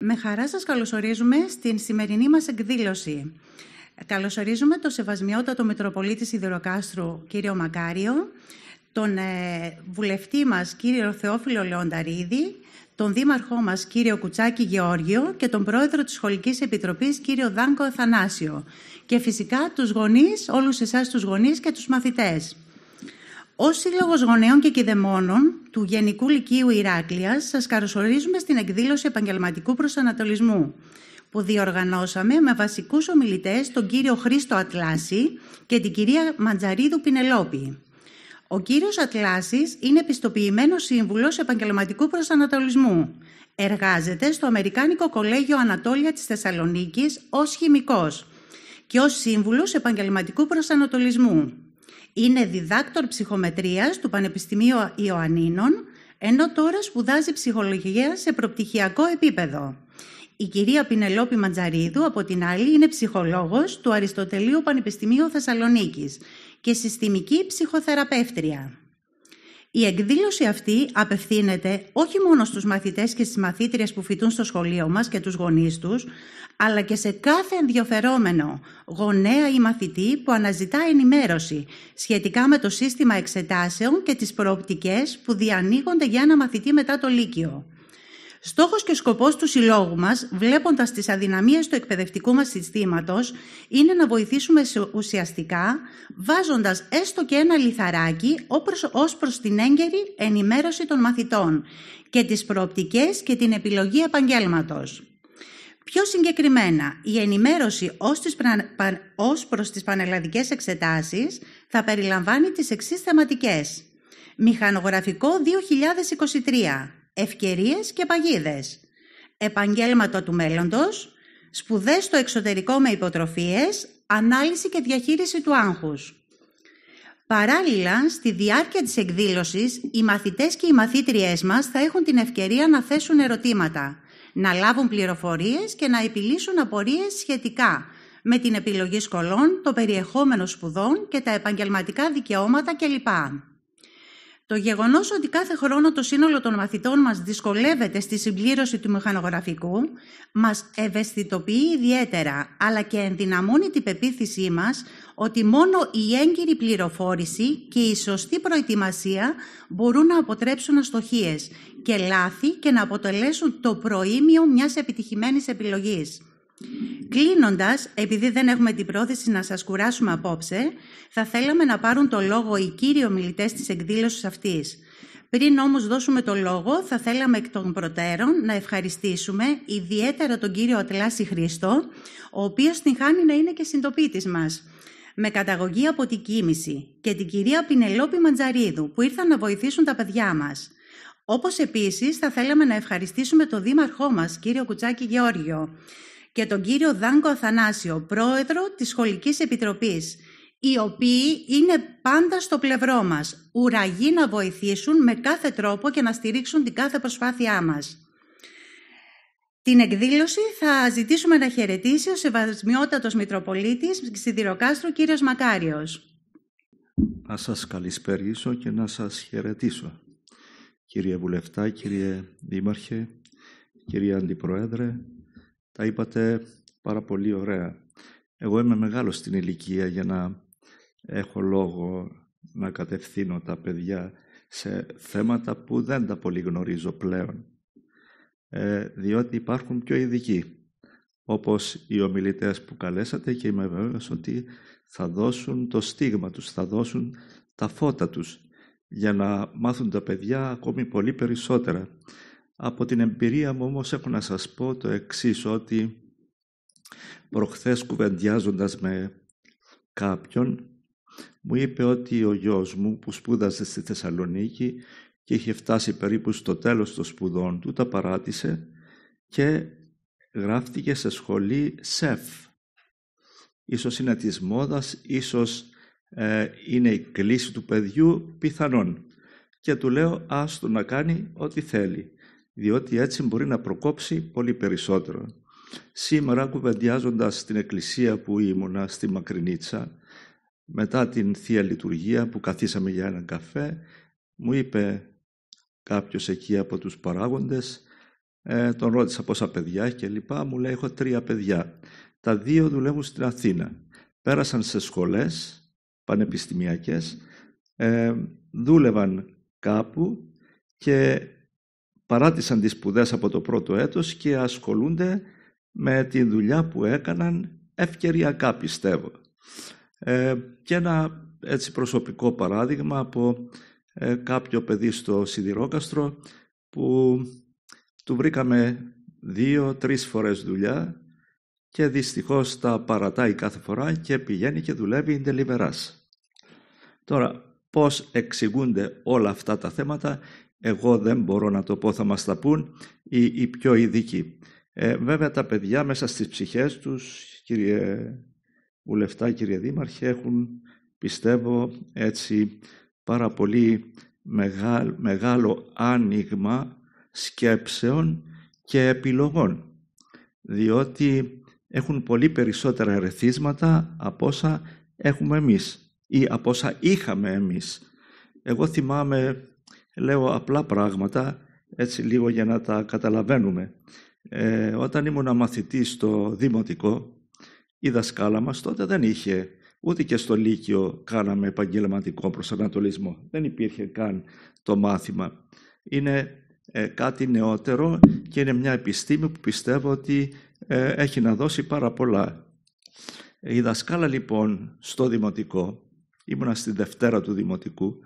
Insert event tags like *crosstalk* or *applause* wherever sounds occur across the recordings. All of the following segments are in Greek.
Με χαρά σας καλωσορίζουμε στην σημερινή μας εκδήλωση. Καλωσορίζουμε το Σεβασμιότατο Μητροπολίτη Σιδηροκάστρου κύριο Μακάριο, τον ε, βουλευτή μας κύριο Θεόφιλο Λεονταρίδη, τον δήμαρχό μας κύριο Κουτσάκη Γεώργιο και τον πρόεδρο της Σχολικής Επιτροπής κύριο Δάνκο Αθανάσιο και φυσικά τους γονείς, όλους εσάς τους γονείς και τους μαθητές. Ως Σύλλογος Γονέων και κυδεμόνων του Γενικού Λυκείου Ηράκλειας, σας καλωσορίζουμε στην εκδήλωση επαγγελματικού προσανατολισμού που διοργανώσαμε με βασικούς ομιλητές τον κύριο Χρήστο Ατλάση και την κυρία Μαντζαρίδου Πινελόπη. Ο κύριος Ατλάσης είναι επιστοποιημένος σύμβουλος επαγγελματικού προσανατολισμού. Εργάζεται στο Αμερικάνικο Κολέγιο Ανατόλια της Θεσσαλονίκης ως χημικός και ως σύμβουλος επαγγελματικού προσανατολισμού. Είναι διδάκτορ ψυχομετρίας του Πανεπιστημίου Ιωαννίνων, ενώ τώρα σπουδάζει ψυχολογία σε προπτυχιακό επίπεδο. Η κυρία Πινελόπη Ματζαρίδου, από την άλλη, είναι ψυχολόγος του Αριστοτελείου Πανεπιστημίου Θεσσαλονίκης και συστημική ψυχοθεραπεύτρια. Η εκδήλωση αυτή απευθύνεται όχι μόνο στους μαθητές και στις μαθήτριες που φοιτούν στο σχολείο μας και τους γονείς τους, αλλά και σε κάθε ενδιαφερόμενο γονέα ή μαθητή που αναζητά ενημέρωση σχετικά με το σύστημα εξετάσεων και τις προοπτικές που διανοίγονται για ένα μαθητή μετά το Λύκειο. Στόχος και σκοπός του Συλλόγου μας, βλέποντας τις αδυναμίες του εκπαιδευτικού μας συστήματος, είναι να βοηθήσουμε ουσιαστικά, βάζοντας έστω και ένα λιθαράκι ως προς την έγκαιρη ενημέρωση των μαθητών και τις προοπτικές και την επιλογή επαγγελματο. Πιο συγκεκριμένα, η ενημέρωση ως, τις, τι προς τις εξετάσεις θα περιλαμβάνει τις εξής θεματικές. Μηχανογραφικό 2023 ευκαιρίες και παγίδες, επαγγέλματα του μέλλοντος, σπουδές στο εξωτερικό με υποτροφίες, ανάλυση και διαχείριση του άγχους. Παράλληλα, στη διάρκεια της εκδήλωσης, οι μαθητές και οι μαθήτριές μας θα έχουν την ευκαιρία να θέσουν ερωτήματα, να λάβουν πληροφορίες και να επιλύσουν απορίες σχετικά με την επιλογή σχολών, το περιεχόμενο σπουδών και τα επαγγελματικά δικαιώματα κλπ. Το γεγονός ότι κάθε χρόνο το σύνολο των μαθητών μας δυσκολεύεται στη συμπλήρωση του μηχανογραφικού μας ευαισθητοποιεί ιδιαίτερα, αλλά και ενδυναμώνει την πεποίθησή μας ότι μόνο η έγκυρη πληροφόρηση και η σωστή προετοιμασία μπορούν να αποτρέψουν αστοχίες και λάθη και να αποτελέσουν το προήμιο μιας επιτυχημένης επιλογής. Κλείνοντας επειδή δεν έχουμε την πρόθεση να σας κουράσουμε απόψε, θα θέλαμε να πάρουν το λόγο οι κύριοι ομιλητές της εκδήλωσης αυτής. Πριν όμως δώσουμε το λόγο, θα θέλαμε εκ των προτέρων να ευχαριστήσουμε ιδιαίτερα τον κύριο Ατλάση Χρήστο, ο οποίος την χάνει να είναι και συντοπίτης μας, με καταγωγή από την Κίμηση, και την κυρία Πινελόπη Μαντζαρίδου, που ήρθαν να βοηθήσουν τα παιδιά μας. Όπως επίσης θα θέλαμε να ευχαριστήσουμε τον δήμαρχό μας, κύριο Κουτσάκη Γεώργιο, και τον κύριο Δάνκο Αθανάσιο, πρόεδρο της Σχολικής Επιτροπής, οι οποίοι είναι πάντα στο πλευρό μας, ουραγοί να βοηθήσουν με κάθε τρόπο και να στηρίξουν την κάθε προσπάθειά μας. Την εκδήλωση θα ζητήσουμε να χαιρετήσει ο Σεβασμιότατος Μητροπολίτης Σιδηροκάστρου κύριος Μακάριος. Να σας καλησπερίσω και να σας χαιρετήσω. Κύριε Βουλευτά, κύριε Δήμαρχε, κύριε Αντιπρόεδρε, τα είπατε πάρα πολύ ωραία. Εγώ είμαι μεγάλος στην ηλικία για να έχω λόγο να κατευθύνω τα παιδιά σε θέματα που δεν τα πολύ γνωρίζω πλέον. Ε, διότι υπάρχουν πιο ειδικοί, όπως οι ομιλητές που καλέσατε και είμαι βέβαιος ότι θα δώσουν το στίγμα τους, θα δώσουν τα φώτα τους για να μάθουν τα παιδιά ακόμη πολύ περισσότερα από την εμπειρία μου όμως έχω να σας πω το εξής, ότι προχθές κουβεντιάζοντας με κάποιον, μου είπε ότι ο γιος μου που σπούδαζε στη Θεσσαλονίκη και είχε φτάσει περίπου στο τέλος των σπουδών του, τα παράτησε και γράφτηκε σε σχολή ΣΕΦ. Ίσως είναι της μόδας, ίσως ε, είναι η κλίση του παιδιού, πιθανόν. Και του λέω άστο να κάνει ό,τι θέλει διότι έτσι μπορεί να προκόψει πολύ περισσότερο. Σήμερα κουβεντιάζοντας στην εκκλησία που ήμουνα στη Μακρινίτσα, μετά την Θεία Λειτουργία που καθίσαμε για έναν καφέ, μου είπε κάποιος εκεί από τους παράγοντες, ε, τον ρώτησα πόσα παιδιά και λοιπά, μου λέει έχω τρία παιδιά. Τα δύο δουλεύουν στην Αθήνα. Πέρασαν σε σχολές πανεπιστημιακές, ε, δούλευαν κάπου και παράτησαν τις σπουδέ από το πρώτο έτος και ασχολούνται με τη δουλειά που έκαναν ευκαιριακά πιστεύω. Ε, και ένα έτσι προσωπικό παράδειγμα από ε, κάποιο παιδί στο Σιδηρόκαστρο που του βρήκαμε δύο-τρεις φορές δουλειά και δυστυχώς τα παρατάει κάθε φορά και πηγαίνει και δουλεύει deliverance. Τώρα, πώς εξηγούνται όλα αυτά τα θέματα εγώ δεν μπορώ να το πω, θα μας τα πούν οι, πιο ειδικοί. Ε, βέβαια τα παιδιά μέσα στις ψυχές τους, κύριε Βουλευτά, κύριε Δήμαρχε, έχουν πιστεύω έτσι πάρα πολύ μεγάλο, μεγάλο άνοιγμα σκέψεων και επιλογών, διότι έχουν πολύ περισσότερα ερεθίσματα από όσα έχουμε εμείς ή από όσα είχαμε εμείς. Εγώ θυμάμαι λέω απλά πράγματα έτσι λίγο για να τα καταλαβαίνουμε. Ε, όταν ήμουν μαθητής στο Δημοτικό, η δασκάλα μας τότε δεν είχε, ούτε και στο Λύκειο κάναμε επαγγελματικό προσανατολισμό. Δεν υπήρχε καν το μάθημα. Είναι ε, κάτι νεότερο και είναι μια επιστήμη που πιστεύω ότι ε, έχει να δώσει πάρα πολλά. Η δασκάλα λοιπόν στο Δημοτικό, ήμουνα στη Δευτέρα του Δημοτικού,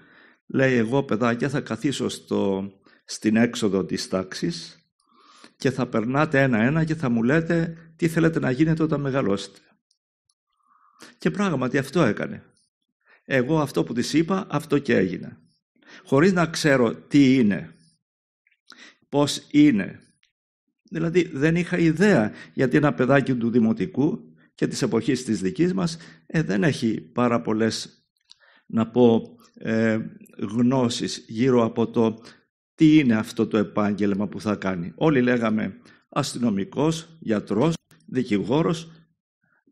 λέει εγώ παιδάκια θα καθίσω στο, στην έξοδο της τάξης και θα περνάτε ένα-ένα και θα μου λέτε τι θέλετε να γίνεται όταν μεγαλώσετε. Και πράγματι αυτό έκανε. Εγώ αυτό που της είπα, αυτό και έγινε. Χωρίς να ξέρω τι είναι, πώς είναι. Δηλαδή δεν είχα ιδέα γιατί ένα παιδάκι του Δημοτικού και της εποχής της δικής μας ε, δεν έχει πάρα πολλές να πω ε, γνώσεις γύρω από το τι είναι αυτό το επάγγελμα που θα κάνει. Όλοι λέγαμε αστυνομικός, γιατρός, δικηγόρος,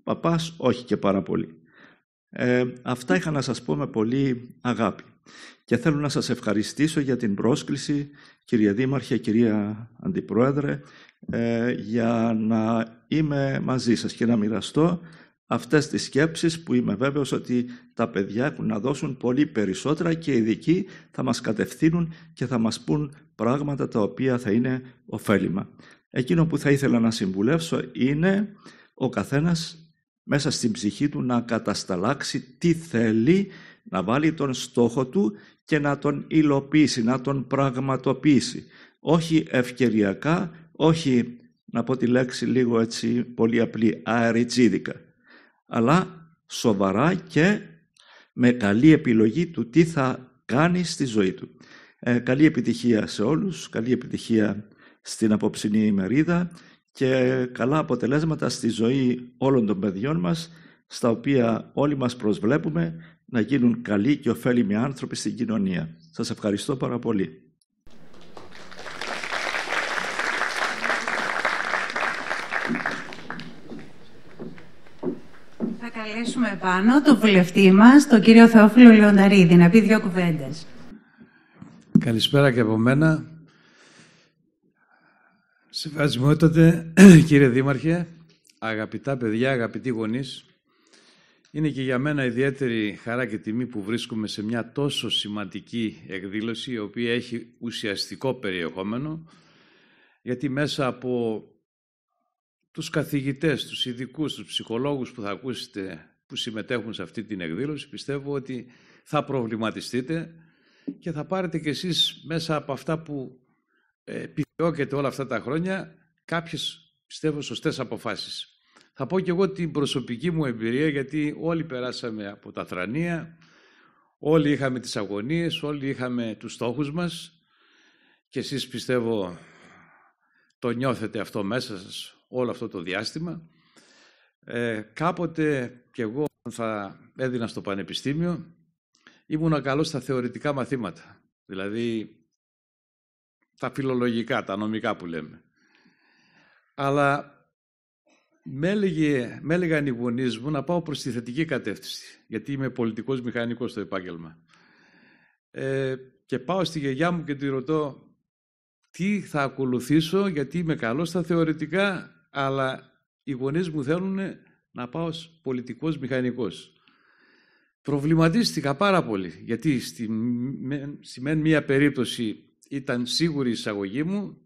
παπάς, όχι και πάρα πολύ. Ε, αυτά είχα να σας πω με πολύ αγάπη. Και θέλω να σας ευχαριστήσω για την πρόσκληση, κυρία Δήμαρχε, κυρία Αντιπρόεδρε, ε, για να είμαι μαζί σας και να μοιραστώ αυτές τις σκέψεις που είμαι βέβαιος ότι τα παιδιά έχουν να δώσουν πολύ περισσότερα και οι ειδικοί θα μας κατευθύνουν και θα μας πούν πράγματα τα οποία θα είναι ωφέλιμα. Εκείνο που θα ήθελα να συμβουλεύσω είναι ο καθένας μέσα στην ψυχή του να κατασταλάξει τι θέλει, να βάλει τον στόχο του και να τον υλοποιήσει, να τον πραγματοποιήσει. Όχι ευκαιριακά, όχι να πω τη λέξη λίγο έτσι πολύ απλή, αεριτζίδικα αλλά σοβαρά και με καλή επιλογή του τι θα κάνει στη ζωή του. Ε, καλή επιτυχία σε όλους, καλή επιτυχία στην απόψινή ημερίδα και καλά αποτελέσματα στη ζωή όλων των παιδιών μας, στα οποία όλοι μας προσβλέπουμε να γίνουν καλοί και ωφέλιμοι άνθρωποι στην κοινωνία. Σας ευχαριστώ πάρα πολύ. καλέσουμε επάνω τον βουλευτή μας, τον κύριο Θεόφιλο Λεονταρίδη, να πει δύο κουβέντες. Καλησπέρα και από μένα. τότε, κύριε Δήμαρχε, αγαπητά παιδιά, αγαπητοί γονείς, είναι και για μένα ιδιαίτερη χαρά και τιμή που βρίσκομαι σε μια τόσο σημαντική εκδήλωση η οποία έχει ουσιαστικό περιεχόμενο γιατί μέσα από τους καθηγητές, τους ειδικούς, τους ψυχολόγους που θα ακούσετε που συμμετέχουν σε αυτή την εκδήλωση πιστεύω ότι θα προβληματιστείτε και θα πάρετε κι εσείς μέσα από αυτά που ε, επιδιώκετε όλα αυτά τα χρόνια κάποιες πιστεύω σωστές αποφάσεις. Θα πω κι εγώ την προσωπική μου εμπειρία γιατί όλοι περάσαμε από τα θρανία, όλοι είχαμε τις αγωνίες, όλοι είχαμε τους στόχους μας και εσείς πιστεύω το νιώθετε αυτό μέσα σας όλο αυτό το διάστημα. Ε, κάποτε κι εγώ θα έδινα στο πανεπιστήμιο ήμουνα καλός στα θεωρητικά μαθήματα. Δηλαδή τα φιλολογικά, τα νομικά που λέμε. Αλλά με, έλεγε, με έλεγαν οι γονείς μου να πάω προς τη θετική κατεύθυνση, γιατί είμαι πολιτικός μηχανικός στο επάγγελμα. Ε, και πάω στη γιαγιά μου και τη ρωτώ τι θα ακολουθήσω, γιατί είμαι καλός στα θεωρητικά, αλλά οι γονείς μου θέλουν να πάω ως πολιτικός μηχανικός. Προβληματίστηκα πάρα πολύ, γιατί στη, στη μεν μία περίπτωση ήταν σίγουρη η εισαγωγή μου,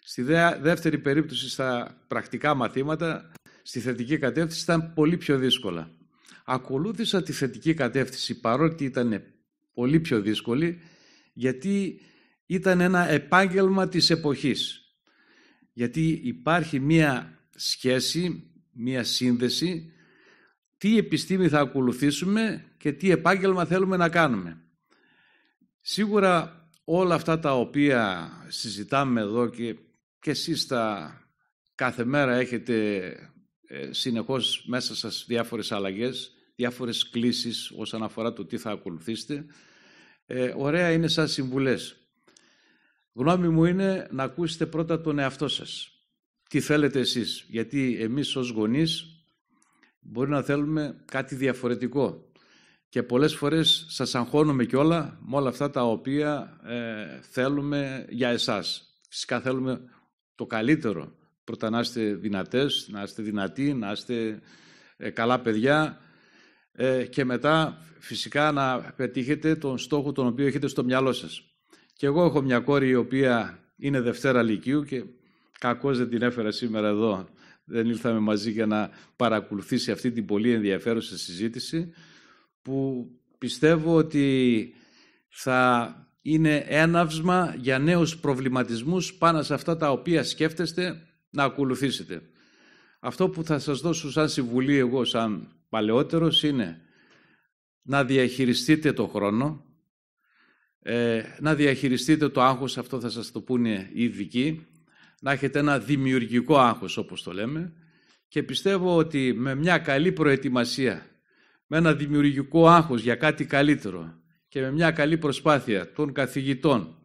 στη δεύτερη περίπτωση στα πρακτικά μαθήματα, στη θετική κατεύθυνση ήταν πολύ πιο δύσκολα. Ακολούθησα τη θετική κατεύθυνση παρότι ήταν πολύ πιο δύσκολη, γιατί ήταν ένα επάγγελμα της εποχής. Γιατί υπάρχει μία σχέση, μία σύνδεση, τι επιστήμη θα ακολουθήσουμε και τι επάγγελμα θέλουμε να κάνουμε. Σίγουρα όλα αυτά τα οποία συζητάμε εδώ και, και εσείς τα κάθε μέρα έχετε ε, συνεχώς μέσα σας διάφορες αλλαγές, διάφορες κλήσεις όσον αφορά το τι θα ακολουθήσετε, ε, ωραία είναι σαν συμβουλές. Γνώμη μου είναι να ακούσετε πρώτα τον εαυτό σας τι θέλετε εσείς. Γιατί εμείς ως γονείς μπορεί να θέλουμε κάτι διαφορετικό. Και πολλές φορές σας αγχώνουμε κιόλα με όλα αυτά τα οποία ε, θέλουμε για εσάς. Φυσικά θέλουμε το καλύτερο. Πρώτα να είστε δυνατές, να είστε δυνατοί, να είστε ε, καλά παιδιά ε, και μετά φυσικά να πετύχετε τον στόχο τον οποίο έχετε στο μυαλό σας. Και εγώ έχω μια κόρη η οποία είναι Δευτέρα Λυκείου και Κακώς δεν την έφερα σήμερα εδώ. Δεν ήλθαμε μαζί για να παρακολουθήσει αυτή την πολύ ενδιαφέρουσα συζήτηση που πιστεύω ότι θα είναι έναυσμα για νέους προβληματισμούς πάνω σε αυτά τα οποία σκέφτεστε να ακολουθήσετε. Αυτό που θα σας δώσω σαν συμβουλή εγώ σαν παλαιότερος είναι να διαχειριστείτε το χρόνο, ε, να διαχειριστείτε το άγχος, αυτό θα σας το πούνε οι ειδικοί, να έχετε ένα δημιουργικό άγχος όπως το λέμε και πιστεύω ότι με μια καλή προετοιμασία, με ένα δημιουργικό άγχος για κάτι καλύτερο και με μια καλή προσπάθεια των καθηγητών,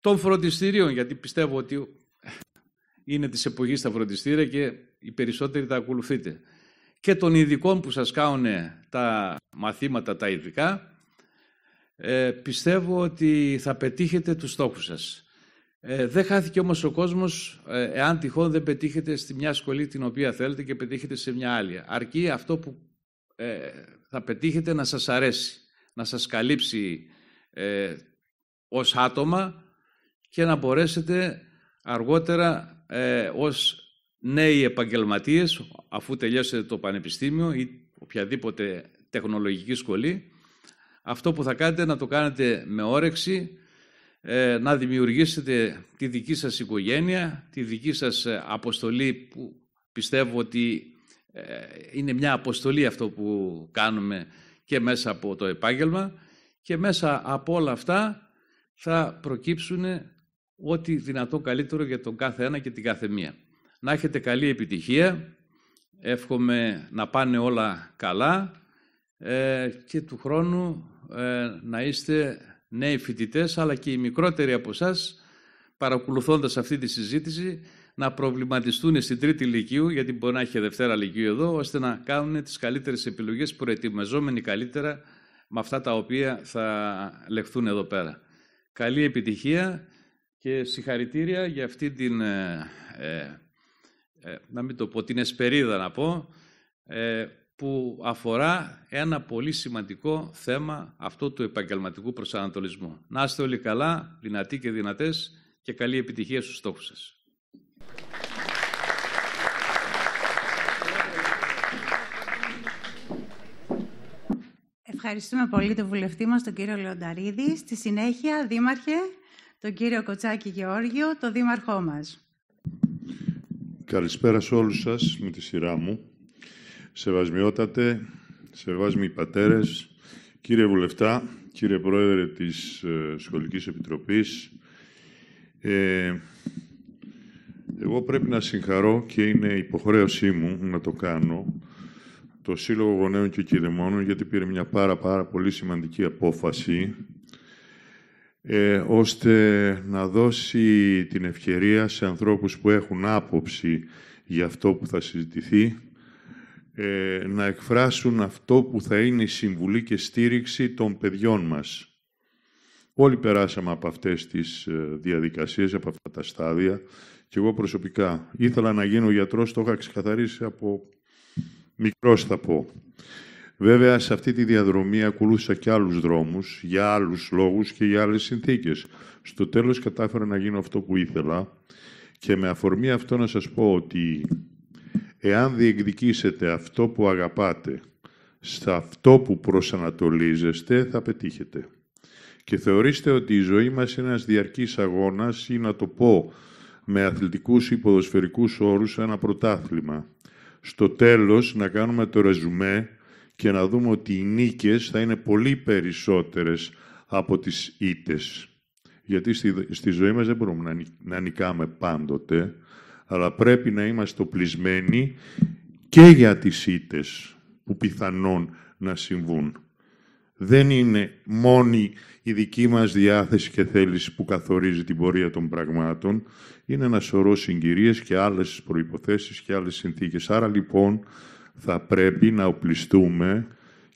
των φροντιστήριων, γιατί πιστεύω ότι είναι της εποχής τα φροντιστήρια και οι περισσότεροι τα ακολουθείτε, και των ειδικών που σας κάνουν τα μαθήματα τα ειδικά, ε, πιστεύω ότι θα πετύχετε τους στόχους σας. Ε, δεν χάθηκε όμως ο κόσμος ε, εάν τυχόν δεν πετύχετε στη μια σχολή την οποία θέλετε και πετύχετε σε μια άλλη. Αρκεί αυτό που ε, θα πετύχετε να σας αρέσει, να σας καλύψει ε, ως άτομα και να μπορέσετε αργότερα ε, ως νέοι επαγγελματίες, αφού τελειώσετε το πανεπιστήμιο ή οποιαδήποτε τεχνολογική σχολή, αυτό που θα κάνετε να το κάνετε με όρεξη, ε, να δημιουργήσετε τη δική σας οικογένεια, τη δική σας ε, αποστολή που πιστεύω ότι ε, είναι μια αποστολή αυτό που κάνουμε και μέσα από το επάγγελμα και μέσα από όλα αυτά θα προκύψουν ό,τι δυνατό καλύτερο για τον κάθε ένα και την κάθε μία. Να έχετε καλή επιτυχία, εύχομαι να πάνε όλα καλά και του χρόνου να είστε νέοι ναι, φοιτητές, αλλά και οι μικρότεροι από εσάς, παρακολουθώντας αυτή τη συζήτηση, να προβληματιστούν στην τρίτη λυκείου, γιατί μπορεί να έχει Δευτέρα λυκείου εδώ, ώστε να κάνουν τις καλύτερες επιλογές, προετοιμαζόμενοι καλύτερα με αυτά τα οποία θα λεχθούν εδώ πέρα. Καλή επιτυχία και συγχαρητήρια για αυτή την, ε, ε, ε, να μην το πω, την εσπερίδα να πω, που αφορά ένα πολύ σημαντικό θέμα αυτό του επαγγελματικού προσανατολισμού. Να είστε όλοι καλά, δυνατοί και δυνατές και καλή επιτυχία στους στόχους σας. Ευχαριστούμε πολύ τον βουλευτή μας, τον κύριο Λεονταρίδη. Στη συνέχεια, δήμαρχε, τον κύριο Κοτσάκη Γεώργιο, τον δήμαρχό μας. Καλησπέρα σε όλους σας με τη σειρά μου. Σεβασμιότατε, σεβάσμοι πατέρες, κύριε Βουλευτά, κύριε Πρόεδρε της ε, Σχολικής Επιτροπής, ε, εγώ πρέπει να συγχαρώ και είναι υποχρέωσή μου να το κάνω το Σύλλογο Γονέων και Κηδεμόνων γιατί πήρε μια πάρα πάρα πολύ σημαντική απόφαση ε, ώστε να δώσει την ευκαιρία σε ανθρώπους που έχουν άποψη για αυτό που θα συζητηθεί ε, να εκφράσουν αυτό που θα είναι η συμβουλή και στήριξη των παιδιών μας. Όλοι περάσαμε από αυτές τις ε, διαδικασίες, από αυτά τα στάδια και εγώ προσωπικά ήθελα να γίνω γιατρός, το είχα ξεκαθαρίσει από μικρός θα πω. Βέβαια, σε αυτή τη διαδρομή ακολούθησα και άλλους δρόμους, για άλλους λόγους και για άλλες συνθήκες. Στο τέλος κατάφερα να γίνω αυτό που ήθελα και με αφορμή αυτό να σας πω ότι εάν διεκδικήσετε αυτό που αγαπάτε, σε αυτό που προσανατολίζεστε, θα πετύχετε. Και θεωρήστε ότι η ζωή μας είναι ένας διαρκής αγώνας ή να το πω με αθλητικούς ή ποδοσφαιρικούς όρους ένα πρωτάθλημα. Στο τέλος να κάνουμε το ρεζουμέ και να δούμε ότι οι νίκες θα είναι πολύ περισσότερες από τις ήτες. Γιατί στη, ζωή μας δεν μπορούμε να, να νικάμε πάντοτε αλλά πρέπει να είμαστε οπλισμένοι και για τις ήτες που πιθανόν να συμβούν. Δεν είναι μόνη η δική μας διάθεση και θέληση που καθορίζει την πορεία των πραγμάτων. Είναι ένα σωρό συγκυρίες και άλλες προϋποθέσεις και άλλες συνθήκες. Άρα λοιπόν θα πρέπει να οπλιστούμε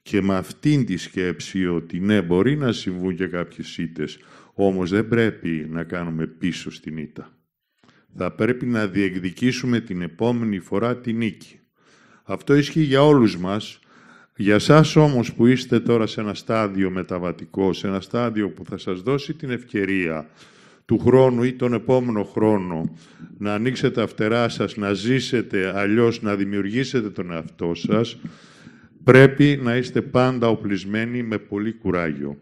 και με αυτήν τη σκέψη ότι ναι μπορεί να συμβούν και κάποιες ήτες, όμως δεν πρέπει να κάνουμε πίσω στην ήττα. Θα πρέπει να διεκδικήσουμε την επόμενη φορά τη νίκη. Αυτό ισχύει για όλους μας. Για σας όμως που είστε τώρα σε ένα στάδιο μεταβατικό, σε ένα στάδιο που θα σας δώσει την ευκαιρία του χρόνου ή τον επόμενο χρόνο να ανοίξετε τα φτερά σας, να ζήσετε αλλιώς, να δημιουργήσετε τον εαυτό σας, πρέπει να είστε πάντα οπλισμένοι με πολύ κουράγιο.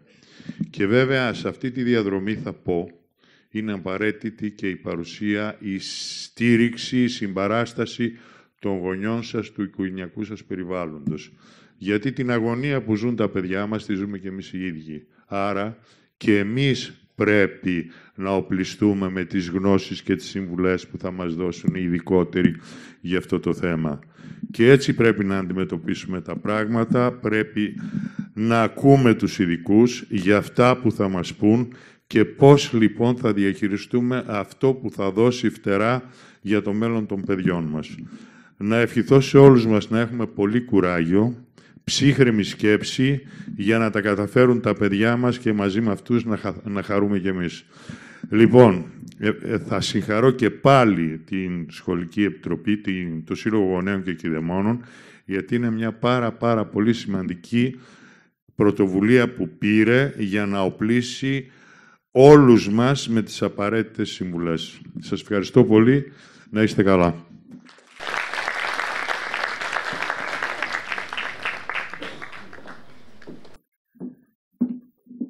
Και βέβαια σε αυτή τη διαδρομή θα πω είναι απαραίτητη και η παρουσία, η στήριξη, η συμπαράσταση των γονιών σας, του οικογενειακού σας περιβάλλοντος. Γιατί την αγωνία που ζουν τα παιδιά μας τη ζούμε και εμείς οι ίδιοι. Άρα και εμείς πρέπει να οπλιστούμε με τις γνώσεις και τις συμβουλές που θα μας δώσουν οι ειδικότεροι για αυτό το θέμα. Και έτσι πρέπει να αντιμετωπίσουμε τα πράγματα, πρέπει να ακούμε τους ειδικούς για αυτά που θα μας πούν και πώς λοιπόν θα διαχειριστούμε αυτό που θα δώσει φτερά για το μέλλον των παιδιών μας. Να ευχηθώ σε όλους μας να έχουμε πολύ κουράγιο, ψύχρεμη σκέψη για να τα καταφέρουν τα παιδιά μας και μαζί με αυτούς να, χαρούμε κι εμείς. Λοιπόν, ε, ε, θα συγχαρώ και πάλι την Σχολική Επιτροπή, την... το Σύλλογο Γονέων και Κιδεμόνων, γιατί είναι μια πάρα πάρα πολύ σημαντική πρωτοβουλία που πήρε για να οπλίσει όλους μας με τις απαραίτητες συμβουλές. Σας ευχαριστώ πολύ. Να είστε καλά.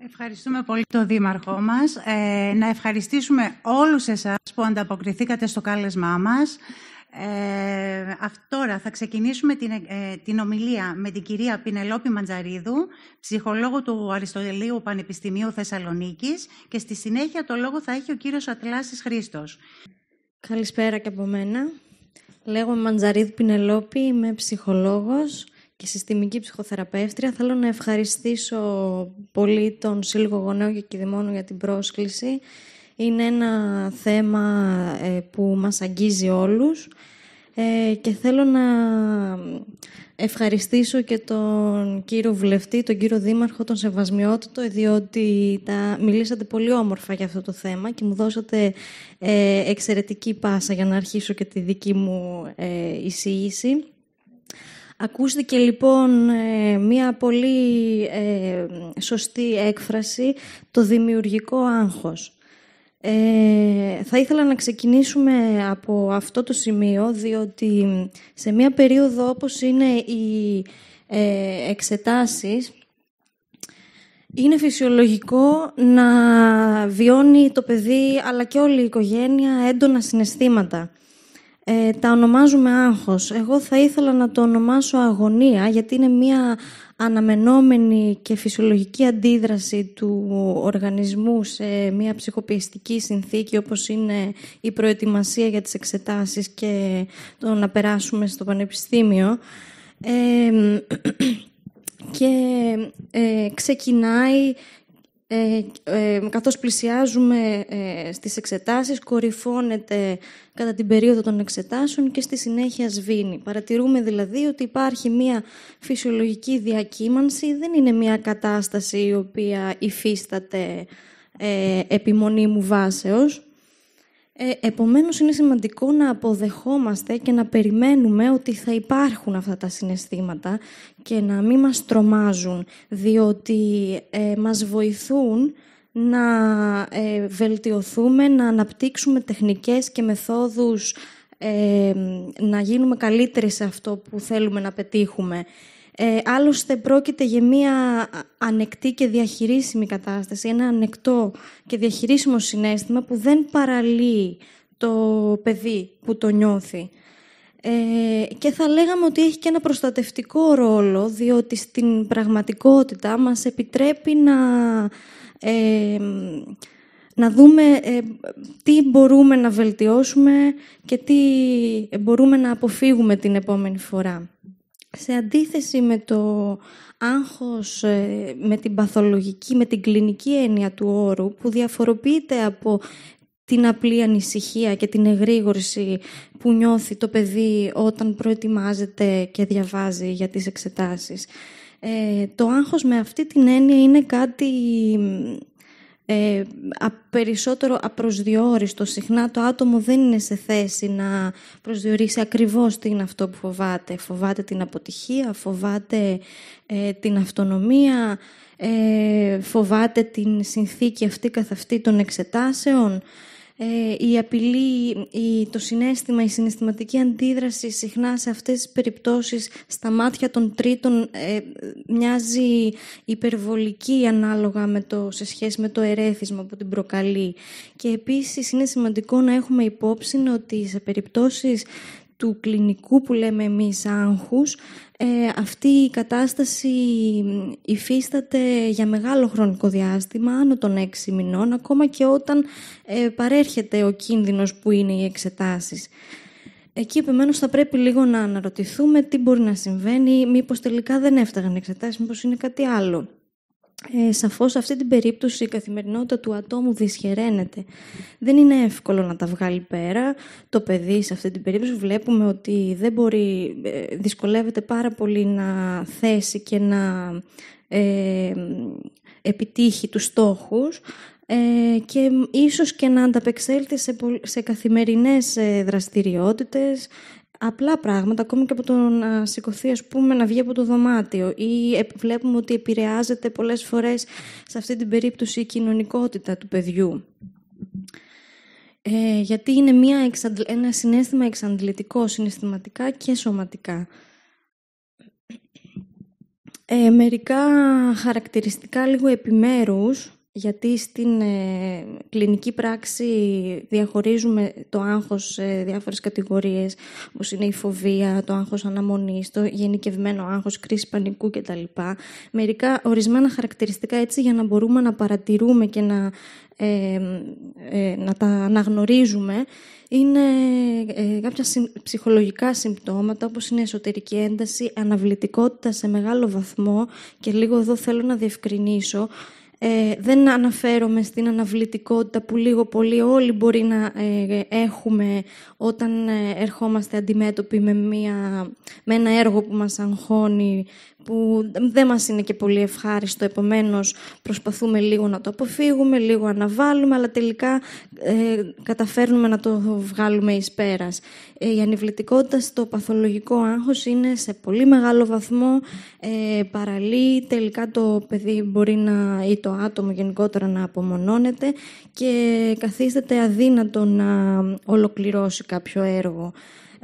Ευχαριστούμε πολύ τον Δήμαρχό μας. Ε, να ευχαριστήσουμε όλους εσάς που ανταποκριθήκατε στο κάλεσμά μας. Ε, τώρα θα ξεκινήσουμε την, ε, την ομιλία με την κυρία Πινελόπη Μαντζαρίδου, ψυχολόγο του Αριστοτελείου Πανεπιστημίου Θεσσαλονίκης και στη συνέχεια το λόγο θα έχει ο κύριος Ατλάσης Χρήστος. Καλησπέρα και από μένα. Λέγομαι Μαντζαρίδου Πινελόπη, είμαι ψυχολόγος και συστημική ψυχοθεραπεύτρια. Θέλω να ευχαριστήσω πολύ τον Σύλλογο Γονέων και για την πρόσκληση είναι ένα θέμα ε, που μας αγγίζει όλους ε, και θέλω να ευχαριστήσω και τον κύριο Βουλευτή, τον κύριο Δήμαρχο, τον Σεβασμιότητο διότι τα μιλήσατε πολύ όμορφα για αυτό το θέμα και μου δώσατε ε, εξαιρετική πάσα για να αρχίσω και τη δική μου εισήγηση. Ακούστηκε λοιπόν μία πολύ σωστή έκφραση, το δημιουργικό άγχος. Ε, θα ήθελα να ξεκινήσουμε από αυτό το σημείο, διότι σε μία περίοδο όπως είναι οι ε, εξετάσεις, είναι φυσιολογικό να βιώνει το παιδί, αλλά και όλη η οικογένεια, έντονα συναισθήματα. Ε, τα ονομάζουμε άγχος. Εγώ θα ήθελα να το ονομάσω αγωνία, γιατί είναι μία αναμενόμενη και φυσιολογική αντίδραση του οργανισμού σε μια ψυχοποιηστική συνθήκη όπως είναι η προετοιμασία για τις εξετάσεις και το να περάσουμε στο πανεπιστήμιο. *clears throat* και ε, ξεκινάει ε, ε, καθώς πλησιάζουμε ε, στις εξετάσεις, κορυφώνεται κατά την περίοδο των εξετάσεων και στη συνέχεια σβήνει. Παρατηρούμε δηλαδή ότι υπάρχει μία φυσιολογική διακύμανση, δεν είναι μία κατάσταση η οποία υφίσταται ε, επιμονή μου βάσεως. Ε, επομένως, είναι σημαντικό να αποδεχόμαστε και να περιμένουμε ότι θα υπάρχουν αυτά τα συναισθήματα και να μην μας τρομάζουν, διότι ε, μας βοηθούν να ε, βελτιωθούμε, να αναπτύξουμε τεχνικές και μεθόδους, ε, να γίνουμε καλύτεροι σε αυτό που θέλουμε να πετύχουμε. Ε, άλλωστε πρόκειται για μια ανεκτή και διαχειρίσιμη κατάσταση, ένα ανεκτό και διαχειρίσιμο συνέστημα που δεν παραλύει το παιδί που το νιώθει. Ε, και θα λέγαμε ότι έχει και ένα προστατευτικό ρόλο, διότι στην πραγματικότητα μας επιτρέπει να, ε, να δούμε ε, τι μπορούμε να βελτιώσουμε και τι μπορούμε να αποφύγουμε την επόμενη φορά σε αντίθεση με το άγχος, ε, με την παθολογική, με την κλινική έννοια του όρου, που διαφοροποιείται από την απλή ανησυχία και την εγρήγορση που νιώθει το παιδί όταν προετοιμάζεται και διαβάζει για τις εξετάσεις. Ε, το άγχος με αυτή την έννοια είναι κάτι ε, α, περισσότερο απροσδιόριστο. Συχνά το άτομο δεν είναι σε θέση να προσδιορίσει ακριβώς τι είναι αυτό που φοβάται. Φοβάται την αποτυχία, φοβάται ε, την αυτονομία, ε, φοβάται την συνθήκη αυτή καθ' αυτή των εξετάσεων. Ε, η απειλή, το συνέστημα, η συναισθηματική αντίδραση συχνά σε αυτές τις περιπτώσεις στα μάτια των τρίτων ε, μοιάζει υπερβολική ανάλογα με το, σε σχέση με το ερέθισμα που την προκαλεί. Και επίσης είναι σημαντικό να έχουμε υπόψη ότι σε περιπτώσεις του κλινικού που λέμε εμείς άγχους ε, αυτή η κατάσταση υφίσταται για μεγάλο χρονικό διάστημα, άνω των έξι μηνών, ακόμα και όταν ε, παρέρχεται ο κίνδυνος που είναι οι εξετάσεις. Εκεί επιμένως θα πρέπει λίγο να αναρωτηθούμε τι μπορεί να συμβαίνει, μήπως τελικά δεν έφταγαν εξετάσεις, μήπως είναι κάτι άλλο. Ε, σαφώς σε αυτή την περίπτωση η καθημερινότητα του ατόμου δυσχεραίνεται. Δεν είναι εύκολο να τα βγάλει πέρα. Το παιδί σε αυτή την περίπτωση βλέπουμε ότι δεν μπορεί, ε, δυσκολεύεται πάρα πολύ να θέσει και να ε, επιτύχει τους στόχους ε, και ίσως και να ανταπεξέλθει σε, σε καθημερινές ε, δραστηριότητες, απλά πράγματα, ακόμη και από το να σηκωθεί, ας πούμε, να βγει από το δωμάτιο ή βλέπουμε ότι επηρεάζεται πολλές φορές σε αυτή την περίπτωση η κοινωνικότητα του παιδιού. Ε, γιατί είναι μια ένα συνέστημα εξαντλητικό συναισθηματικά και σωματικά. Ε, μερικά χαρακτηριστικά λίγο επιμέρους γιατί στην ε, κλινική πράξη διαχωρίζουμε το άγχος σε διάφορες κατηγορίες, όπως είναι η φοβία, το άγχος αναμονής, το γενικευμένο άγχος, κρίση πανικού κτλ. Μερικά ορισμένα χαρακτηριστικά έτσι για να μπορούμε να παρατηρούμε και να, ε, ε, να τα αναγνωρίζουμε είναι κάποια ψυχολογικά συμπτώματα όπως είναι εσωτερική ένταση, αναβλητικότητα σε μεγάλο βαθμό και λίγο εδώ θέλω να διευκρινίσω ε, δεν αναφέρομαι στην αναβλητικότητα που λίγο πολύ όλοι μπορεί να ε, έχουμε όταν ε, ερχόμαστε αντιμέτωποι με, μια, με ένα έργο που μας αγχώνει, που δεν μας είναι και πολύ ευχάριστο, επομένως προσπαθούμε λίγο να το αποφύγουμε, λίγο αναβάλουμε, αλλά τελικά ε, καταφέρνουμε να το βγάλουμε εις πέρας. Ε, η ανιβλητικότητα στο παθολογικό άγχος είναι σε πολύ μεγάλο βαθμό ε, παραλύει, τελικά το παιδί μπορεί να, ή το άτομο γενικότερα να απομονώνεται και καθίσταται αδύνατο να ολοκληρώσει κάποιο έργο.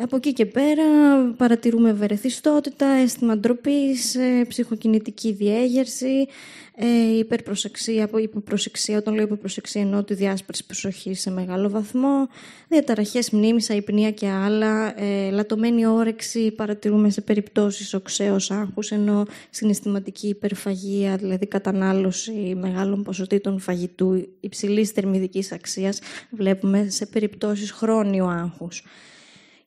Από εκεί και πέρα παρατηρούμε βερεθιστότητα, αίσθημα ντροπής, ε, ψυχοκινητική διέγερση, ε, υπερπροσεξία, υποπροσεξία. Όταν λέω υποπροσεξία εννοώ τη διάσπαση προσοχής σε μεγάλο βαθμό, διαταραχές μνήμης, αϊπνία και άλλα, ε, λατωμένη όρεξη παρατηρούμε σε περιπτώσεις οξέως άγχους, ενώ συναισθηματική υπερφαγία, δηλαδή κατανάλωση μεγάλων ποσοτήτων φαγητού υψηλής θερμιδικής αξίας, βλέπουμε σε περιπτώσεις χρόνιου άγχους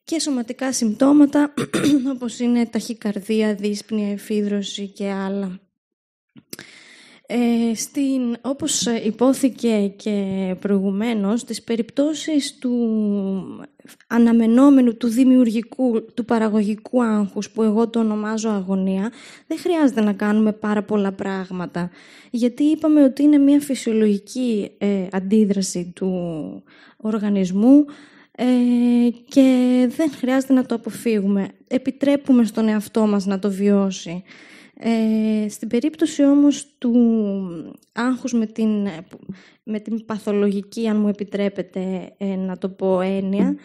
και σωματικά συμπτώματα *clears throat* όπως είναι ταχυκαρδία, δύσπνοια, εφίδρωση και άλλα. Ε, στην, όπως υπόθηκε και προηγουμένως, τις περιπτώσεις του αναμενόμενου, του δημιουργικού, του παραγωγικού άγχους, που εγώ το ονομάζω αγωνία, δεν χρειάζεται να κάνουμε πάρα πολλά πράγματα. Γιατί είπαμε ότι είναι μια φυσιολογική ε, αντίδραση του οργανισμού ε, και δεν χρειάζεται να το αποφύγουμε. Επιτρέπουμε στον εαυτό μας να το βιώσει. Ε, στην περίπτωση όμως του άγχους με την, με την παθολογική, αν μου επιτρέπετε ε, να το πω έννοια,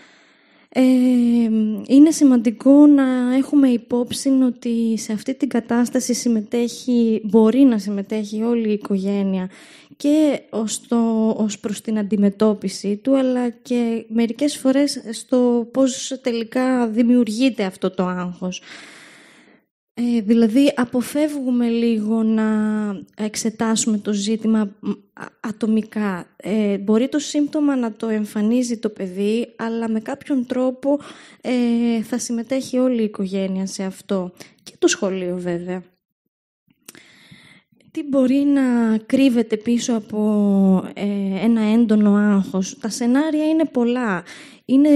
είναι σημαντικό να έχουμε υπόψη ότι σε αυτή την κατάσταση συμμετέχει, μπορεί να συμμετέχει όλη η οικογένεια και ως, το, ως προς την αντιμετώπιση του, αλλά και μερικές φορές στο πώς τελικά δημιουργείται αυτό το άγχος. Ε, δηλαδή, αποφεύγουμε λίγο να εξετάσουμε το ζήτημα ατομικά. Ε, μπορεί το σύμπτωμα να το εμφανίζει το παιδί, αλλά με κάποιον τρόπο ε, θα συμμετέχει όλη η οικογένεια σε αυτό. Και το σχολείο, βέβαια. Τι μπορεί να κρύβεται πίσω από ε, ένα έντονο άγχος. Τα σενάρια είναι πολλά. Είναι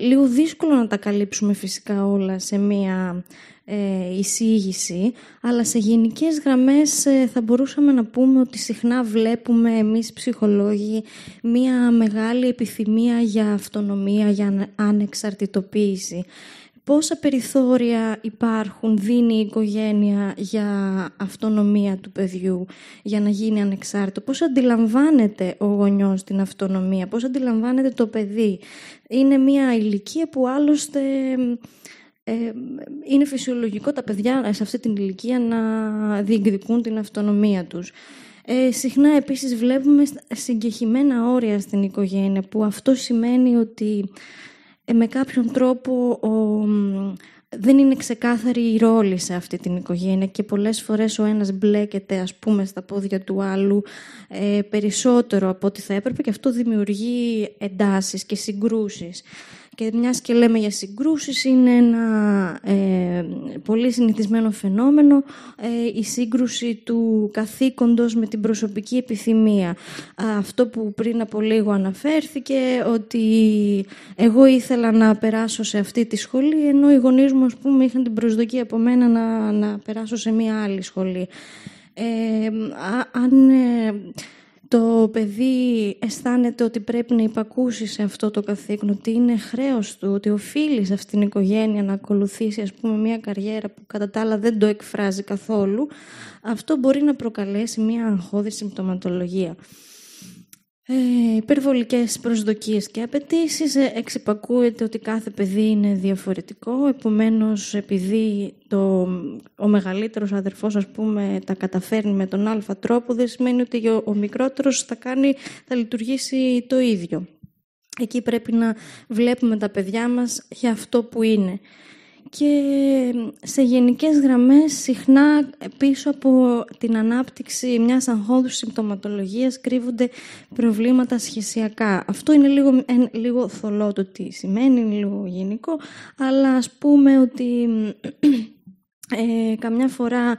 λίγο δύσκολο να τα καλύψουμε φυσικά όλα σε μία ε, εισήγηση, αλλά σε γενικές γραμμές ε, θα μπορούσαμε να πούμε ότι συχνά βλέπουμε εμείς ψυχολόγοι μία μεγάλη επιθυμία για αυτονομία, για ανεξαρτητοποίηση. Πόσα περιθώρια υπάρχουν, δίνει η οικογένεια για αυτονομία του παιδιού, για να γίνει ανεξάρτητο. Πώς αντιλαμβάνεται ο γονιός την αυτονομία, πώς αντιλαμβάνεται το παιδί. Είναι μια ηλικία που άλλωστε ε, είναι φυσιολογικό τα παιδιά σε αυτή την ηλικία να διεκδικούν την αυτονομία τους. Ε, συχνά επίσης βλέπουμε συγκεχημένα όρια στην οικογένεια που αυτό σημαίνει ότι ε, με κάποιον τρόπο δεν είναι ξεκάθαρη η ρόλη σε αυτή την οικογένεια και πολλές φορές ο ένας μπλέκεται ας πούμε στα πόδια του άλλου ε, περισσότερο από ό,τι θα έπρεπε και αυτό δημιουργεί εντάσεις και συγκρούσεις. Και μιας και λέμε για συγκρούσεις, είναι ένα ε, πολύ συνηθισμένο φαινόμενο ε, η σύγκρουση του καθήκοντος με την προσωπική επιθυμία. Αυτό που πριν από λίγο αναφέρθηκε, ότι εγώ ήθελα να περάσω σε αυτή τη σχολή, ενώ οι γονείς μου, ας πούμε, είχαν την προσδοκία από μένα να, να περάσω σε μια άλλη σχολή. Ε, αν ε, το παιδί αισθάνεται ότι πρέπει να υπακούσει σε αυτό το καθήκον, ότι είναι χρέος του, ότι οφείλει σε αυτήν την οικογένεια να ακολουθήσει ας πούμε, μια καριέρα που κατά τα άλλα δεν το εκφράζει καθόλου. Αυτό μπορεί να προκαλέσει μια αγχώδη συμπτωματολογία ε, υπερβολικές προσδοκίες και απαιτήσεις. Ε, εξυπακούεται ότι κάθε παιδί είναι διαφορετικό. Επομένως, επειδή το, ο μεγαλύτερος αδερφός, πούμε, τα καταφέρνει με τον άλφα τρόπο, δεν σημαίνει ότι ο, ο μικρότερος θα, κάνει, θα λειτουργήσει το ίδιο. Εκεί πρέπει να βλέπουμε τα παιδιά μας για αυτό που είναι και σε γενικές γραμμές συχνά ε, πίσω από την ανάπτυξη μιας αγχώδους συμπτωματολογίας κρύβονται προβλήματα σχεσιακά. Αυτό είναι λίγο, λίγο θολό το τι σημαίνει, είναι λίγο γενικό, αλλά ας πούμε ότι *clears throat* ε, καμιά φορά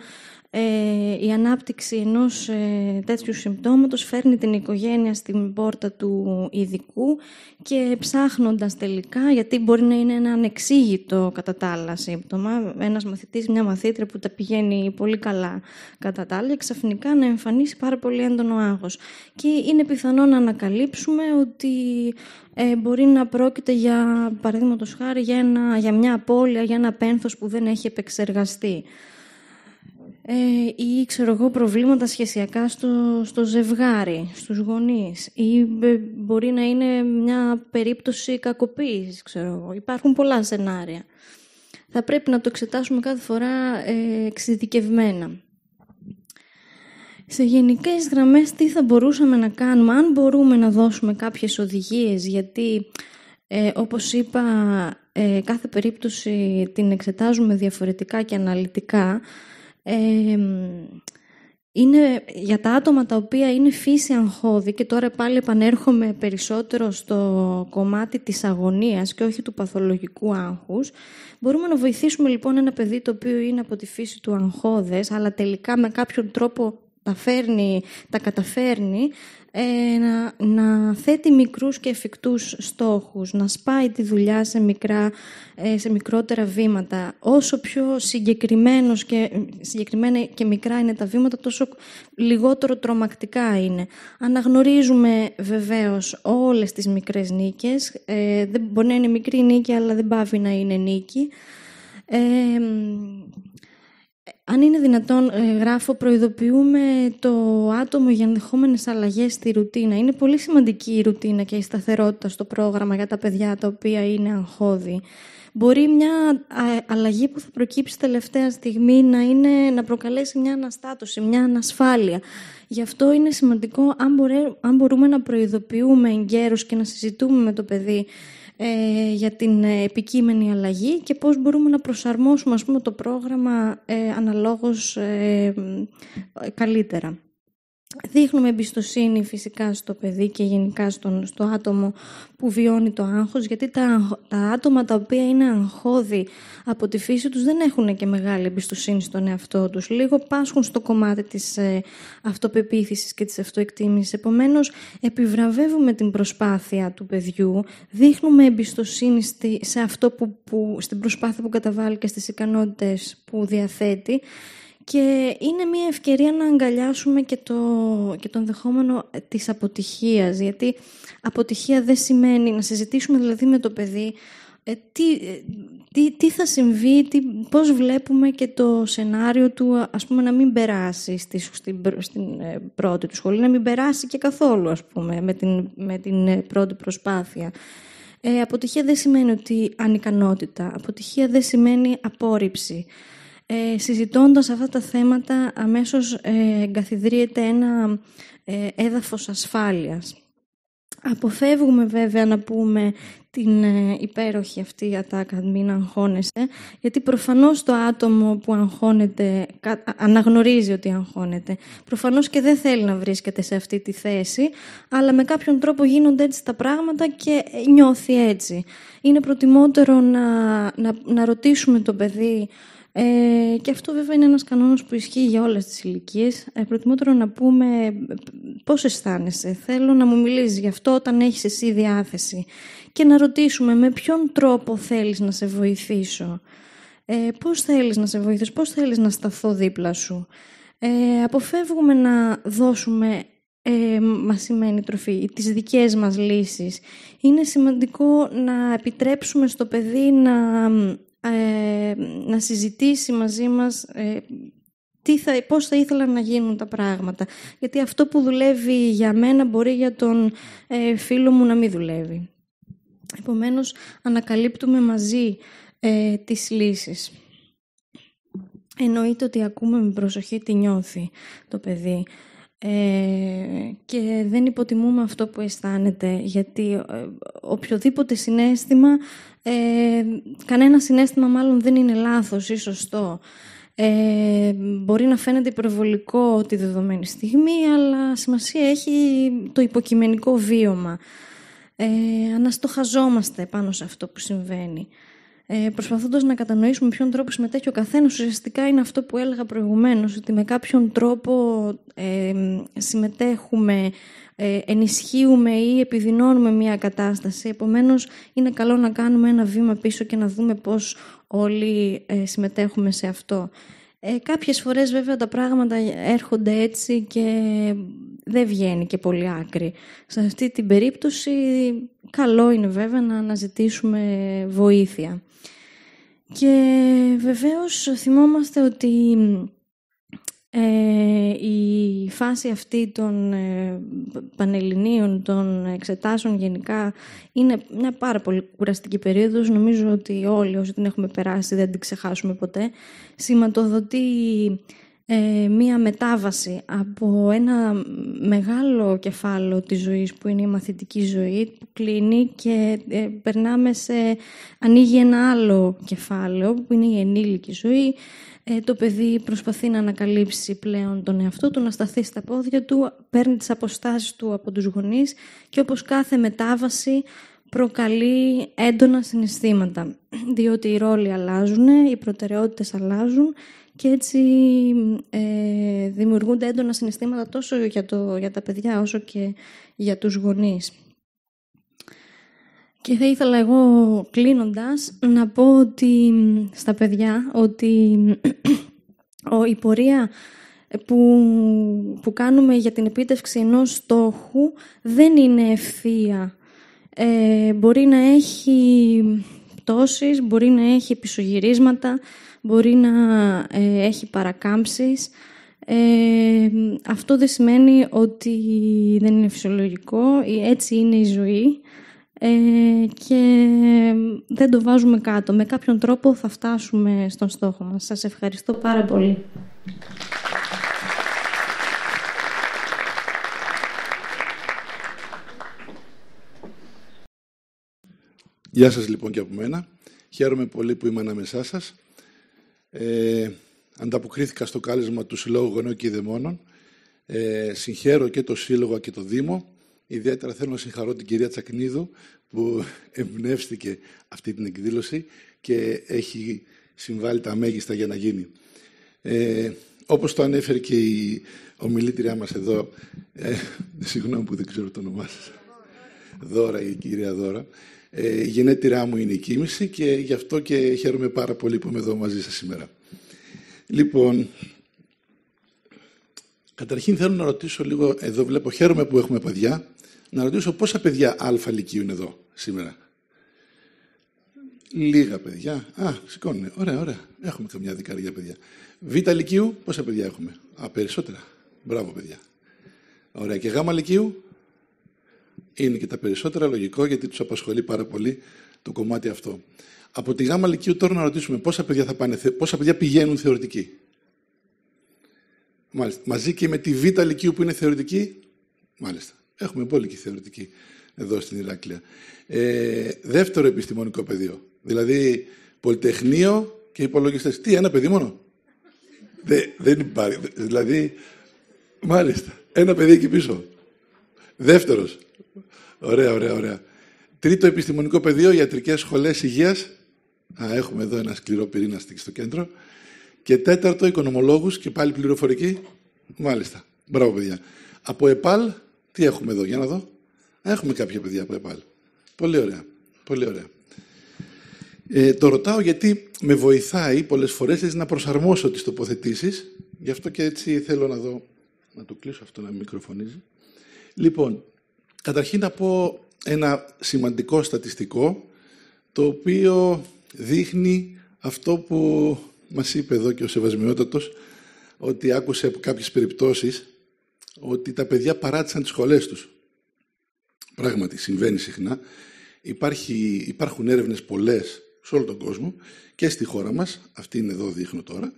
ε, η ανάπτυξη ενός ε, τέτοιου συμπτώματος φέρνει την οικογένεια στην πόρτα του ειδικού και ψάχνοντας τελικά, γιατί μπορεί να είναι ένα ανεξήγητο κατά τα άλλα σύμπτωμα, ένας μαθητής, μια μαθήτρια που τα πηγαίνει πολύ καλά κατά τα άλλα, ξαφνικά να εμφανίσει πάρα πολύ έντονο άγχος. Και είναι πιθανό να ανακαλύψουμε ότι ε, μπορεί να πρόκειται για, παραδείγματος χάρη, για, για μια απώλεια, για ένα πένθος που δεν έχει επεξεργαστεί. Ε, ή ξέρω εγώ, προβλήματα σχεσιακά στο, στο ζευγάρι, στους γονείς ή ε, μπορεί να είναι μια περίπτωση κακοποίησης, ξέρω εγώ. Υπάρχουν πολλά σενάρια. Θα πρέπει να το εξετάσουμε κάθε φορά ε, εξειδικευμένα. Σε γενικές γραμμές τι θα μπορούσαμε να κάνουμε, αν μπορούμε να δώσουμε κάποιες οδηγίες, γιατί ε, όπως είπα ε, κάθε περίπτωση την εξετάζουμε διαφορετικά και αναλυτικά, είναι για τα άτομα τα οποία είναι φύση αγχώδη και τώρα πάλι επανέρχομαι περισσότερο στο κομμάτι της αγωνίας και όχι του παθολογικού άγχους. Μπορούμε να βοηθήσουμε λοιπόν ένα παιδί το οποίο είναι από τη φύση του αγχώδες αλλά τελικά με κάποιον τρόπο τα, τα καταφέρνει ε, να, θέτει μικρούς και εφικτούς στόχους, να σπάει τη δουλειά σε, μικρά, ε, σε μικρότερα βήματα. Όσο πιο συγκεκριμένος και, συγκεκριμένα και μικρά είναι τα βήματα, τόσο λιγότερο τρομακτικά είναι. Αναγνωρίζουμε βεβαίως όλες τις μικρές νίκες. Ε, δεν μπορεί να είναι μικρή νίκη, αλλά δεν πάβει να είναι νίκη. Αν είναι δυνατόν, ε, γράφω, προειδοποιούμε το άτομο για ενδεχόμενες αλλαγές στη ρουτίνα. Είναι πολύ σημαντική η ρουτίνα και η σταθερότητα στο πρόγραμμα για τα παιδιά τα οποία είναι αγχώδη. Μπορεί μια αλλαγή που θα προκύψει τελευταία στιγμή να, είναι, να προκαλέσει μια αναστάτωση, μια ανασφάλεια. Γι' αυτό είναι σημαντικό αν, μπορούμε να προειδοποιούμε εγκαίρως και να συζητούμε με το παιδί ε, για την ε, επικείμενη αλλαγή και πώς μπορούμε να προσαρμόσουμε το πρόγραμμα ε, αναλόγως ε, ε, καλύτερα. Δείχνουμε εμπιστοσύνη φυσικά στο παιδί και γενικά στον, στο άτομο που βιώνει το άγχος, γιατί τα, τα άτομα τα οποία είναι αγχώδη από τη φύση τους δεν έχουν και μεγάλη εμπιστοσύνη στον εαυτό τους. Λίγο πάσχουν στο κομμάτι της ε, αυτοπεποίθησης και της αυτοεκτίμησης. Επομένως, επιβραβεύουμε την προσπάθεια του παιδιού, δείχνουμε εμπιστοσύνη σε αυτό που, στην προσπάθεια που καταβάλει και στις ικανότητες που διαθέτει και είναι μια ευκαιρία να αγκαλιάσουμε και το, και το ενδεχόμενο της αποτυχίας. Γιατί αποτυχία δεν σημαίνει να συζητήσουμε δηλαδή με το παιδί ε, ε, τι, τι, θα συμβεί, τι, πώς βλέπουμε και το σενάριο του ας πούμε, να μην περάσει στη, στην, στην ε, πρώτη του σχολή, να μην περάσει και καθόλου ας πούμε, με την, με την πρώτη προσπάθεια. αποτυχία δεν σημαίνει ότι ανικανότητα. Αποτυχία δεν σημαίνει απόρριψη. Ε, συζητώντας αυτά τα θέματα, αμέσως ε, καθιδρύεται ένα ε, έδαφος ασφάλειας. Αποφεύγουμε βέβαια να πούμε την ε, υπέροχη αυτή ατάκα «μην αγχώνεσαι», γιατί προφανώς το άτομο που αγχώνεται αναγνωρίζει ότι αγχώνεται. Προφανώς και δεν θέλει να βρίσκεται σε αυτή τη θέση, αλλά με κάποιον τρόπο γίνονται έτσι τα πράγματα και νιώθει έτσι. Είναι προτιμότερο να, να ρωτήσουμε το παιδί ε, και αυτό βέβαια είναι ένας κανόνας που ισχύει για όλες τις ηλικίες. Ε, προτιμότερο να πούμε πώς αισθάνεσαι. Θέλω να μου μιλήσεις γι' αυτό όταν έχεις εσύ διάθεση. Και να ρωτήσουμε με ποιον τρόπο θέλεις να σε βοηθήσω. Ε, πώς θέλεις να σε βοηθήσω, πώς θέλεις να σταθώ δίπλα σου. Ε, αποφεύγουμε να δώσουμε ε, μασημένη τροφή, τις δικές μας λύσεις. Είναι σημαντικό να επιτρέψουμε στο παιδί να να συζητήσει μαζί μας ε, τι θα, πώς θα ήθελα να γίνουν τα πράγματα. Γιατί αυτό που δουλεύει για μένα μπορεί για τον ε, φίλο μου να μην δουλεύει. Επομένως, ανακαλύπτουμε μαζί ε, τις λύσεις. Εννοείται ότι ακούμε με προσοχή τι νιώθει το παιδί. Ε, και δεν υποτιμούμε αυτό που αισθάνεται, γιατί ε, οποιοδήποτε συνέστημα ε, κανένα συνέστημα μάλλον δεν είναι λάθος ή σωστό. Ε, μπορεί να φαίνεται υπερβολικό τη δεδομένη στιγμή, αλλά σημασία έχει το υποκειμενικό βίωμα. Ε, αναστοχαζόμαστε πάνω σε αυτό που συμβαίνει ε, προσπαθώντας να κατανοήσουμε ποιον τρόπο συμμετέχει ο καθένας, ουσιαστικά είναι αυτό που έλεγα προηγουμένως, ότι με κάποιον τρόπο ε, συμμετέχουμε, ε, ενισχύουμε ή επιδεινώνουμε μια κατάσταση. Επομένως, είναι καλό να κάνουμε ένα βήμα πίσω και να δούμε πώς όλοι ε, συμμετέχουμε σε αυτό. Ε, κάποιες φορές βέβαια τα πράγματα έρχονται έτσι και δεν βγαίνει και πολύ άκρη. Σε αυτή την περίπτωση καλό είναι βέβαια να αναζητήσουμε βοήθεια. Και βεβαίως θυμόμαστε ότι ε, η φάση αυτή των ε, πανελληνίων, των εξετάσεων γενικά, είναι μια πάρα πολύ κουραστική περίοδος. Νομίζω ότι όλοι όσοι την έχουμε περάσει δεν την ξεχάσουμε ποτέ. Σηματοδοτεί ε, μία μετάβαση από ένα μεγάλο κεφάλαιο της ζωής που είναι η μαθητική ζωή που κλείνει και ε, περνάμε σε... ανοίγει ένα άλλο κεφάλαιο που είναι η ενήλικη ζωή ε, το παιδί προσπαθεί να ανακαλύψει πλέον τον εαυτό του, να σταθεί στα πόδια του, παίρνει τις αποστάσεις του από τους γονείς και όπως κάθε μετάβαση προκαλεί έντονα συναισθήματα, *clears throat* διότι οι ρόλοι αλλάζουν, οι προτεραιότητες αλλάζουν και έτσι ε, δημιουργούνται έντονα συναισθήματα τόσο για, το, για τα παιδιά όσο και για τους γονείς. Και θα ήθελα εγώ κλείνοντας να πω ότι στα παιδιά ότι *clears throat* η πορεία που, που κάνουμε για την επίτευξη ενός στόχου δεν είναι ευθεία. Ε, μπορεί να έχει πτώσεις, μπορεί να έχει επισογυρίσματα, μπορεί να ε, έχει παρακάμψεις. Ε, αυτό δεν σημαίνει ότι δεν είναι φυσιολογικό, έτσι είναι η ζωή ε, και δεν το βάζουμε κάτω. Με κάποιον τρόπο θα φτάσουμε στον στόχο μας. Σας ευχαριστώ πάρα πολύ. Γεια σας λοιπόν και από μένα. Χαίρομαι πολύ που είμαι ανάμεσά σας. Ε, ανταποκρίθηκα στο κάλεσμα του Συλλόγου Γονέων και Ιδεμόνων. Ε, συγχαίρω και το Σύλλογο και το Δήμο. Ιδιαίτερα θέλω να συγχαρώ την κυρία Τσακνίδου που *laughs* εμπνεύστηκε αυτή την εκδήλωση και έχει συμβάλει τα μέγιστα για να γίνει. Ε, όπως το ανέφερε και η ομιλήτριά μας εδώ, ε, *laughs* συγγνώμη που δεν ξέρω το όνομά σας, Δώρα, η κυρία Δώρα, ε, η γενέτειρά μου είναι η κοίμηση και γι' αυτό και χαίρομαι πάρα πολύ που είμαι εδώ μαζί σας σήμερα. Λοιπόν, καταρχήν θέλω να ρωτήσω λίγο, εδώ βλέπω χαίρομαι που έχουμε παιδιά, να ρωτήσω πόσα παιδιά αλφα λυκείου είναι εδώ σήμερα. Λίγα παιδιά. Α, σηκώνουν. Ωραία, ωραία. Έχουμε καμιά δικάρια παιδιά. Β' Λυκείου, πόσα παιδιά έχουμε. Α, περισσότερα. Μπράβο, παιδιά. Ωραία. Και Γ' Λυκείου, είναι και τα περισσότερα λογικό γιατί τους απασχολεί πάρα πολύ το κομμάτι αυτό. Από τη γάμα λυκείου τώρα να ρωτήσουμε πόσα παιδιά, θα πάνε, πόσα παιδιά πηγαίνουν θεωρητική. Μάλιστα. Μαζί και με τη β λυκείου που είναι θεωρητική. Μάλιστα. Έχουμε πολύ και θεωρητική εδώ στην Ηράκλεια. Ε, δεύτερο επιστημονικό πεδίο. Δηλαδή πολυτεχνείο και υπολογιστές. Τι, ένα παιδί μόνο. δεν υπάρχει. Δηλαδή, μάλιστα. Ένα παιδί εκεί πίσω. Δεύτερος. Ωραία, ωραία, ωραία. Τρίτο επιστημονικό πεδίο, ιατρικές σχολές υγείας. Έχουμε εδώ ένα σκληρό πυρήνα στο κέντρο. Και τέταρτο, οικονομολόγους και πάλι πληροφορική. Μάλιστα. Μπράβο, παιδιά. Από ΕΠΑΛ, τι έχουμε εδώ, για να δω. Έχουμε κάποια παιδιά από ΕΠΑΛ. Πολύ ωραία. Πολύ ωραία. Ε, το ρωτάω γιατί με βοηθάει πολλές φορές να προσαρμόσω τις τοποθετήσεις. Γι' αυτό και έτσι θέλω να δω... Να το κλείσω αυτό να μικροφωνίζει. Λοιπόν, Καταρχήν να πω ένα σημαντικό στατιστικό το οποίο δείχνει αυτό που μας είπε εδώ και ο Σεβασμιότατος ότι άκουσε από κάποιες περιπτώσεις ότι τα παιδιά παράτησαν τις σχολές τους. Πράγματι, συμβαίνει συχνά. Υπάρχει, υπάρχουν έρευνες πολλές σε όλο τον κόσμο και στη χώρα μας, αυτή είναι εδώ δείχνω τώρα,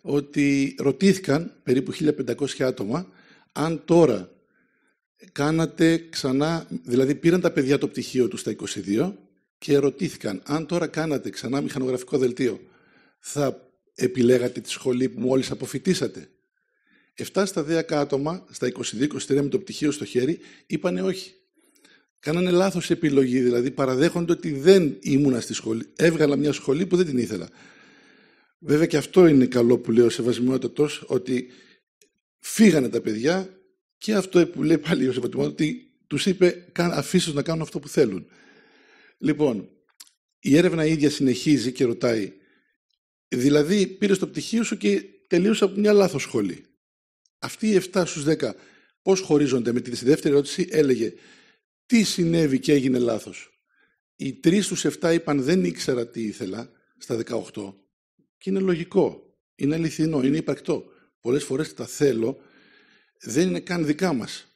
ότι ρωτήθηκαν περίπου 1500 άτομα αν τώρα κάνατε ξανά, δηλαδή πήραν τα παιδιά το πτυχίο τους στα 22 και ερωτήθηκαν αν τώρα κάνατε ξανά μηχανογραφικό δελτίο θα επιλέγατε τη σχολή που μόλις αποφοιτήσατε. 7 στα 10 άτομα, στα 22-23 με το πτυχίο στο χέρι, είπανε όχι. Κάνανε λάθος επιλογή, δηλαδή παραδέχονται ότι δεν ήμουν στη σχολή. Έβγαλα μια σχολή που δεν την ήθελα. Βέβαια και αυτό είναι καλό που λέω σεβασμιότατο, ότι φύγανε τα παιδιά, και αυτό που λέει πάλι ο Σεβατημός, ότι τους είπε «αφήστε να κάνουν αυτό που θέλουν. Λοιπόν, η έρευνα ίδια συνεχίζει και ρωτάει, δηλαδή πήρες το πτυχίο σου και τελείωσε από μια λάθος σχολή. Αυτοί οι 7 στου 10 πώς χωρίζονται με τη δεύτερη ερώτηση, έλεγε τι συνέβη και έγινε λάθος. Οι 3 στου 7 είπαν δεν ήξερα τι ήθελα στα 18. Και είναι λογικό. Είναι αληθινό, είναι υπαρκτό. Πολλές φορές τα θέλω, δεν είναι καν δικά μας.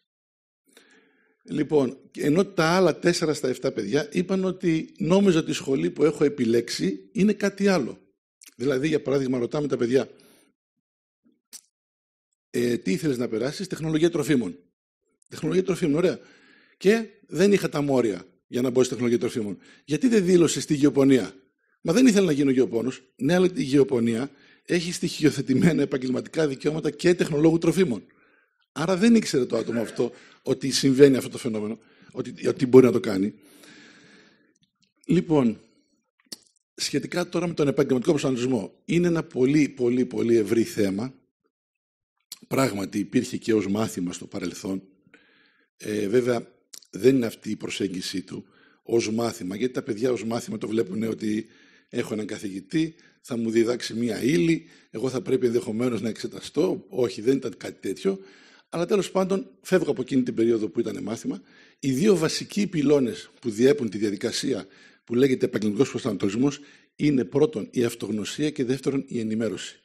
Λοιπόν, ενώ τα άλλα τέσσερα στα εφτά παιδιά είπαν ότι νόμιζα ότι η σχολή που έχω επιλέξει είναι κάτι άλλο. Δηλαδή, για παράδειγμα, ρωτάμε τα παιδιά ε, τι ήθελες να περάσεις, τεχνολογία τροφίμων. Τεχνολογία τροφίμων, ωραία. Και δεν είχα τα μόρια για να μπω στη τεχνολογία τροφίμων. Γιατί δεν δήλωσες τη γεωπονία. Μα δεν ήθελα να γίνω γεωπόνος. Ναι, αλλά η γεωπονία έχει στοιχειοθετημένα επαγγελματικά δικαιώματα και τεχνολόγου τροφίμων. Άρα δεν ήξερε το άτομο αυτό ότι συμβαίνει αυτό το φαινόμενο, ότι, ότι μπορεί να το κάνει. Λοιπόν, σχετικά τώρα με τον επαγγελματικό προσανατολισμό, είναι ένα πολύ, πολύ, πολύ ευρύ θέμα. Πράγματι υπήρχε και ως μάθημα στο παρελθόν. Ε, βέβαια, δεν είναι αυτή η προσέγγιση του ως μάθημα, γιατί τα παιδιά ως μάθημα το βλέπουν ότι έχω έναν καθηγητή, θα μου διδάξει μία ύλη, εγώ θα πρέπει ενδεχομένως να εξεταστώ. Όχι, δεν ήταν κάτι τέτοιο. Αλλά τέλος πάντων, φεύγω από εκείνη την περίοδο που ήταν μάθημα. Οι δύο βασικοί πυλώνες που διέπουν τη διαδικασία που λέγεται επαγγελματικός προσανατολισμός είναι πρώτον η αυτογνωσία και δεύτερον η ενημέρωση.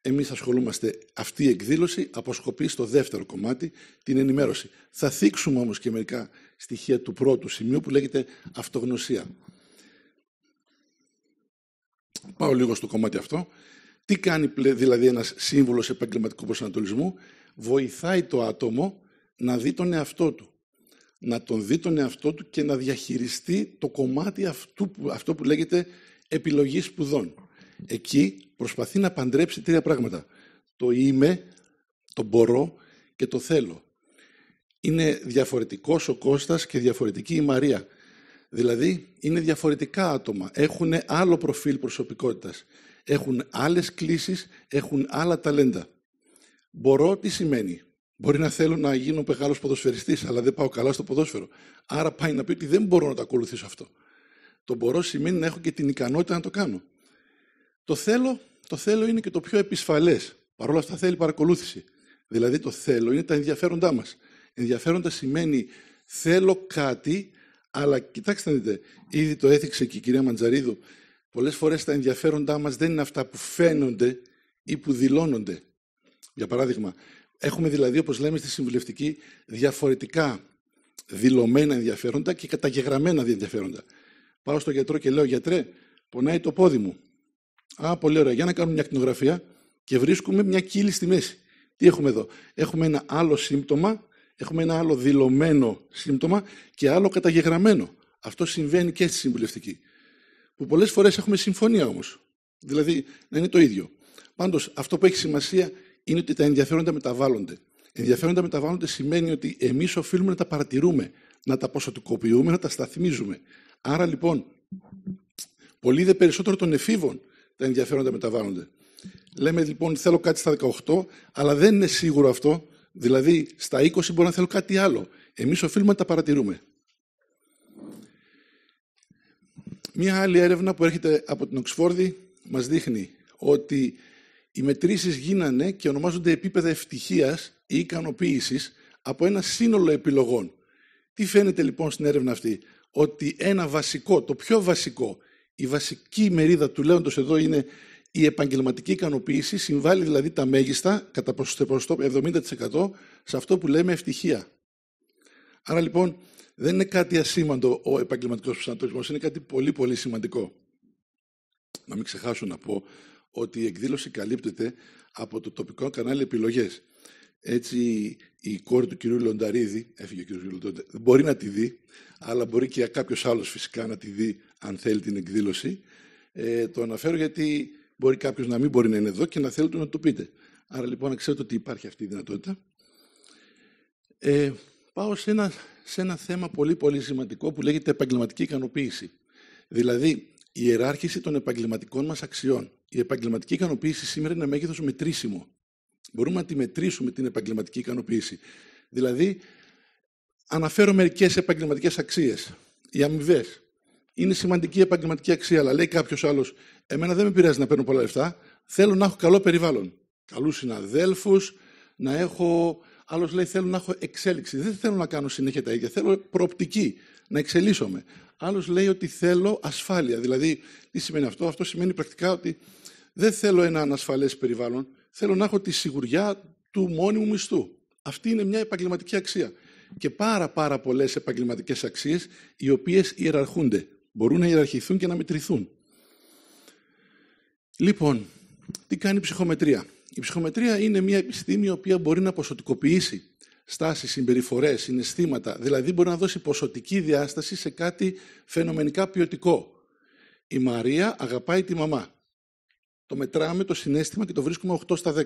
Εμείς ασχολούμαστε αυτή η εκδήλωση αποσκοπεί στο δεύτερο κομμάτι, την ενημέρωση. Θα θίξουμε όμως και μερικά στοιχεία του πρώτου σημείου που λέγεται αυτογνωσία. Πάω λίγο στο κομμάτι αυτό. Τι κάνει δηλαδή ένας σύμβολο επαγγελματικού προσανατολισμού, βοηθάει το άτομο να δει τον εαυτό του. Να τον δει τον εαυτό του και να διαχειριστεί το κομμάτι αυτού, αυτό που λέγεται επιλογή σπουδών. Εκεί προσπαθεί να παντρέψει τρία πράγματα. Το είμαι, το μπορώ και το θέλω. Είναι διαφορετικός ο Κώστας και διαφορετική η Μαρία. Δηλαδή, είναι διαφορετικά άτομα. Έχουν άλλο προφίλ προσωπικότητας. Έχουν άλλες κλήσεις, έχουν άλλα ταλέντα. Μπορώ τι σημαίνει. Μπορεί να θέλω να γίνω μεγάλος ποδοσφαιριστής, αλλά δεν πάω καλά στο ποδόσφαιρο. Άρα πάει να πει ότι δεν μπορώ να το ακολουθήσω αυτό. Το μπορώ σημαίνει να έχω και την ικανότητα να το κάνω. Το θέλω, το θέλω είναι και το πιο επισφαλές. Παρ' όλα αυτά θέλει παρακολούθηση. Δηλαδή το θέλω είναι τα ενδιαφέροντά μας. Ενδιαφέροντα σημαίνει θέλω κάτι, αλλά κοιτάξτε να δείτε, ήδη το έθιξε και η κυρία Μαντζαρίδου. Πολλές φορές τα ενδιαφέροντά μας δεν είναι αυτά που φαίνονται ή που δηλώνονται. Για παράδειγμα, έχουμε δηλαδή, όπως λέμε στη συμβουλευτική, διαφορετικά δηλωμένα ενδιαφέροντα και καταγεγραμμένα ενδιαφέροντα. Πάω στον γιατρό και λέω, γιατρέ, πονάει το πόδι μου. Α, πολύ ωραία, για να κάνουμε μια κτηνογραφία και βρίσκουμε μια κύλη στη μέση. Τι έχουμε εδώ. Έχουμε ένα άλλο σύμπτωμα, έχουμε ένα άλλο δηλωμένο σύμπτωμα και άλλο καταγεγραμμένο. Αυτό συμβαίνει και στη συμβουλευτική. Που πολλές φορές έχουμε συμφωνία όμως. Δηλαδή να είναι το ίδιο. Πάντως αυτό που έχει σημασία είναι ότι τα ενδιαφέροντα μεταβάλλονται. Ενδιαφέροντα μεταβάλλονται σημαίνει ότι εμείς οφείλουμε να τα παρατηρούμε, να τα ποσοτικοποιούμε, να τα σταθμίζουμε. Άρα λοιπόν, πολύ δε περισσότερο των εφήβων τα ενδιαφέροντα μεταβάλλονται. Λέμε λοιπόν, θέλω κάτι στα 18, αλλά δεν είναι σίγουρο αυτό. Δηλαδή, στα 20 μπορεί να θέλω κάτι άλλο. Εμείς οφείλουμε να τα παρατηρούμε. Μία άλλη έρευνα που έρχεται από την Οξφόρδη μας δείχνει ότι οι μετρήσεις γίνανε και ονομάζονται επίπεδα ευτυχίας ή ικανοποίησης από ένα σύνολο επιλογών. Τι φαίνεται λοιπόν στην έρευνα αυτή, ότι ένα βασικό, το πιο βασικό, η βασική μερίδα του λέοντος εδώ είναι η επαγγελματική ικανοποίηση, συμβάλλει δηλαδή τα μέγιστα, κατά ποσοστό 70%, σε αυτό που λέμε ευτυχία. Άρα λοιπόν δεν είναι κάτι ασήμαντο ο επαγγελματικός προσανατολισμός, είναι κάτι πολύ πολύ σημαντικό. Να μην ξεχάσω να πω ότι η εκδήλωση καλύπτεται από το τοπικό κανάλι επιλογές. Έτσι η κόρη του κυρίου Λονταρίδη, έφυγε ο κύριος Λονταρίδη, μπορεί να τη δει, αλλά μπορεί και κάποιος άλλος φυσικά να τη δει αν θέλει την εκδήλωση. Ε, το αναφέρω γιατί μπορεί κάποιος να μην μπορεί να είναι εδώ και να θέλετε να το πείτε. Άρα λοιπόν να ξέρετε ότι υπάρχει αυτή η δυνατότητα. Ε, πάω σε ένα, σε ένα θέμα πολύ πολύ σημαντικό που λέγεται επαγγελματική ικανοποίηση. Δηλαδή η ιεράρχηση των επαγγελματικών μας αξιών. Η επαγγελματική ικανοποίηση σήμερα είναι ένα μέγεθος μετρήσιμο. Μπορούμε να τη μετρήσουμε την επαγγελματική ικανοποίηση. Δηλαδή, αναφέρω μερικές επαγγελματικές αξίες. Οι αμοιβές. Είναι σημαντική επαγγελματική αξία, αλλά λέει κάποιος άλλος, Εμένα δεν με πειράζει να παίρνω πολλά λεφτά. Θέλω να έχω καλό περιβάλλον. Καλούς συναδέλφους, να έχω. Άλλος λέει: Θέλω να έχω εξέλιξη. Δεν θέλω να κάνω συνέχεια τα ίδια. Θέλω προοπτική, να εξελίσσομαι. Άλλος λέει ότι θέλω ασφάλεια. Δηλαδή, τι σημαίνει αυτό. Αυτό σημαίνει πρακτικά ότι δεν θέλω ένα ανασφαλές περιβάλλον. Θέλω να έχω τη σιγουριά του μόνιμου μισθού. Αυτή είναι μια επαγγελματική αξία. Και πάρα πάρα πολλές επαγγελματικές αξίες οι οποίες ιεραρχούνται. Μπορούν να ιεραρχηθούν και να μετρηθούν. Λοιπόν, τι κάνει η ψυχομετρία. Η ψυχομετρία είναι μια επιστήμη η οποία μπορεί να ποσοτικοποιήσει στάσεις, συμπεριφορές, συναισθήματα. Δηλαδή μπορεί να δώσει ποσοτική διάσταση σε κάτι φαινομενικά ποιοτικό. Η Μαρία αγαπάει τη μαμά. Το μετράμε το συνέστημα και το βρίσκουμε 8 στα 10.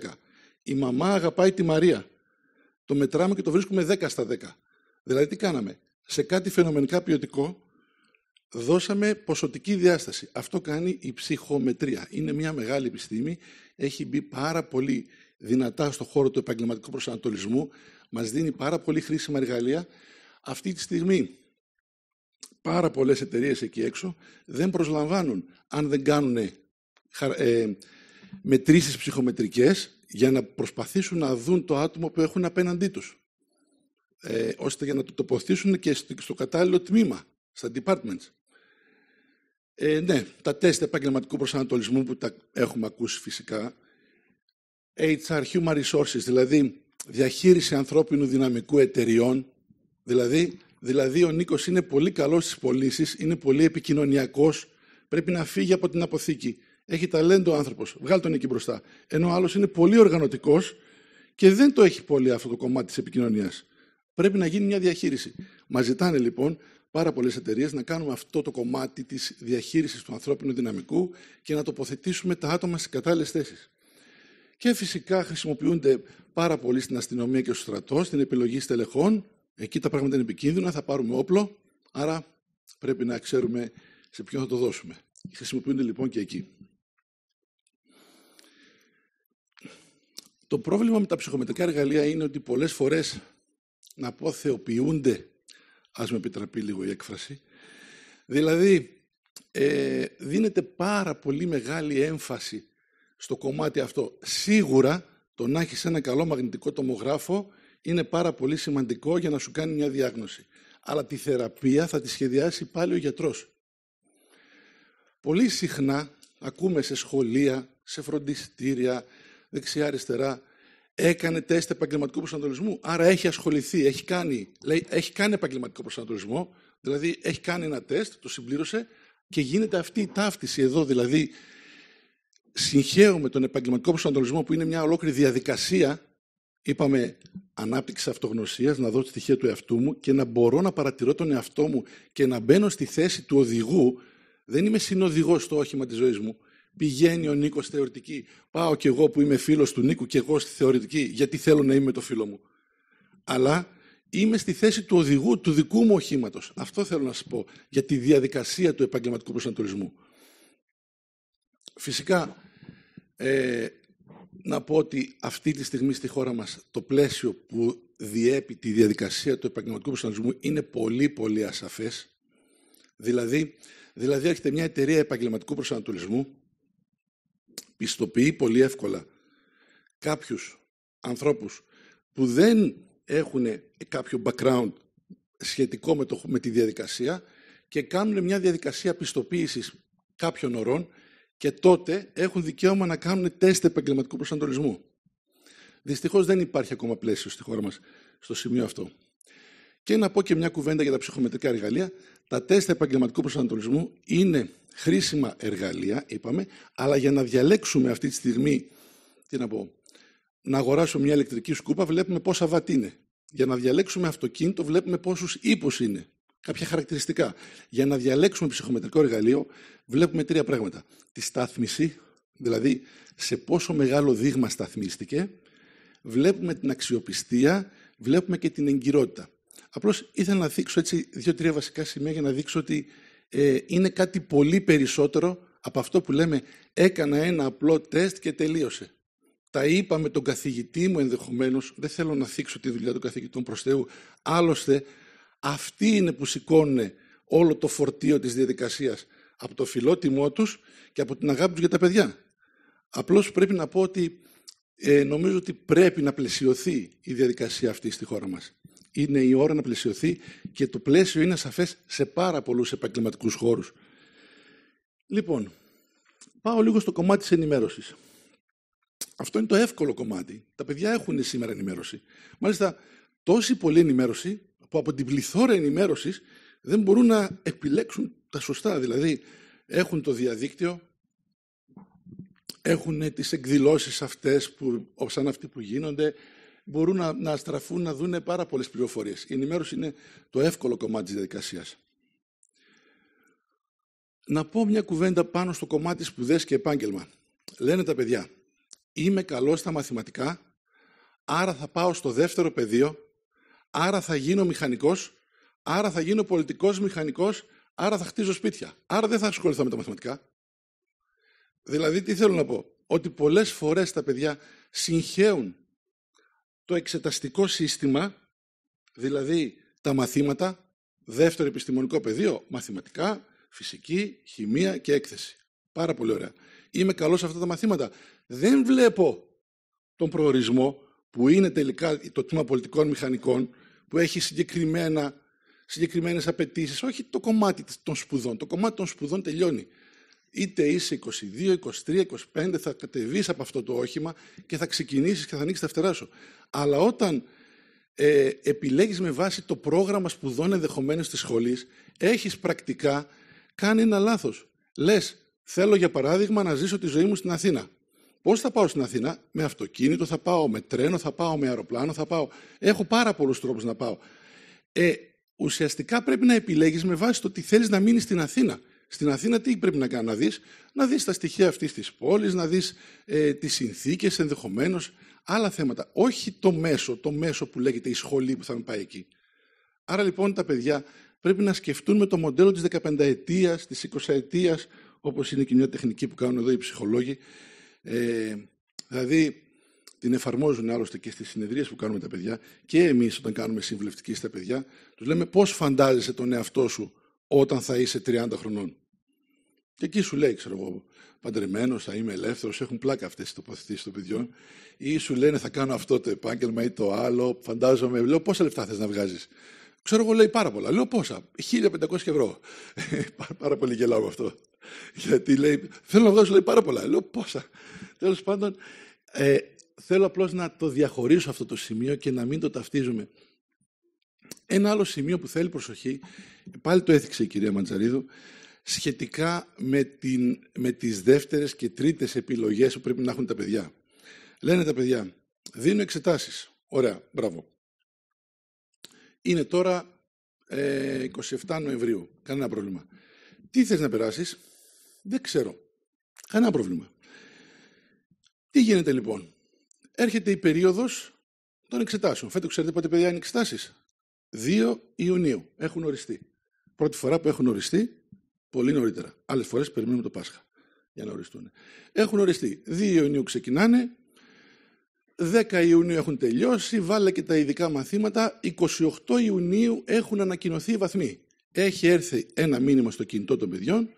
Η μαμά αγαπάει τη Μαρία. Το μετράμε και το βρίσκουμε 10 στα 10. Δηλαδή τι κάναμε. Σε κάτι φαινομενικά ποιοτικό δώσαμε ποσοτική διάσταση. Αυτό κάνει η ψυχομετρία. Είναι μια μεγάλη επιστήμη. Έχει μπει πάρα πολύ δυνατά στον χώρο του επαγγελματικού προσανατολισμού μας δίνει πάρα πολύ χρήσιμα εργαλεία. Αυτή τη στιγμή πάρα πολλές εταιρείες εκεί έξω δεν προσλαμβάνουν αν δεν κάνουν ε, ε, μετρήσεις ψυχομετρικές για να προσπαθήσουν να δουν το άτομο που έχουν απέναντί τους. Ε, ώστε για να το τοποθετήσουν και στο κατάλληλο τμήμα, στα departments. Ε, ναι, τα τεστ επαγγελματικού προσανατολισμού που τα έχουμε ακούσει φυσικά. HR Human Resources, δηλαδή διαχείριση ανθρώπινου δυναμικού εταιριών. Δηλαδή, δηλαδή ο νίκος είναι πολύ καλός στις πωλήσεις, είναι πολύ επικοινωνιακός. πρέπει να φύγει από την αποθήκη. Έχει ταλέντο ο άνθρωπος, βγάλ τον εκεί μπροστά. Ενώ ο άλλος είναι πολύ οργανωτικός και δεν το έχει πολύ αυτό το κομμάτι της επικοινωνίας. Πρέπει να γίνει μια διαχείριση. Μας ζητάνε λοιπόν πάρα πολλές εταιρείες να κάνουμε αυτό το κομμάτι της διαχείρισης του ανθρώπινου δυναμικού και να τοποθετήσουμε τα άτομα στις κατάλληλες θέσεις. Και φυσικά χρησιμοποιούνται πάρα πολύ στην αστυνομία και στο στρατό, στην επιλογή στελεχών. Εκεί τα πράγματα είναι επικίνδυνα, θα πάρουμε όπλο, άρα πρέπει να ξέρουμε σε ποιον θα το δώσουμε. Χρησιμοποιούνται λοιπόν και εκεί. Το πρόβλημα με τα ψυχομετρικά εργαλεία είναι ότι πολλές φορές, να πω, θεοποιούνται, ας με επιτραπεί λίγο η έκφραση, δηλαδή ε, δίνεται πάρα πολύ μεγάλη έμφαση στο κομμάτι αυτό. Σίγουρα το να έχεις ένα καλό μαγνητικό τομογράφο είναι πάρα πολύ σημαντικό για να σου κάνει μια διάγνωση. Αλλά τη θεραπεία θα τη σχεδιάσει πάλι ο γιατρός. Πολύ συχνά ακούμε σε σχολεία, σε φροντιστήρια, δεξιά-αριστερά, έκανε τεστ επαγγελματικού προσανατολισμού, άρα έχει ασχοληθεί, έχει κάνει, λέει, έχει κάνει επαγγελματικό προσανατολισμό, δηλαδή έχει κάνει ένα τεστ, το συμπλήρωσε και γίνεται αυτή η ταύτιση εδώ, δηλαδή συγχαίω με τον επαγγελματικό προσανατολισμό που είναι μια ολόκληρη διαδικασία, είπαμε ανάπτυξης αυτογνωσίας, να δω τη στοιχεία του εαυτού μου και να μπορώ να παρατηρώ τον εαυτό μου και να μπαίνω στη θέση του οδηγού, δεν είμαι συνοδηγός στο όχημα της ζωής μου. Πηγαίνει ο Νίκος θεωρητική. Πάω κι εγώ που είμαι φίλος του Νίκου και εγώ στη θεωρητική, γιατί θέλω να είμαι το φίλο μου. Αλλά είμαι στη θέση του οδηγού του δικού μου οχήματος. Αυτό θέλω να σας πω για τη διαδικασία του επαγγελματικού προσανατολισμού. Φυσικά, ε, να πω ότι αυτή τη στιγμή στη χώρα μας το πλαίσιο που διέπει τη διαδικασία του επαγγελματικού προσανατολισμού είναι πολύ πολύ ασαφές. Δηλαδή, δηλαδή έρχεται μια εταιρεία επαγγελματικού προσανατολισμού, πιστοποιεί πολύ εύκολα κάποιους ανθρώπους που δεν έχουν κάποιο background σχετικό με, το, με τη διαδικασία και κάνουν μια διαδικασία πιστοποίησης κάποιων ορών και τότε έχουν δικαίωμα να κάνουν τεστ επαγγελματικού προσανατολισμού. Δυστυχώς δεν υπάρχει ακόμα πλαίσιο στη χώρα μας στο σημείο αυτό. Και να πω και μια κουβέντα για τα ψυχομετρικά εργαλεία. Τα τεστ επαγγελματικού προσανατολισμού είναι χρήσιμα εργαλεία, είπαμε, αλλά για να διαλέξουμε αυτή τη στιγμή, τι να πω, να αγοράσουμε μια ηλεκτρική σκούπα, βλέπουμε πόσα βατ είναι. Για να διαλέξουμε αυτοκίνητο, βλέπουμε πόσους ύπους είναι κάποια χαρακτηριστικά. Για να διαλέξουμε ψυχομετρικό εργαλείο, βλέπουμε τρία πράγματα. Τη στάθμιση, δηλαδή σε πόσο μεγάλο δείγμα σταθμίστηκε, βλέπουμε την αξιοπιστία, βλέπουμε και την εγκυρότητα. Απλώς ήθελα να δείξω έτσι δύο-τρία βασικά σημεία για να δείξω ότι ε, είναι κάτι πολύ περισσότερο από αυτό που λέμε έκανα ένα απλό τεστ και τελείωσε. Τα είπα με τον καθηγητή μου ενδεχομένως, δεν θέλω να θίξω τη δουλειά των καθηγητών προς Θεού. Άλλωστε, αυτοί είναι που σηκώνουν όλο το φορτίο της διαδικασίας από το φιλότιμό τους και από την αγάπη τους για τα παιδιά. Απλώς πρέπει να πω ότι ε, νομίζω ότι πρέπει να πλαισιωθεί η διαδικασία αυτή στη χώρα μας. Είναι η ώρα να πλαισιωθεί και το πλαίσιο είναι σαφές σε πάρα πολλούς επαγγελματικούς χώρους. Λοιπόν, πάω λίγο στο κομμάτι της ενημέρωσης. Αυτό είναι το εύκολο κομμάτι. Τα παιδιά έχουν σήμερα ενημέρωση. Μάλιστα, τόση πολλή ενημέρωση που από την πληθώρα ενημέρωσης δεν μπορούν να επιλέξουν τα σωστά. Δηλαδή έχουν το διαδίκτυο, έχουν ε, τις εκδηλώσεις αυτές που, σαν αυτοί που γίνονται, μπορούν να, να στραφούν να δούνε πάρα πολλές πληροφορίες. Η ενημέρωση είναι το εύκολο κομμάτι της διαδικασίας. Να πω μια κουβέντα πάνω στο κομμάτι σπουδές και επάγγελμα. Λένε τα παιδιά, είμαι καλός στα μαθηματικά, άρα θα πάω στο δεύτερο πεδίο άρα θα γίνω μηχανικός, άρα θα γίνω πολιτικός μηχανικός, άρα θα χτίζω σπίτια. Άρα δεν θα ασχοληθώ με τα μαθηματικά. Δηλαδή τι θέλω να πω, ότι πολλές φορές τα παιδιά συγχαίουν το εξεταστικό σύστημα, δηλαδή τα μαθήματα, δεύτερο επιστημονικό πεδίο, μαθηματικά, φυσική, χημεία και έκθεση. Πάρα πολύ ωραία. Είμαι καλός σε αυτά τα μαθήματα. Δεν βλέπω τον προορισμό που είναι τελικά το τμήμα πολιτικών μηχανικών που έχει συγκεκριμένα, συγκεκριμένες απαιτήσεις, όχι το κομμάτι των σπουδών. Το κομμάτι των σπουδών τελειώνει. Είτε είσαι 22, 23, 25, θα κατεβείς από αυτό το όχημα και θα ξεκινήσεις και θα ανοίξεις τα φτερά σου. Αλλά όταν ε, επιλέγεις με βάση το πρόγραμμα σπουδών ενδεχομένως της σχολής, έχεις πρακτικά κάνει ένα λάθος. Λες, θέλω για παράδειγμα να ζήσω τη ζωή μου στην Αθήνα. Πώς θα πάω στην Αθήνα, με αυτοκίνητο θα πάω, με τρένο θα πάω, με αεροπλάνο θα πάω. Έχω πάρα πολλούς τρόπους να πάω. Ε, ουσιαστικά πρέπει να επιλέγεις με βάση το τι θέλεις να μείνεις στην Αθήνα. Στην Αθήνα τι πρέπει να κάνεις, να δεις να δεις τα στοιχεία αυτής της πόλης, να δεις ε, τις συνθήκες ενδεχομένως, άλλα θέματα. Όχι το μέσο, το μέσο που λέγεται η σχολή που θα με πάει εκεί. Άρα λοιπόν τα παιδιά πρέπει να σκεφτούν με το μοντέλο της 15 ετιας της 20 ετιας όπως είναι και μια τεχνική που κάνουν εδώ οι ψυχολόγοι, ε, δηλαδή, την εφαρμόζουν άλλωστε και στις συνεδρίες που κάνουμε τα παιδιά και εμείς όταν κάνουμε συμβουλευτική στα παιδιά, τους λέμε πώς φαντάζεσαι τον εαυτό σου όταν θα είσαι 30 χρονών. Και εκεί σου λέει, ξέρω εγώ, παντρεμένος, θα είμαι ελεύθερος, έχουν πλάκα αυτές τι τοποθετήσεις των παιδιών. Ή σου λένε, θα κάνω αυτό το επάγγελμα ή το άλλο. Φαντάζομαι, λέω, πόσα λεφτά θες να βγάζεις. Ξέρω εγώ, λέει πάρα πολλά. Λέω πόσα. 1500 ευρώ. Ε, πάρα πολύ γελάω αυτό. Γιατί λέει, θέλω να δώσω λέει, πάρα πολλά. Λέω πόσα. Τέλος πάντων, ε, θέλω απλώς να το διαχωρίσω αυτό το σημείο και να μην το ταυτίζουμε. Ένα άλλο σημείο που θέλει προσοχή, πάλι το έθιξε η κυρία Μαντζαρίδου, σχετικά με, την, με τις δεύτερες και τρίτες επιλογές που πρέπει να έχουν τα παιδιά. Λένε τα παιδιά, δίνω εξετάσεις. Ωραία, μπράβο. Είναι τώρα 27 ε, Νοεμβρίου, κανένα πρόβλημα. Τι θες να περάσεις, δεν ξέρω. Κανένα πρόβλημα. Τι γίνεται λοιπόν. Έρχεται η περίοδος των εξετάσεων. Φέτος ξέρετε πότε παιδιά είναι εξετάσει. 2 Ιουνίου έχουν οριστεί. Πρώτη φορά που έχουν οριστεί πολύ νωρίτερα. Άλλες φορές περιμένουμε το Πάσχα για να οριστούν. Έχουν οριστεί. 2 Ιουνίου ξεκινάνε, 10 Ιουνίου έχουν τελειώσει, βάλε και τα ειδικά μαθήματα, 28 Ιουνίου έχουν ανακοινωθεί οι βαθμοί. Έχει έρθει ένα μήνυμα στο κινητό των παιδιών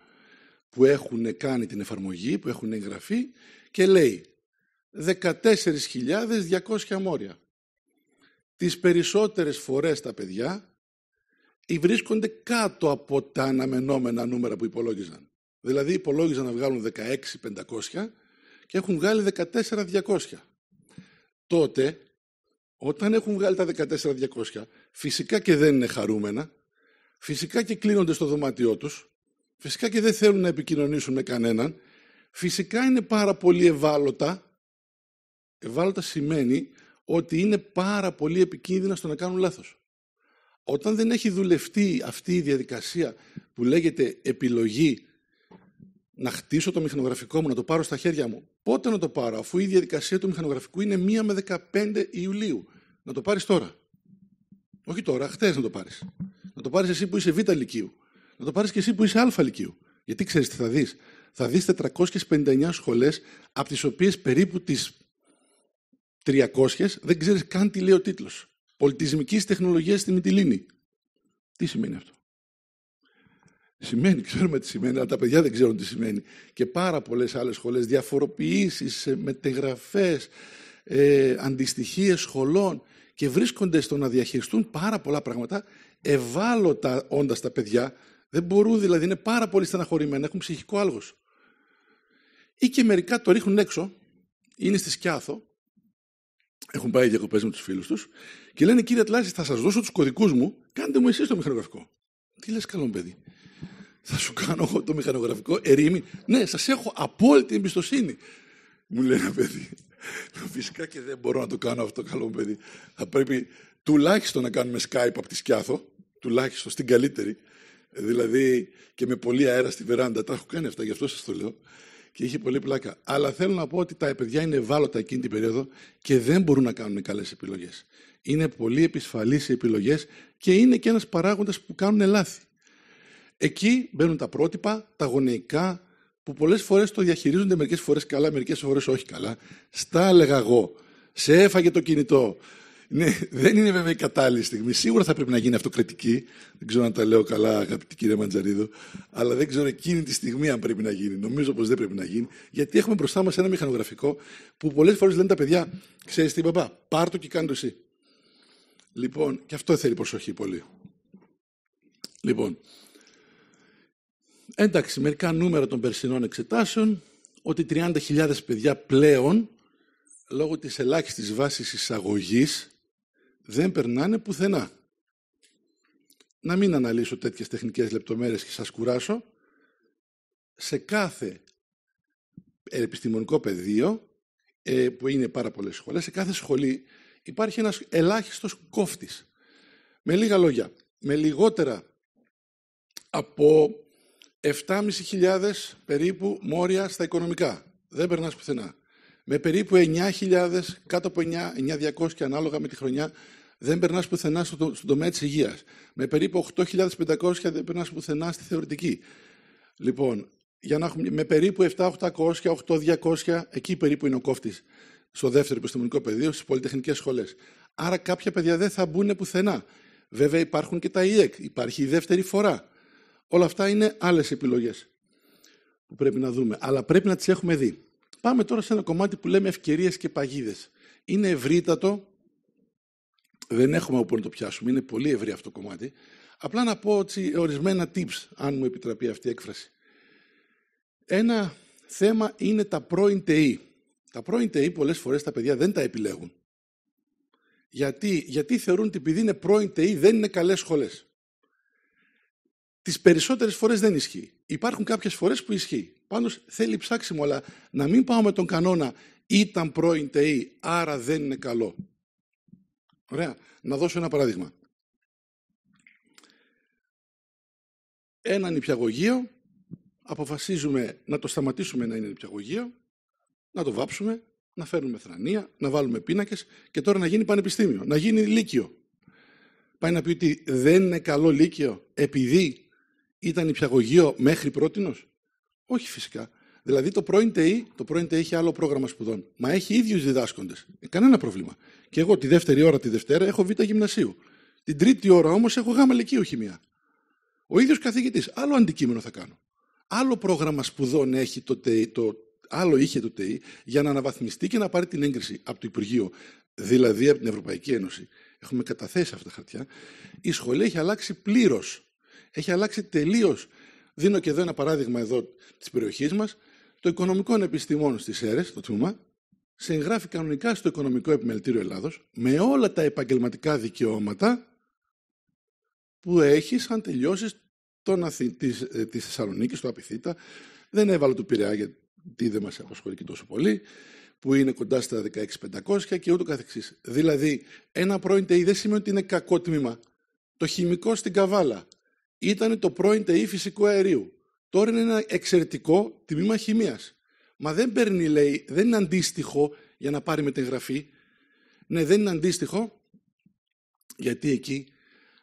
που έχουν κάνει την εφαρμογή, που έχουν εγγραφεί και λέει 14.200 μόρια. Τις περισσότερες φορές τα παιδιά βρίσκονται κάτω από τα αναμενόμενα νούμερα που υπολόγιζαν. Δηλαδή υπολόγιζαν να βγάλουν 16.500 και έχουν βγάλει 14.200. Τότε, όταν έχουν βγάλει τα 14.200, φυσικά και δεν είναι χαρούμενα, φυσικά και κλείνονται στο δωμάτιό τους Φυσικά και δεν θέλουν να επικοινωνήσουν με κανέναν. Φυσικά είναι πάρα πολύ ευάλωτα. Ευάλωτα σημαίνει ότι είναι πάρα πολύ επικίνδυνα στο να κάνουν λάθος. Όταν δεν έχει δουλευτεί αυτή η διαδικασία που λέγεται επιλογή να χτίσω το μηχανογραφικό μου, να το πάρω στα χέρια μου. Πότε να το πάρω, αφού η διαδικασία του μηχανογραφικού είναι 1 με 15 Ιουλίου. Να το πάρεις τώρα. Όχι τώρα, χτες να το πάρεις. Να το πάρεις εσύ που είσαι β' λυκείου να το πάρεις και εσύ που είσαι άλφα Λυκείου. Γιατί ξέρεις τι θα δεις. Θα δεις 459 σχολέ, από τις οποίες περίπου τις 300 δεν ξέρεις καν τι λέει ο τίτλος. Πολιτισμικής τεχνολογίας στη Μιτιλίνη. Τι σημαίνει αυτό. Σημαίνει, ξέρουμε τι σημαίνει, αλλά τα παιδιά δεν ξέρουν τι σημαίνει. Και πάρα πολλές άλλες σχολές διαφοροποιήσεις, ε, μετεγραφές, ε, αντιστοιχίες σχολών και βρίσκονται στο να διαχειριστούν πάρα πολλά πράγματα ευάλωτα όντας τα παιδιά δεν μπορούν δηλαδή, είναι πάρα πολύ στεναχωρημένοι, έχουν ψυχικό άλγος. Ή και μερικά το ρίχνουν έξω, είναι στη Σκιάθο, έχουν πάει διακοπές με τους φίλους τους και λένε: Κύριε Τλάση, θα σας δώσω τους κωδικούς μου, κάντε μου εσείς το μηχανογραφικό. Τι λες, καλό παιδί. Θα σου κάνω εγώ το μηχανογραφικό, ερήμη. Ναι, σας έχω απόλυτη εμπιστοσύνη. Μου λέει ένα παιδί. Φυσικά και δεν μπορώ να το κάνω αυτό, καλό παιδί. Θα πρέπει τουλάχιστον να κάνουμε Skype από τη Σκιάθο, τουλάχιστον στην καλύτερη, Δηλαδή και με πολύ αέρα στη βεράντα. Τα έχω κάνει αυτά, γι' αυτό σας το λέω. Και είχε πολύ πλάκα. Αλλά θέλω να πω ότι τα παιδιά είναι ευάλωτα εκείνη την περίοδο και δεν μπορούν να κάνουν καλές επιλογές. Είναι πολύ επισφαλείς οι επιλογές και είναι και ένας παράγοντας που κάνουν λάθη. Εκεί μπαίνουν τα πρότυπα, τα γονεϊκά, που πολλές φορές το διαχειρίζονται μερικές φορές καλά, μερικές φορές όχι καλά. Στα έλεγα εγώ. Σε έφαγε το κινητό. Ναι, δεν είναι βέβαια η κατάλληλη στιγμή. Σίγουρα θα πρέπει να γίνει αυτοκριτική. Δεν ξέρω αν τα λέω καλά, αγαπητή κυρία Μαντζαρίδο. Αλλά δεν ξέρω εκείνη τη στιγμή αν πρέπει να γίνει. Νομίζω πως δεν πρέπει να γίνει. Γιατί έχουμε μπροστά μας ένα μηχανογραφικό που πολλές φορές λένε τα παιδιά, ξέρεις τι, παπά, πάρ το και κάνε το εσύ. Λοιπόν, και αυτό θέλει προσοχή πολύ. Λοιπόν, εντάξει, μερικά νούμερα των περσινών εξετάσεων, ότι 30.000 παιδιά πλέον, λόγω της ελάχιστης βάσης εισαγωγής, δεν περνάνε πουθενά. Να μην αναλύσω τέτοιες τεχνικές λεπτομέρειες και σας κουράσω. Σε κάθε επιστημονικό πεδίο, ε, που είναι πάρα πολλές σχολές, σε κάθε σχολή υπάρχει ένας ελάχιστος κόφτης. Με λίγα λόγια, με λιγότερα από 7.500 περίπου μόρια στα οικονομικά. Δεν περνάς πουθενά με περίπου 9.000, κάτω από 9.200 ανάλογα με τη χρονιά, δεν περνάς πουθενά στον τομέα της υγείας. Με περίπου 8.500 δεν περνάς πουθενά στη θεωρητική. Λοιπόν, για να έχουμε, με περίπου 7.800, 8.200, εκεί περίπου είναι ο κόφτης στο δεύτερο επιστημονικό πεδίο, στις πολυτεχνικές σχολές. Άρα κάποια παιδιά δεν θα μπουν πουθενά. Βέβαια υπάρχουν και τα ΙΕΚ, υπάρχει η δεύτερη φορά. Όλα αυτά είναι άλλες επιλογές που πρέπει να δούμε, αλλά πρέπει να τις έχουμε δει. Πάμε τώρα σε ένα κομμάτι που λέμε ευκαιρίες και παγίδες. Είναι ευρύτατο, δεν έχουμε όπου να το πιάσουμε, είναι πολύ ευρύ αυτό το κομμάτι. Απλά να πω ότι ορισμένα tips, αν μου επιτραπεί αυτή η έκφραση. Ένα θέμα είναι τα πρώην ΤΕΙ. E. Τα πρώην ΤΕΙ e πολλές φορές τα παιδιά δεν τα επιλέγουν. Γιατί, γιατί θεωρούν ότι επειδή είναι πρώην ΤΕΙ e δεν είναι καλές σχολές. Τις περισσότερες φορές δεν ισχύει. Υπάρχουν κάποιες φορές που ισχύει. Πάντως θέλει ψάξιμο, αλλά να μην πάω με τον κανόνα ήταν πρώην ΤΕΗ, άρα δεν είναι καλό. Ωραία. Να δώσω ένα παράδειγμα. Ένα νηπιαγωγείο, αποφασίζουμε να το σταματήσουμε να είναι νηπιαγωγείο, να το βάψουμε, να φέρνουμε θρανία, να βάλουμε πίνακες και τώρα να γίνει πανεπιστήμιο, να γίνει λύκειο. Πάει να πει ότι δεν είναι καλό λύκειο επειδή ήταν νηπιαγωγείο μέχρι πρότινος. Όχι φυσικά. Δηλαδή το πρώην ΤΕΗ, το άλλο πρόγραμμα σπουδών. Μα έχει ίδιους διδάσκοντες. Ε, κανένα πρόβλημα. Και εγώ τη δεύτερη ώρα τη Δευτέρα έχω β' γυμνασίου. Την τρίτη ώρα όμως έχω γ' λυκείου χημία. Ο ίδιος καθηγητής. Άλλο αντικείμενο θα κάνω. Άλλο πρόγραμμα σπουδών έχει το ΤΕΗ, το, άλλο είχε το ΤΕΗ για να αναβαθμιστεί και να πάρει την έγκριση από το Υπουργείο, δηλαδή από την Ευρωπαϊκή Ένωση. Έχουμε καταθέσει αυτά τα χαρτιά. Η σχολή έχει αλλάξει πλήρως. Έχει αλλάξει τελείως Δίνω και εδώ ένα παράδειγμα εδώ της περιοχής μας. Το Οικονομικό Επιστημών στις ΣΕΡΕΣ, το τμήμα, σε εγγράφει κανονικά στο Οικονομικό Επιμελητήριο Ελλάδος με όλα τα επαγγελματικά δικαιώματα που έχεις αν τελειώσεις τον Αθη... Ε, της, Θεσσαλονίκης, το Απιθύτα. Δεν έβαλα το Πειραιά γιατί δεν μας απασχολεί και τόσο πολύ που είναι κοντά στα 16.500 και ούτω καθεξής. Δηλαδή, ένα πρώην ΤΕΙ δεν σημαίνει ότι είναι κακό τμήμα. Το χημικό στην Καβάλα ήταν το πρώην ΤΕΗ φυσικού αερίου. Τώρα είναι ένα εξαιρετικό τμήμα χημίας. Μα δεν παίρνει, λέει, δεν είναι αντίστοιχο για να πάρει μετεγραφή. Ναι, δεν είναι αντίστοιχο, γιατί εκεί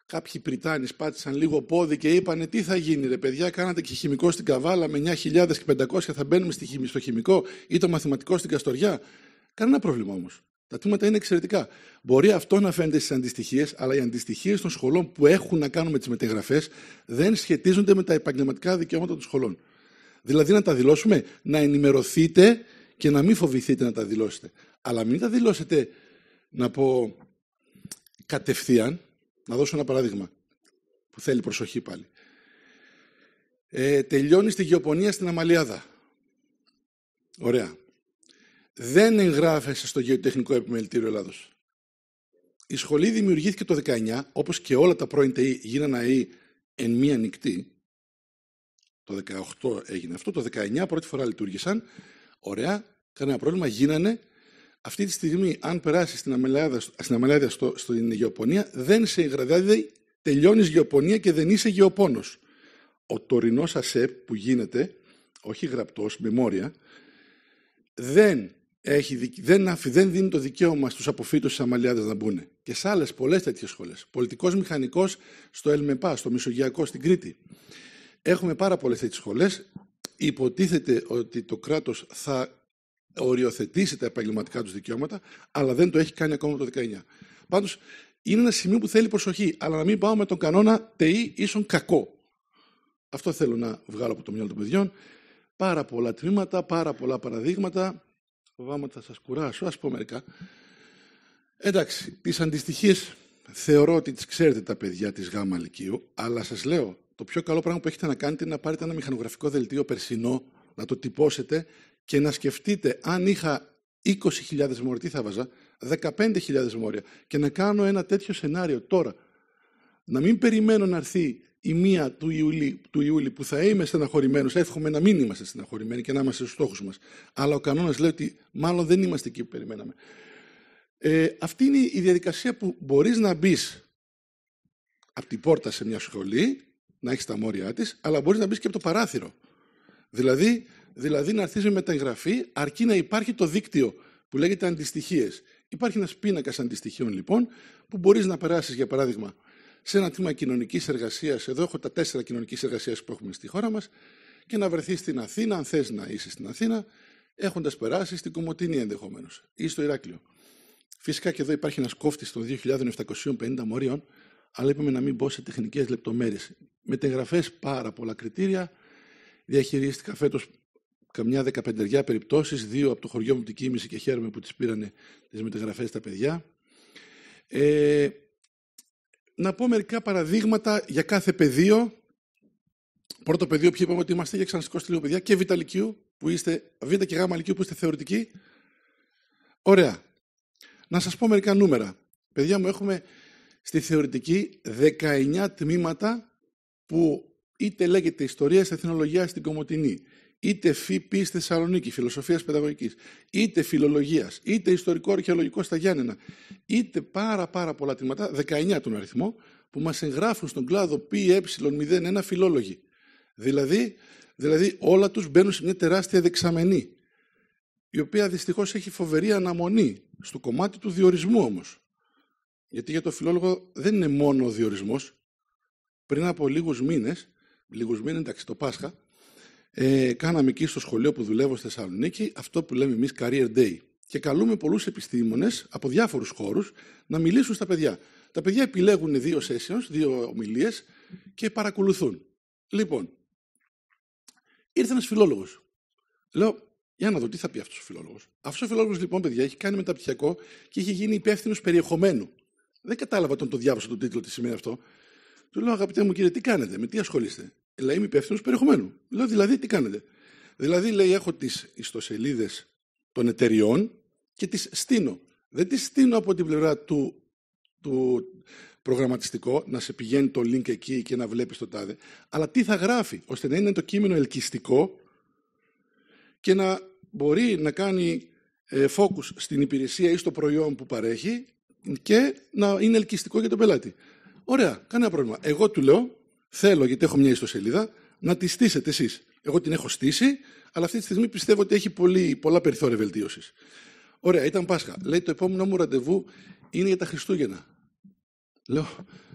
κάποιοι Πριτάνοι πάτησαν λίγο πόδι και είπανε τι θα γίνει ρε παιδιά, κάνατε και χημικό στην Καβάλα με 9.500 θα μπαίνουμε στο χημικό ή το μαθηματικό στην Καστοριά. Κανένα πρόβλημα όμως. Τα τμήματα είναι εξαιρετικά. Μπορεί αυτό να φαίνεται στις αντιστοιχίες, αλλά οι αντιστοιχίες των σχολών που έχουν να κάνουν με τις μετεγραφές δεν σχετίζονται με τα επαγγελματικά δικαιώματα των σχολών. Δηλαδή να τα δηλώσουμε, να ενημερωθείτε και να μην φοβηθείτε να τα δηλώσετε. Αλλά μην τα δηλώσετε, να πω κατευθείαν, να δώσω ένα παράδειγμα που θέλει προσοχή πάλι. Ε, τελειώνει στη γεωπονία στην Αμαλιάδα. Ωραία δεν εγγράφεσαι στο Γεωτεχνικό Επιμελητήριο Ελλάδος. Η σχολή δημιουργήθηκε το 19, όπως και όλα τα πρώην ΤΕΗ γίνανε ΑΕΗ εν μία νυχτή. Το 18 έγινε αυτό, το 19 πρώτη φορά λειτουργήσαν. Ωραία, κανένα πρόβλημα, γίνανε. Αυτή τη στιγμή, αν περάσεις στην Αμελάδα, στην Αμελάδα στο, στην γεωπονία, δεν σε δηλαδή τελειώνεις γεωπονία και δεν είσαι γεωπόνος. Ο τωρινός ΑΣΕΠ που γίνεται, όχι γραπτός, μεμόρια, δεν έχει, δεν, δεν δίνει το δικαίωμα στους αποφύτους τη αμαλιάδες να μπουν. Και σε άλλες πολλές τέτοιες σχολές. Πολιτικός μηχανικός στο Ελμεπά, στο Μισογειακό, στην Κρήτη. Έχουμε πάρα πολλές τέτοιες σχολές. Υποτίθεται ότι το κράτος θα οριοθετήσει τα επαγγελματικά τους δικαιώματα, αλλά δεν το έχει κάνει ακόμα το 19. Πάντως, είναι ένα σημείο που θέλει προσοχή, αλλά να μην πάω με τον κανόνα ΤΕΗ ίσον κακό. Αυτό θέλω να βγάλω από το μυαλό των παιδιών. Πάρα πολλά τμήματα, πάρα πολλά παραδείγματα Φοβάμαι ότι θα σας κουράσω, ας πω μερικά. Εντάξει, τις αντιστοιχίες θεωρώ ότι τις ξέρετε τα παιδιά της ΓΑΜΑ Λυκείου, αλλά σας λέω, το πιο καλό πράγμα που έχετε να κάνετε είναι να πάρετε ένα μηχανογραφικό δελτίο περσινό, να το τυπώσετε και να σκεφτείτε αν είχα 20.000 μόρια, τι θα βάζα, 15.000 μόρια και να κάνω ένα τέτοιο σενάριο τώρα. Να μην περιμένω να έρθει η μία του Ιούλη, του Ιούλη που θα είμαι στεναχωρημένος, εύχομαι να μην είμαστε στεναχωρημένοι και να είμαστε στους στόχους μας. Αλλά ο κανόνας λέει ότι μάλλον δεν είμαστε εκεί που περιμέναμε. Ε, αυτή είναι η διαδικασία που μπορείς να μπεις από την πόρτα σε μια σχολή, να έχεις τα μόρια της, αλλά μπορείς να μπεις και από το παράθυρο. Δηλαδή, δηλαδή να έρθεις με μεταγραφή, αρκεί να υπάρχει το δίκτυο που λέγεται αντιστοιχίες. Υπάρχει ένας πίνακας αντιστοιχείων λοιπόν, που μπορείς να περάσεις, για παράδειγμα, σε ένα τμήμα κοινωνικής εργασίας. Εδώ έχω τα τέσσερα κοινωνικής εργασίας που έχουμε στη χώρα μας και να βρεθείς στην Αθήνα, αν θες να είσαι στην Αθήνα, έχοντας περάσει στην Κομωτινή ενδεχομένως ή στο Ηράκλειο. Φυσικά και εδώ υπάρχει ένας κόφτης των 2.750 μορίων, αλλά είπαμε να μην μπω σε τεχνικές λεπτομέρειες. Μετεγραφές πάρα πολλά κριτήρια. Διαχειρίστηκα φέτος καμιά δεκαπεντεριά περιπτώσεις, δύο από το χωριό μου την κοίμηση και χαίρομαι που τις πήρανε τις μεταγραφέ τα παιδιά. Ε, να πω μερικά παραδείγματα για κάθε πεδίο. Πρώτο πεδίο, που είπαμε ότι είμαστε για ξαναστικό στυλίο παιδιά και β' λυκείου, που είστε, β' και γ' λυκείου που είστε θεωρητικοί. Ωραία. Να σας πω μερικά νούμερα. Παιδιά μου, έχουμε στη θεωρητική 19 τμήματα που είτε λέγεται ιστορία, εθνολογία στην Κομωτινή, είτε ΦΠΗ στη Θεσσαλονίκη, φιλοσοφίας παιδαγωγικής, είτε φιλολογίας, είτε ιστορικό αρχαιολογικό στα Γιάννενα, είτε πάρα πάρα πολλά τμήματα, 19 τον αριθμό, που μας εγγράφουν στον κλάδο ΠΕ01 φιλόλογοι. Δηλαδή, δηλαδή όλα τους μπαίνουν σε μια τεράστια δεξαμενή, η οποία δυστυχώς έχει φοβερή αναμονή στο κομμάτι του διορισμού όμως. Γιατί για το φιλόλογο δεν είναι μόνο ο διορισμός. Πριν από λίγους μήνες, λίγους μήνες εντάξει το Πάσχα, ε, κάναμε εκεί στο σχολείο που δουλεύω στη Θεσσαλονίκη αυτό που λέμε εμείς Career Day. Και καλούμε πολλούς επιστήμονες από διάφορους χώρους να μιλήσουν στα παιδιά. Τα παιδιά επιλέγουν δύο sessions, δύο ομιλίες και παρακολουθούν. Λοιπόν, ήρθε ένας φιλόλογος. Λέω, για να δω τι θα πει αυτός ο φιλόλογος. Αυτός ο φιλόλογος, λοιπόν, παιδιά, έχει κάνει μεταπτυχιακό και έχει γίνει υπεύθυνος περιεχομένου. Δεν κατάλαβα τον το διάβασα τον τίτλο, τι σημαίνει αυτό. Του λέω, αγαπητέ μου κύριε, τι κάνετε, με τι ασχολείστε λέει, είμαι υπεύθυνος περιεχομένου. δηλαδή τι κάνετε. Δηλαδή λέει έχω τις ιστοσελίδες των εταιριών και τις στείνω. Δεν τις στείνω από την πλευρά του, του προγραμματιστικό, να σε πηγαίνει το link εκεί και να βλέπεις το τάδε, αλλά τι θα γράφει, ώστε να είναι το κείμενο ελκυστικό και να μπορεί να κάνει φόκου ε, στην υπηρεσία ή στο προϊόν που παρέχει και να είναι ελκυστικό για τον πελάτη. Ωραία, κανένα πρόβλημα. Εγώ του λέω θέλω, γιατί έχω μια ιστοσελίδα, να τη στήσετε εσείς. Εγώ την έχω στήσει, αλλά αυτή τη στιγμή πιστεύω ότι έχει πολύ, πολλά περιθώρια βελτίωσης. Ωραία, ήταν Πάσχα. Λέει το επόμενό μου ραντεβού είναι για τα Χριστούγεννα. Λέω,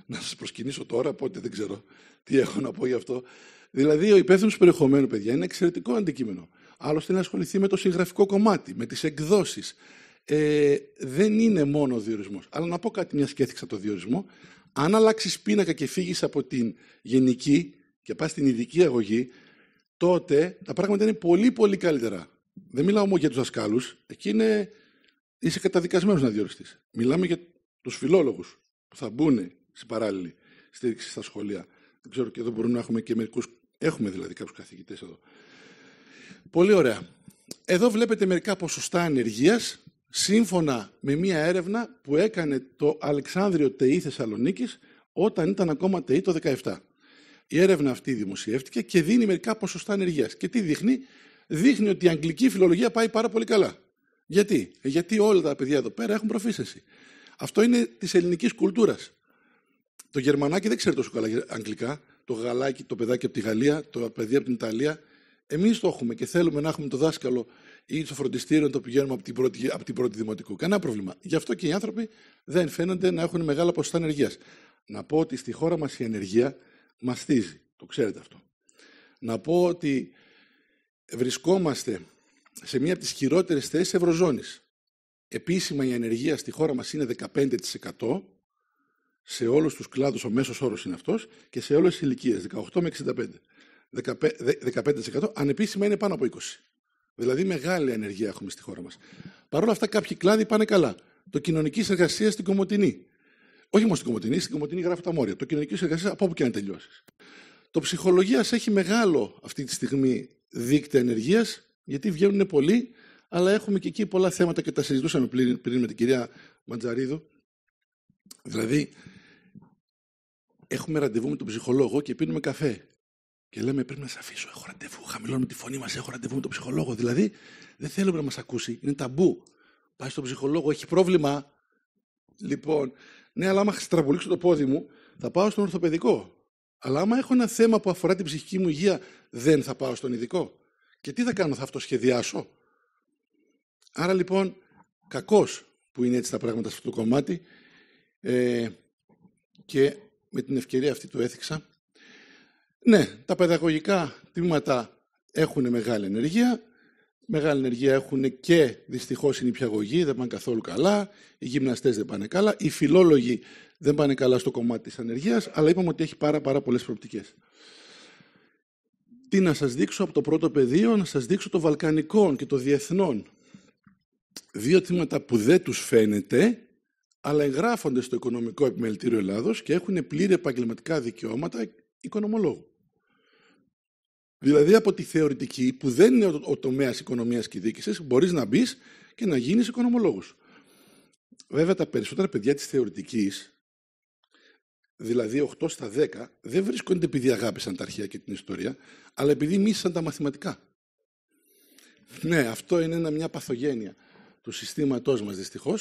να σας προσκυνήσω τώρα, πότε δεν ξέρω τι έχω να πω γι' αυτό. Δηλαδή, ο υπεύθυνος περιεχομένου, παιδιά, είναι εξαιρετικό αντικείμενο. Άλλωστε, να ασχοληθεί με το συγγραφικό κομμάτι, με τις εκδόσεις. Ε, δεν είναι μόνο ο διορισμός. Αλλά να πω κάτι, μια σκέφτηξα το διορισμό. Αν αλλάξεις πίνακα και φύγεις από την γενική και πας στην ειδική αγωγή, τότε τα πράγματα είναι πολύ πολύ καλύτερα. Δεν μιλάω μόνο για τους δασκάλους, εκεί είσαι καταδικασμένος να διοριστείς. Μιλάμε για τους φιλόλογους που θα μπουν σε παράλληλη στήριξη στα σχολεία. Δεν ξέρω και εδώ μπορούμε να έχουμε και μερικούς. Έχουμε δηλαδή κάποιους καθηγητές εδώ. Πολύ ωραία. Εδώ βλέπετε μερικά ποσοστά ανεργίας σύμφωνα με μία έρευνα που έκανε το Αλεξάνδριο ΤΕΗ Θεσσαλονίκης όταν ήταν ακόμα ΤΕΗ το 17. Η έρευνα αυτή δημοσιεύτηκε και δίνει μερικά ποσοστά ενεργείας. Και τι δείχνει, δείχνει ότι η αγγλική φιλολογία πάει πάρα πολύ καλά. Γιατί, Γιατί όλα τα παιδιά εδώ πέρα έχουν προφύσεση. Αυτό είναι της ελληνικής κουλτούρας. Το γερμανάκι δεν ξέρει τόσο καλά αγγλικά. Το γαλάκι, το παιδάκι από τη Γαλλία, το παιδί από την Ιταλία. Εμείς το έχουμε και θέλουμε να έχουμε το δάσκαλο ή στο φροντιστήριο το πηγαίνουμε από την, πρώτη, από την δημοτικού. Κανένα πρόβλημα. Γι' αυτό και οι άνθρωποι δεν φαίνονται να έχουν μεγάλα ποσοστά ενέργεια. Να πω ότι στη χώρα μας η ενεργεία μαστίζει. Το ξέρετε αυτό. Να πω ότι βρισκόμαστε σε μία από τις χειρότερες θέσεις Ευρωζώνης. Επίσημα η ενεργεία στη χώρα μας είναι 15%, σε όλους τους κλάδους ο μέσος όρος είναι αυτός και σε όλες τις ηλικίες 18 με 65. 15%, 15% ανεπίσημα είναι πάνω από 20%. Δηλαδή μεγάλη ανεργία έχουμε στη χώρα μας. Παρ' όλα αυτά κάποιοι κλάδοι πάνε καλά. Το κοινωνικής εργασίας στην Κομωτινή. Όχι μόνο στην Κομωτινή, στην Κομωτινή γράφει τα μόρια. Το κοινωνικής εργασίας από όπου και αν τελειώσεις. Το ψυχολογίας έχει μεγάλο αυτή τη στιγμή δίκτυα ανεργίας, γιατί βγαίνουν πολλοί, αλλά έχουμε και εκεί πολλά θέματα και τα συζητούσαμε πριν, με την κυρία Μαντζαρίδου. Δηλαδή, έχουμε ραντεβού με τον ψυχολόγο και πίνουμε καφέ. Και λέμε πρέπει να σε αφήσω, έχω ραντεβού, χαμηλώνουμε τη φωνή μας, έχω ραντεβού με τον ψυχολόγο. Δηλαδή δεν θέλουμε να μας ακούσει, είναι ταμπού. Πάει στον ψυχολόγο, έχει πρόβλημα. Λοιπόν, ναι, αλλά άμα στραβολίξω το πόδι μου, θα πάω στον ορθοπαιδικό. Αλλά άμα έχω ένα θέμα που αφορά την ψυχική μου υγεία, δεν θα πάω στον ειδικό. Και τι θα κάνω, θα αυτοσχεδιάσω. Άρα λοιπόν, κακός που είναι έτσι τα πράγματα σε αυτό το κομμάτι. Ε, και με την ευκαιρία αυτή του έθιξα ναι, τα παιδαγωγικά τμήματα έχουν μεγάλη ενεργεία. Μεγάλη ενεργεία έχουν και δυστυχώς οι νηπιαγωγοί, δεν πάνε καθόλου καλά. Οι γυμναστές δεν πάνε καλά. Οι φιλόλογοι δεν πάνε καλά στο κομμάτι της ανεργίας, αλλά είπαμε ότι έχει πάρα, πάρα πολλές προοπτικές. Τι να σας δείξω από το πρώτο πεδίο, να σας δείξω το βαλκανικό και το διεθνών. Δύο τμήματα που δεν τους φαίνεται, αλλά εγγράφονται στο Οικονομικό Επιμελητήριο Ελλάδος και έχουν πλήρη επαγγελματικά δικαιώματα οικονομολόγου. Δηλαδή από τη θεωρητική, που δεν είναι ο, τομέας οικονομίας και δίκηση, μπορείς να μπεις και να γίνεις οικονομολόγος. Βέβαια, τα περισσότερα παιδιά της θεωρητικής, δηλαδή 8 στα 10, δεν βρίσκονται επειδή αγάπησαν τα αρχαία και την ιστορία, αλλά επειδή μίσησαν τα μαθηματικά. Ναι, αυτό είναι μια παθογένεια του συστήματός μας δυστυχώς.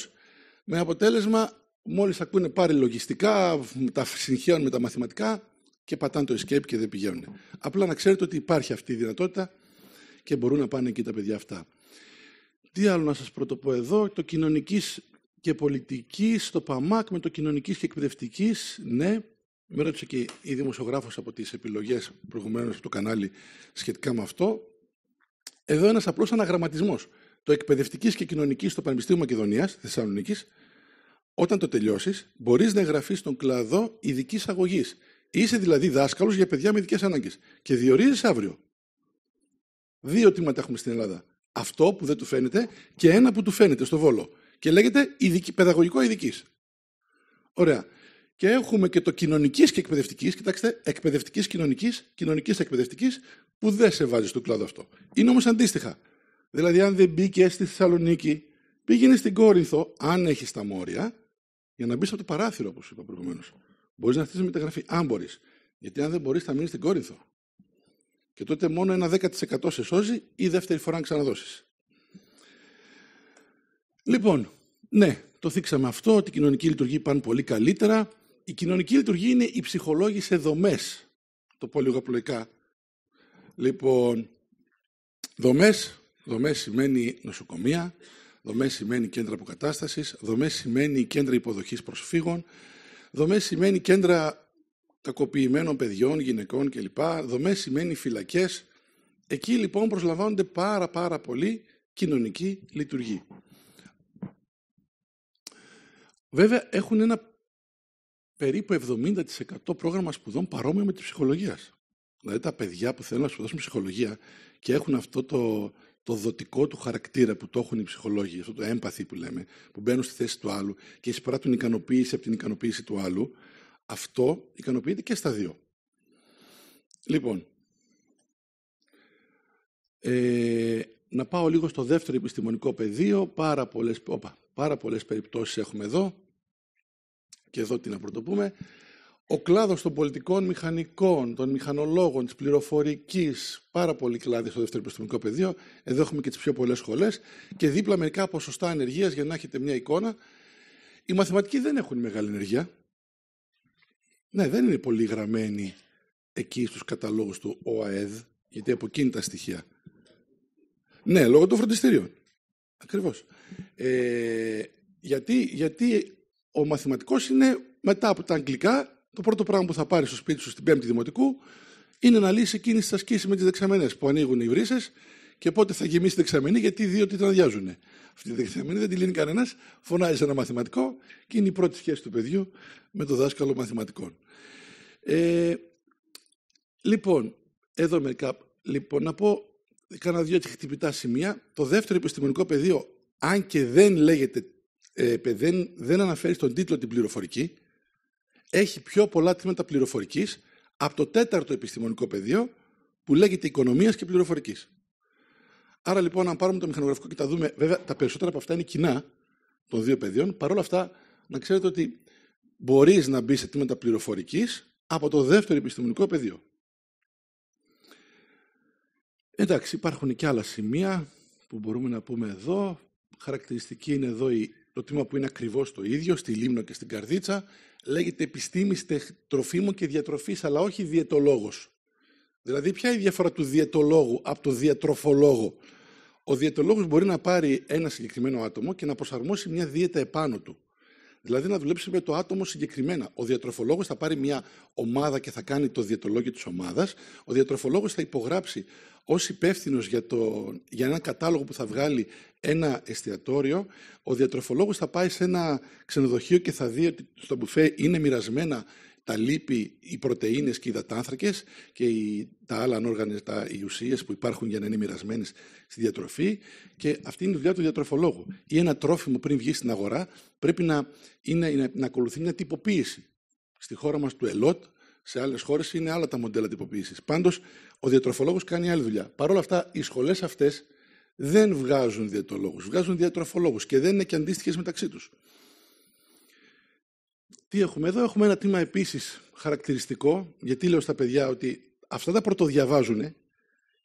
Με αποτέλεσμα, μόλις ακούνε πάρει λογιστικά, τα συγχαίουν με τα μαθηματικά, και πατάνε το escape και δεν πηγαίνουν. Απλά να ξέρετε ότι υπάρχει αυτή η δυνατότητα και μπορούν να πάνε εκεί τα παιδιά αυτά. Τι άλλο να σας πρωτοπώ εδώ, το κοινωνικής και πολιτικής, το ΠΑΜΑΚ με το κοινωνικής και εκπαιδευτικής, ναι, με ρώτησε και η δημοσιογράφος από τις επιλογές προηγουμένως στο το κανάλι σχετικά με αυτό. Εδώ ένας απλός αναγραμματισμός. Το εκπαιδευτικής και κοινωνικής στο Πανεπιστήμιο Μακεδονίας, Θεσσαλονίκης, όταν το τελειώσεις, μπορείς να εγγραφείς στον κλαδό ειδικής αγωγής. Είσαι δηλαδή δάσκαλος για παιδιά με ειδικές ανάγκες και διορίζεις αύριο. Δύο τμήματα έχουμε στην Ελλάδα. Αυτό που δεν του φαίνεται και ένα που του φαίνεται στο βόλο. Και λέγεται ειδική, παιδαγωγικό ειδικής. Ωραία. Και έχουμε και το κοινωνικής και εκπαιδευτικής. Κοιτάξτε, εκπαιδευτικής κοινωνικής, κοινωνικής εκπαιδευτικής, που δεν σε βάζει στον κλάδο αυτό. Είναι όμως αντίστοιχα. Δηλαδή, αν δεν μπήκε στη Θεσσαλονίκη, πήγαινε στην Κόρινθο, αν έχεις τα μόρια, για να μπεις από το παράθυρο, όπως είπα προηγουμένως. Μπορείς να χτίσει μεταγραφή, αν μπορείς. Γιατί αν δεν μπορείς, θα μείνεις στην Κόρινθο. Και τότε μόνο ένα 10% σε σώζει ή δεύτερη φορά να ξαναδώσεις. Λοιπόν, ναι, το θίξαμε αυτό, ότι οι κοινωνικοί λειτουργοί πάνε πολύ καλύτερα. Η κοινωνική λειτουργία είναι η ψυχολόγοι σε δομές. Το πω λίγο απλοϊκά. Λοιπόν, δομές. Δομές σημαίνει νοσοκομεία, δομές σημαίνει κέντρα αποκατάστασης, δομές σημαίνει κέντρα υποδοχής προσφύγων, Δομές σημαίνει κέντρα κακοποιημένων παιδιών, γυναικών κλπ. Δομές σημαίνει φυλακές. Εκεί λοιπόν προσλαμβάνονται πάρα πάρα πολύ κοινωνική λειτουργή. Βέβαια έχουν ένα περίπου 70% πρόγραμμα σπουδών παρόμοιο με τη ψυχολογίας. Δηλαδή τα παιδιά που θέλουν να σπουδάσουν ψυχολογία και έχουν αυτό το το δοτικό του χαρακτήρα που το έχουν οι ψυχολόγοι, αυτό το έμπαθι που λέμε, που μπαίνουν στη θέση του άλλου και εισπράττουν ικανοποίηση από την ικανοποίηση του άλλου, αυτό ικανοποιείται και στα δύο. Λοιπόν, ε, να πάω λίγο στο δεύτερο επιστημονικό πεδίο. Πάρα πολλές, όπα, πάρα πολλές περιπτώσεις έχουμε εδώ και εδώ τι να πρωτοπούμε. Ο κλάδος των πολιτικών μηχανικών, των μηχανολόγων, της πληροφορικής, πάρα πολύ κλάδοι στο δεύτερο επιστημικό πεδίο, εδώ έχουμε και τις πιο πολλές σχολές, και δίπλα μερικά ποσοστά ενεργείας για να έχετε μια εικόνα. Οι μαθηματικοί δεν έχουν μεγάλη ενεργεία. Ναι, δεν είναι πολύ γραμμένοι εκεί στους καταλόγους του ΟΑΕΔ, γιατί από εκείνη τα στοιχεία. Ναι, λόγω των φροντιστήριων. Ακριβώς. Ε, γιατί, γιατί ο μαθηματικός είναι μετά από τα αγγλικά το πρώτο πράγμα που θα πάρει στο σπίτι σου στην Πέμπτη Δημοτικού είναι να λύσει εκείνη τη ασκήση με τις δεξαμενές που ανοίγουν οι βρύσες και πότε θα γεμίσει η δεξαμενή, γιατί οι δύο την τραδιάζουν. Αυτή τη δεξαμενή δεν τη λύνει κανένας, φωνάζει ένα μαθηματικό και είναι η πρώτη σχέση του παιδιού με το δάσκαλο μαθηματικών. Ε, λοιπόν, εδώ μερικά. Λοιπόν, να πω κάνα δύο χτυπητά σημεία. Το δεύτερο επιστημονικό πεδίο, αν και δεν λέγεται, ε, δεν, δεν αναφέρει στον τίτλο την πληροφορική, έχει πιο πολλά τμήματα πληροφορικής από το τέταρτο επιστημονικό πεδίο που λέγεται Οικονομίας και Πληροφορικής. Άρα λοιπόν, αν πάρουμε το μηχανογραφικό και τα δούμε, βέβαια τα περισσότερα από αυτά είναι κοινά των δύο πεδιών. Παρ' όλα αυτά, να ξέρετε ότι μπορείς να μπεις σε τμήματα πληροφορικής από το δεύτερο επιστημονικό πεδίο. Εντάξει, υπάρχουν και άλλα σημεία που μπορούμε να πούμε εδώ. Χαρακτηριστική είναι εδώ το τμήμα που είναι ακριβώς το ίδιο, στη λίμνο και στην καρδίτσα λέγεται επιστήμη τροφίμων και διατροφής, αλλά όχι διαιτολόγος. Δηλαδή, ποια είναι η διαφορά του διαιτολόγου από το διατροφολόγο. Ο διαιτολόγος μπορεί να πάρει ένα συγκεκριμένο άτομο και να προσαρμόσει μια δίαιτα επάνω του. Δηλαδή να δουλέψει με το άτομο συγκεκριμένα. Ο διατροφολόγος θα πάρει μια ομάδα και θα κάνει το διατολόγιο της ομάδας. Ο διατροφολόγος θα υπογράψει ως υπεύθυνος για, το, για ένα κατάλογο που θα βγάλει ένα εστιατόριο. Ο διατροφολόγος θα πάει σε ένα ξενοδοχείο και θα δει ότι στο μπουφέ είναι μοιρασμένα τα λίπη, οι πρωτεΐνες και οι υδατάνθρακες και οι, τα άλλα ανόργανα, τα, οι ουσίες που υπάρχουν για να είναι μοιρασμένες στη διατροφή και αυτή είναι η δουλειά του διατροφολόγου. Ή ένα τρόφιμο πριν βγει στην αγορά πρέπει να, είναι, να, να ακολουθεί μια τυποποίηση. Στη χώρα μας του ΕΛΟΤ, σε άλλες χώρες είναι άλλα τα μοντέλα τυποποίησης. Πάντως, ο διατροφολόγος κάνει άλλη δουλειά. Παρ' όλα αυτά, οι σχολές αυτές δεν βγάζουν διαιτολόγους, βγάζουν διατροφολόγους και δεν είναι και αντίστοιχες μεταξύ τους. Τι έχουμε εδώ, έχουμε ένα τμήμα επίσης χαρακτηριστικό, γιατί λέω στα παιδιά ότι αυτά τα πρωτοδιαβάζουν,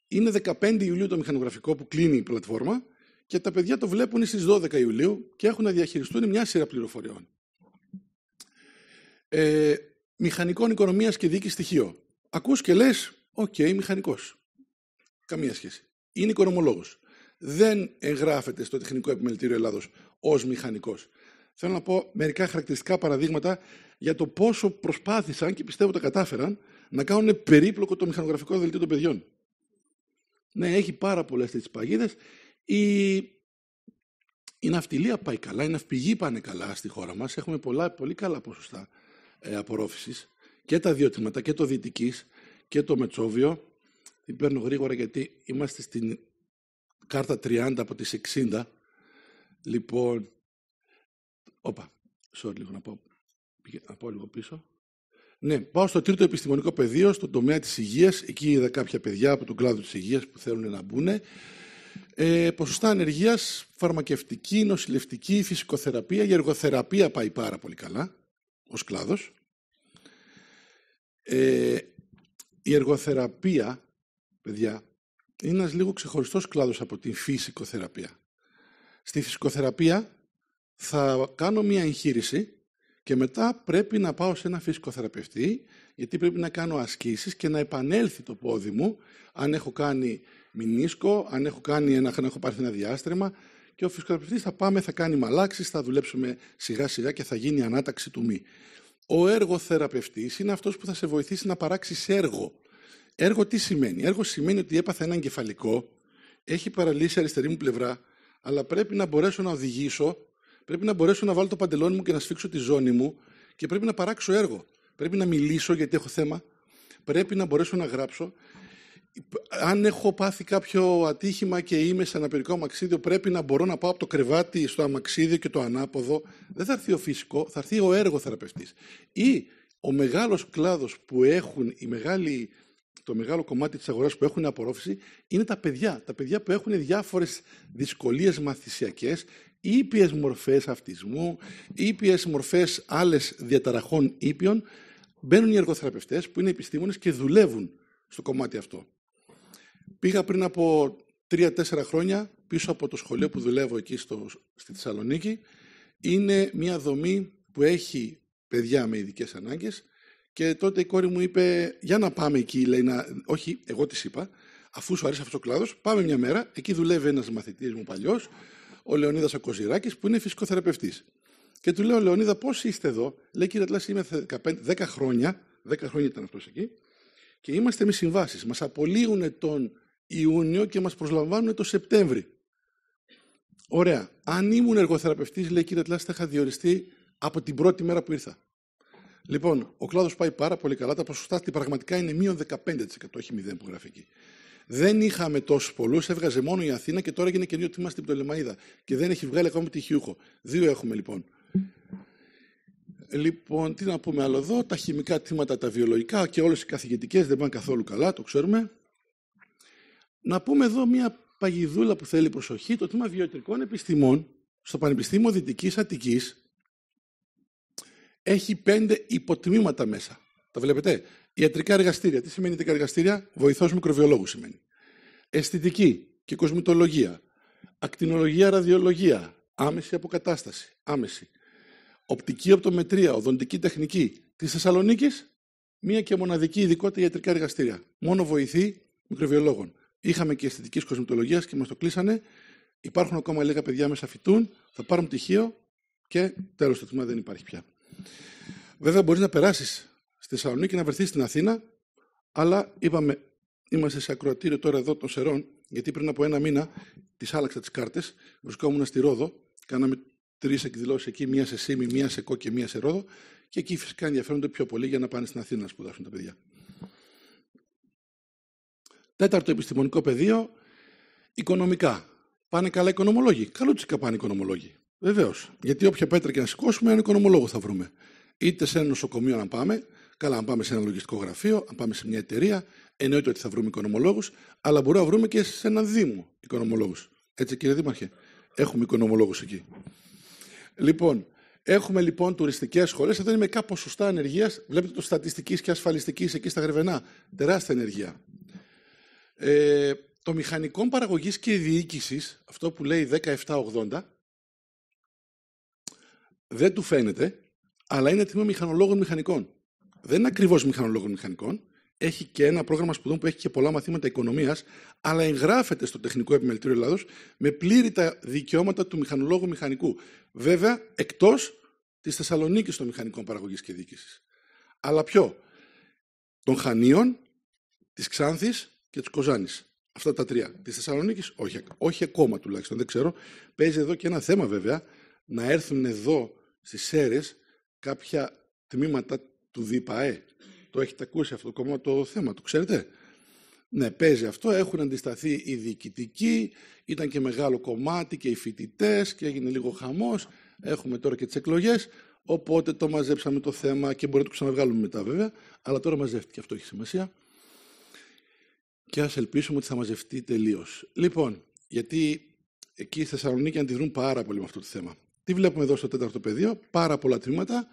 είναι 15 Ιουλίου το μηχανογραφικό που κλείνει η πλατφόρμα και τα παιδιά το βλέπουν στις 12 Ιουλίου και έχουν να διαχειριστούν μια σειρά πληροφοριών. Ε, μηχανικών οικονομίας και δίκη στοιχείο. Ακούς και λες, οκ, okay, μηχανικός. Καμία σχέση. Είναι οικονομολόγος. Δεν εγγράφεται στο Τεχνικό Επιμελητήριο Ελλάδος ως μηχανικός. Θέλω να πω μερικά χαρακτηριστικά παραδείγματα για το πόσο προσπάθησαν και πιστεύω τα κατάφεραν να κάνουν περίπλοκο το μηχανογραφικό δελτίο των παιδιών. Ναι, έχει πάρα πολλές τέτοιες παγίδες. Η... η ναυτιλία πάει καλά, η ναυπηγοί πάνε καλά στη χώρα μας. Έχουμε πολλά, πολύ καλά ποσοστά ε, απορρόφησης και τα δύο τμήματα, και το δυτική και το Μετσόβιο. Την παίρνω γρήγορα γιατί είμαστε στην κάρτα 30 από τις 60. Λοιπόν, Όπα, sorry λίγο να πω, να πάω λίγο πίσω. Ναι, πάω στο τρίτο επιστημονικό πεδίο, στον τομέα της υγείας. Εκεί είδα κάποια παιδιά από τον κλάδο της υγείας που θέλουν να μπουν. Ε, ποσοστά ανεργίας, φαρμακευτική, νοσηλευτική, φυσικοθεραπεία, η εργοθεραπεία πάει πάρα πολύ καλά ως κλάδος. Ε, η εργοθεραπεία, παιδιά, είναι ένας λίγο ξεχωριστός κλάδος από την φυσικοθεραπεία. Στη φυσικοθεραπεία θα κάνω μία εγχείρηση και μετά πρέπει να πάω σε ένα φυσικό θεραπευτή γιατί πρέπει να κάνω ασκήσεις και να επανέλθει το πόδι μου, αν έχω κάνει μηνίσκο, αν έχω, κάνει ένα, αν έχω πάρθει ένα διάστρεμα. Και ο φυσικοθεραπευτής θα πάμε, θα κάνει μαλάξεις, θα δουλέψουμε σιγά σιγά και θα γίνει η ανάταξη του μη. Ο έργο θεραπευτής είναι αυτός που θα σε βοηθήσει να παράξεις έργο. Έργο τι σημαίνει. Έργο σημαίνει ότι έπαθα ένα εγκεφαλικό, έχει παραλύσει αριστερή μου πλευρά, αλλά πρέπει να μπορέσω να οδηγήσω Πρέπει να μπορέσω να βάλω το παντελόνι μου και να σφίξω τη ζώνη μου και πρέπει να παράξω έργο. Πρέπει να μιλήσω γιατί έχω θέμα. Πρέπει να μπορέσω να γράψω. Αν έχω πάθει κάποιο ατύχημα και είμαι σε αναπηρικό αμαξίδιο, πρέπει να μπορώ να πάω από το κρεβάτι στο αμαξίδιο και το ανάποδο. Δεν θα έρθει ο φυσικό, θα έρθει ο έργο θεραπευτή. Ή ο μεγάλος κλάδος που έχουν οι μεγάλοι το μεγάλο κομμάτι της αγοράς που έχουν απορρόφηση είναι τα παιδιά. Τα παιδιά που έχουν διάφορες δυσκολίες μαθησιακές ήπιες μορφές αυτισμού, ήπιες μορφές άλλες διαταραχών ήπιων, μπαίνουν οι εργοθεραπευτές που είναι επιστήμονες και δουλεύουν στο κομμάτι αυτό. Πήγα πριν από τρία-τέσσερα χρόνια πίσω από το σχολείο που δουλεύω εκεί στο, στη Θεσσαλονίκη. Είναι μια δομή που έχει παιδιά με ειδικές ανάγκες και τότε η κόρη μου είπε για να πάμε εκεί, λέει, να... όχι εγώ της είπα, αφού σου αρέσει αυτός ο κλάδος, πάμε μια μέρα, εκεί δουλεύει ένας μαθητής μου παλιός, ο Λεωνίδας ο που είναι φυσικοθεραπευτής. Και του λέω, Λεωνίδα, πώς είστε εδώ. Λέει, κύριε Ατλάση, είμαι 15, 10 χρόνια, 10 χρόνια ήταν αυτός εκεί, και είμαστε με συμβάσεις. Μας απολύουν τον Ιούνιο και μας προσλαμβάνουν τον Σεπτέμβρη. Ωραία. Αν ήμουν εργοθεραπευτής, λέει, κύριε Ατλάση, θα είχα διοριστεί από την πρώτη μέρα που ήρθα. Λοιπόν, ο κλάδος πάει πάρα πολύ καλά. Τα ποσοστά στην πραγματικά είναι μείον 15%, όχι 0 που γράφει εκεί. Δεν είχαμε τόσους πολλούς, έβγαζε μόνο η Αθήνα και τώρα έγινε καινούριο τμήμα στην Πτολεμαίδα. Και δεν έχει βγάλει ακόμα τυχιούχο. Δύο έχουμε λοιπόν. Λοιπόν, τι να πούμε άλλο εδώ. Τα χημικά τμήματα, τα βιολογικά και όλες οι καθηγητικές δεν πάνε καθόλου καλά, το ξέρουμε. Να πούμε εδώ μια παγιδούλα που θέλει προσοχή. Το τμήμα βιοτρικών επιστημών στο Πανεπιστήμιο Δυτικής Αττικής έχει πέντε υποτμήματα μέσα. Τα βλέπετε. Ιατρικά εργαστήρια. Τι σημαίνει ιατρικά εργαστήρια, βοηθός μικροβιολόγου σημαίνει. Αισθητική και κοσμητολογία. Ακτινολογία, ραδιολογία. Άμεση αποκατάσταση. Άμεση. Οπτική οπτομετρία, οδοντική τεχνική. Της Θεσσαλονίκης, μία και μοναδική ειδικότητα ιατρικά εργαστήρια. Μόνο βοηθή μικροβιολόγων. Είχαμε και αισθητικής κοσμητολογίας και μας το κλείσανε. Υπάρχουν ακόμα λίγα παιδιά μέσα φοιτούν, θα πάρουν πτυχίο και τέλος το τμήμα δεν υπάρχει πια. Βέβαια, μπορείς να περάσεις Θεσσαλονίκη να βρεθεί στην Αθήνα, αλλά είπαμε, είμαστε σε ακροατήριο τώρα εδώ των Σερών, γιατί πριν από ένα μήνα τις άλλαξα τις κάρτες. Βρισκόμουν στη Ρόδο, κάναμε τρεις εκδηλώσεις εκεί, μία σε Σίμη, μία σε Κό και μία σε Ρόδο, και εκεί φυσικά ενδιαφέρονται πιο πολύ για να πάνε στην Αθήνα να σπουδάσουν τα παιδιά. Τέταρτο επιστημονικό πεδίο, οικονομικά. Πάνε καλά οικονομολόγοι. Καλούτσικα πάνε οικονομολόγοι. Βεβαίως. Γιατί όποια πέτρα και να σηκώσουμε, έναν οικονομολόγο θα βρούμε. Είτε σε ένα νοσοκομείο να πάμε, Καλά, αν πάμε σε ένα λογιστικό γραφείο, αν πάμε σε μια εταιρεία, εννοείται ότι θα βρούμε οικονομολόγους, αλλά μπορούμε να βρούμε και σε έναν Δήμο οικονομολόγους. Έτσι, κύριε Δήμαρχε, έχουμε οικονομολόγους εκεί. Λοιπόν, έχουμε λοιπόν τουριστικές χώρε. Εδώ είναι κάπως σωστά ανεργίας. Βλέπετε το στατιστικής και ασφαλιστικής εκεί στα Γρεβενά. Τεράστια ενεργεία. Ε, το μηχανικό παραγωγής και διοίκησης, αυτό που λέει 1780, δεν του φαίνεται, αλλά είναι τμήμα μηχανολόγων μηχανικών δεν είναι ακριβώς μηχανολόγων μηχανικών. Έχει και ένα πρόγραμμα σπουδών που έχει και πολλά μαθήματα οικονομίας, αλλά εγγράφεται στο Τεχνικό Επιμελητήριο Ελλάδος με πλήρη τα δικαιώματα του μηχανολόγου μηχανικού. Βέβαια, εκτός της Θεσσαλονίκης των Μηχανικών Παραγωγής και Διοίκησης. Αλλά ποιο, των Χανίων, της Ξάνθης και της Κοζάνης. Αυτά τα τρία. Της Θεσσαλονίκης, όχι, όχι ακόμα τουλάχιστον, δεν ξέρω. Παίζει εδώ και ένα θέμα βέβαια να έρθουν εδώ στις ΣΕΡΕΣ κάποια τμήματα του ΔΠΑΕ. Το έχετε ακούσει αυτό το το θέμα, το ξέρετε. Ναι, παίζει αυτό. Έχουν αντισταθεί οι διοικητικοί, ήταν και μεγάλο κομμάτι και οι φοιτητές και έγινε λίγο χαμός. Έχουμε τώρα και τις εκλογές. Οπότε το μαζέψαμε το θέμα και μπορεί να το ξαναβγάλουμε μετά βέβαια. Αλλά τώρα μαζεύτηκε, αυτό έχει σημασία. Και ας ελπίσουμε ότι θα μαζευτεί τελείως. Λοιπόν, γιατί εκεί στη Θεσσαλονίκη αντιδρούν πάρα πολύ με αυτό το θέμα. Τι βλέπουμε εδώ στο τέταρτο πεδίο, πάρα πολλά τμήματα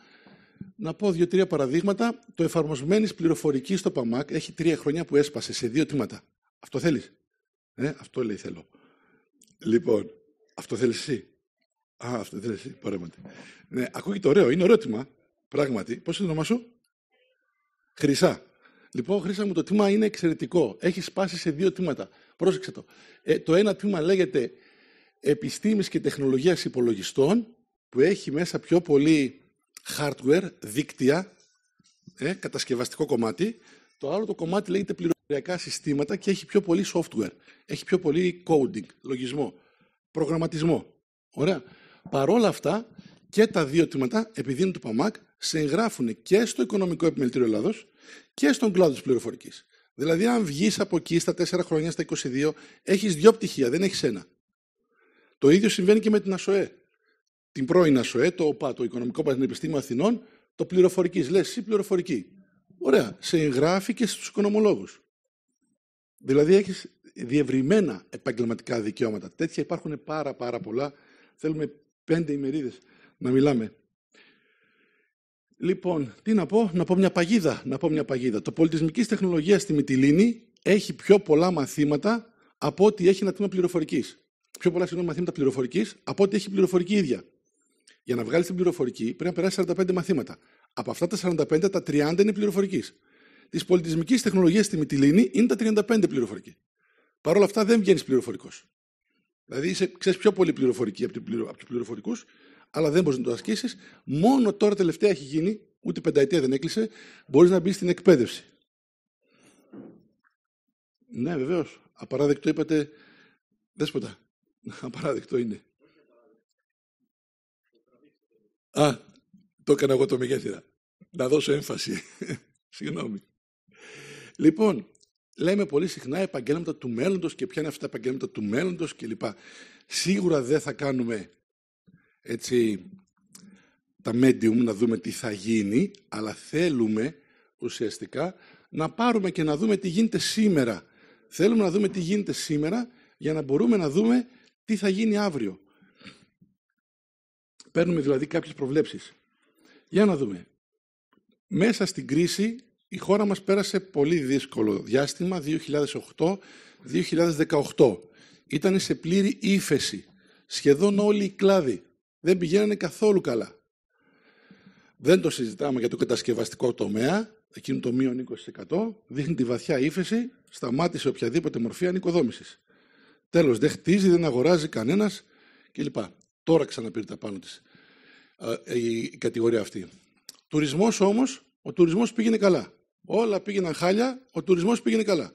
να πω δύο-τρία παραδείγματα. Το εφαρμοσμένης πληροφορικής στο ΠΑΜΑΚ έχει τρία χρόνια που έσπασε σε δύο τμήματα. Αυτό θέλεις. Ε, αυτό λέει θέλω. Λοιπόν, αυτό θέλεις εσύ. Α, αυτό θέλεις εσύ. Πράγματι. Ναι, ακούγεται ωραίο. Είναι ερώτημα. Πράγματι. Πώς είναι το όνομα σου, Χρυσά. Λοιπόν, Χρυσά μου, το τμήμα είναι εξαιρετικό. Έχει σπάσει σε δύο τμήματα. Πρόσεξε το. Ε, το ένα τμήμα λέγεται Επιστήμης και τεχνολογίας υπολογιστών, που έχει μέσα πιο πολύ hardware, δίκτυα, ε, κατασκευαστικό κομμάτι. Το άλλο το κομμάτι λέγεται πληροφοριακά συστήματα και έχει πιο πολύ software. Έχει πιο πολύ coding, λογισμό, προγραμματισμό. Ωραία. Παρόλα αυτά και τα δύο τμήματα, επειδή είναι του ΠΑΜΑΚ, σε εγγράφουν και στο Οικονομικό Επιμελητήριο Ελλάδος και στον κλάδο της πληροφορικής. Δηλαδή, αν βγεις από εκεί στα 4 χρόνια, στα 22, έχεις δύο πτυχία, δεν έχεις ένα. Το ίδιο συμβαίνει και με την ΑΣΟΕ την πρώην ΑΣΟΕ, το ΟΠΑ, το Οικονομικό Πανεπιστήμιο Αθηνών, το πληροφορικής. Λες, εσύ πληροφορική. Ωραία, σε εγγράφει και στους οικονομολόγους. Δηλαδή έχεις διευρυμένα επαγγελματικά δικαιώματα. Τέτοια υπάρχουν πάρα πάρα πολλά. Θέλουμε πέντε ημερίδες να μιλάμε. Λοιπόν, τι να πω, να πω μια παγίδα, να πω μια παγίδα. Το πολιτισμικής τεχνολογίας στη Μητυλίνη έχει πιο πολλά μαθήματα από ό,τι έχει ένα τμήμα πληροφορικής. Πιο πολλά συγγνώμη μαθήματα πληροφορικής από ό,τι έχει πληροφορική ίδια. Για να βγάλεις την πληροφορική πρέπει να περάσει 45 μαθήματα. Από αυτά τα 45, τα 30 είναι πληροφορικής. Της πολιτισμικής τεχνολογίας στη Μυτιλίνη είναι τα 35 πληροφορική. Παρ' όλα αυτά δεν βγαίνεις πληροφορικός. Δηλαδή ξέρεις πιο πολύ πληροφορική από, πληρο, από τους πληροφορικούς, αλλά δεν μπορείς να το ασκήσεις. Μόνο τώρα τελευταία έχει γίνει, ούτε πενταετία δεν έκλεισε, μπορείς να μπεις στην εκπαίδευση. Ναι, βεβαίως. Απαράδεκτο είπατε. Δέσποτα. Απαράδεκτο είναι. Α, το έκανα εγώ το μεγέθυρα. Να δώσω έμφαση. *laughs* Συγγνώμη. Λοιπόν, λέμε πολύ συχνά επαγγέλματα του μέλλοντος και ποια είναι αυτά τα επαγγέλματα του μέλλοντος κλπ. Σίγουρα δεν θα κάνουμε έτσι τα medium να δούμε τι θα γίνει, αλλά θέλουμε ουσιαστικά να πάρουμε και να δούμε τι γίνεται σήμερα. Θέλουμε να δούμε τι γίνεται σήμερα για να μπορούμε να δούμε τι θα γίνει αύριο. Παίρνουμε δηλαδή κάποιες προβλέψεις. Για να δούμε. Μέσα στην κρίση η χώρα μας πέρασε πολύ δύσκολο διάστημα 2008-2018. Ήταν σε πλήρη ύφεση. Σχεδόν όλοι οι κλάδοι δεν πηγαίνανε καθόλου καλά. Δεν το συζητάμε για το κατασκευαστικό τομέα, εκείνο το μείον 20%, δείχνει τη βαθιά ύφεση, σταμάτησε οποιαδήποτε μορφή ανοικοδόμησης. Τέλος, δεν χτίζει, δεν αγοράζει κανένας κλπ. Τώρα ξαναπήρε τα πάνω της ε, ε, η κατηγορία αυτή. Τουρισμός όμως, ο τουρισμός πήγαινε καλά. Όλα πήγαιναν χάλια, ο τουρισμός πήγαινε καλά.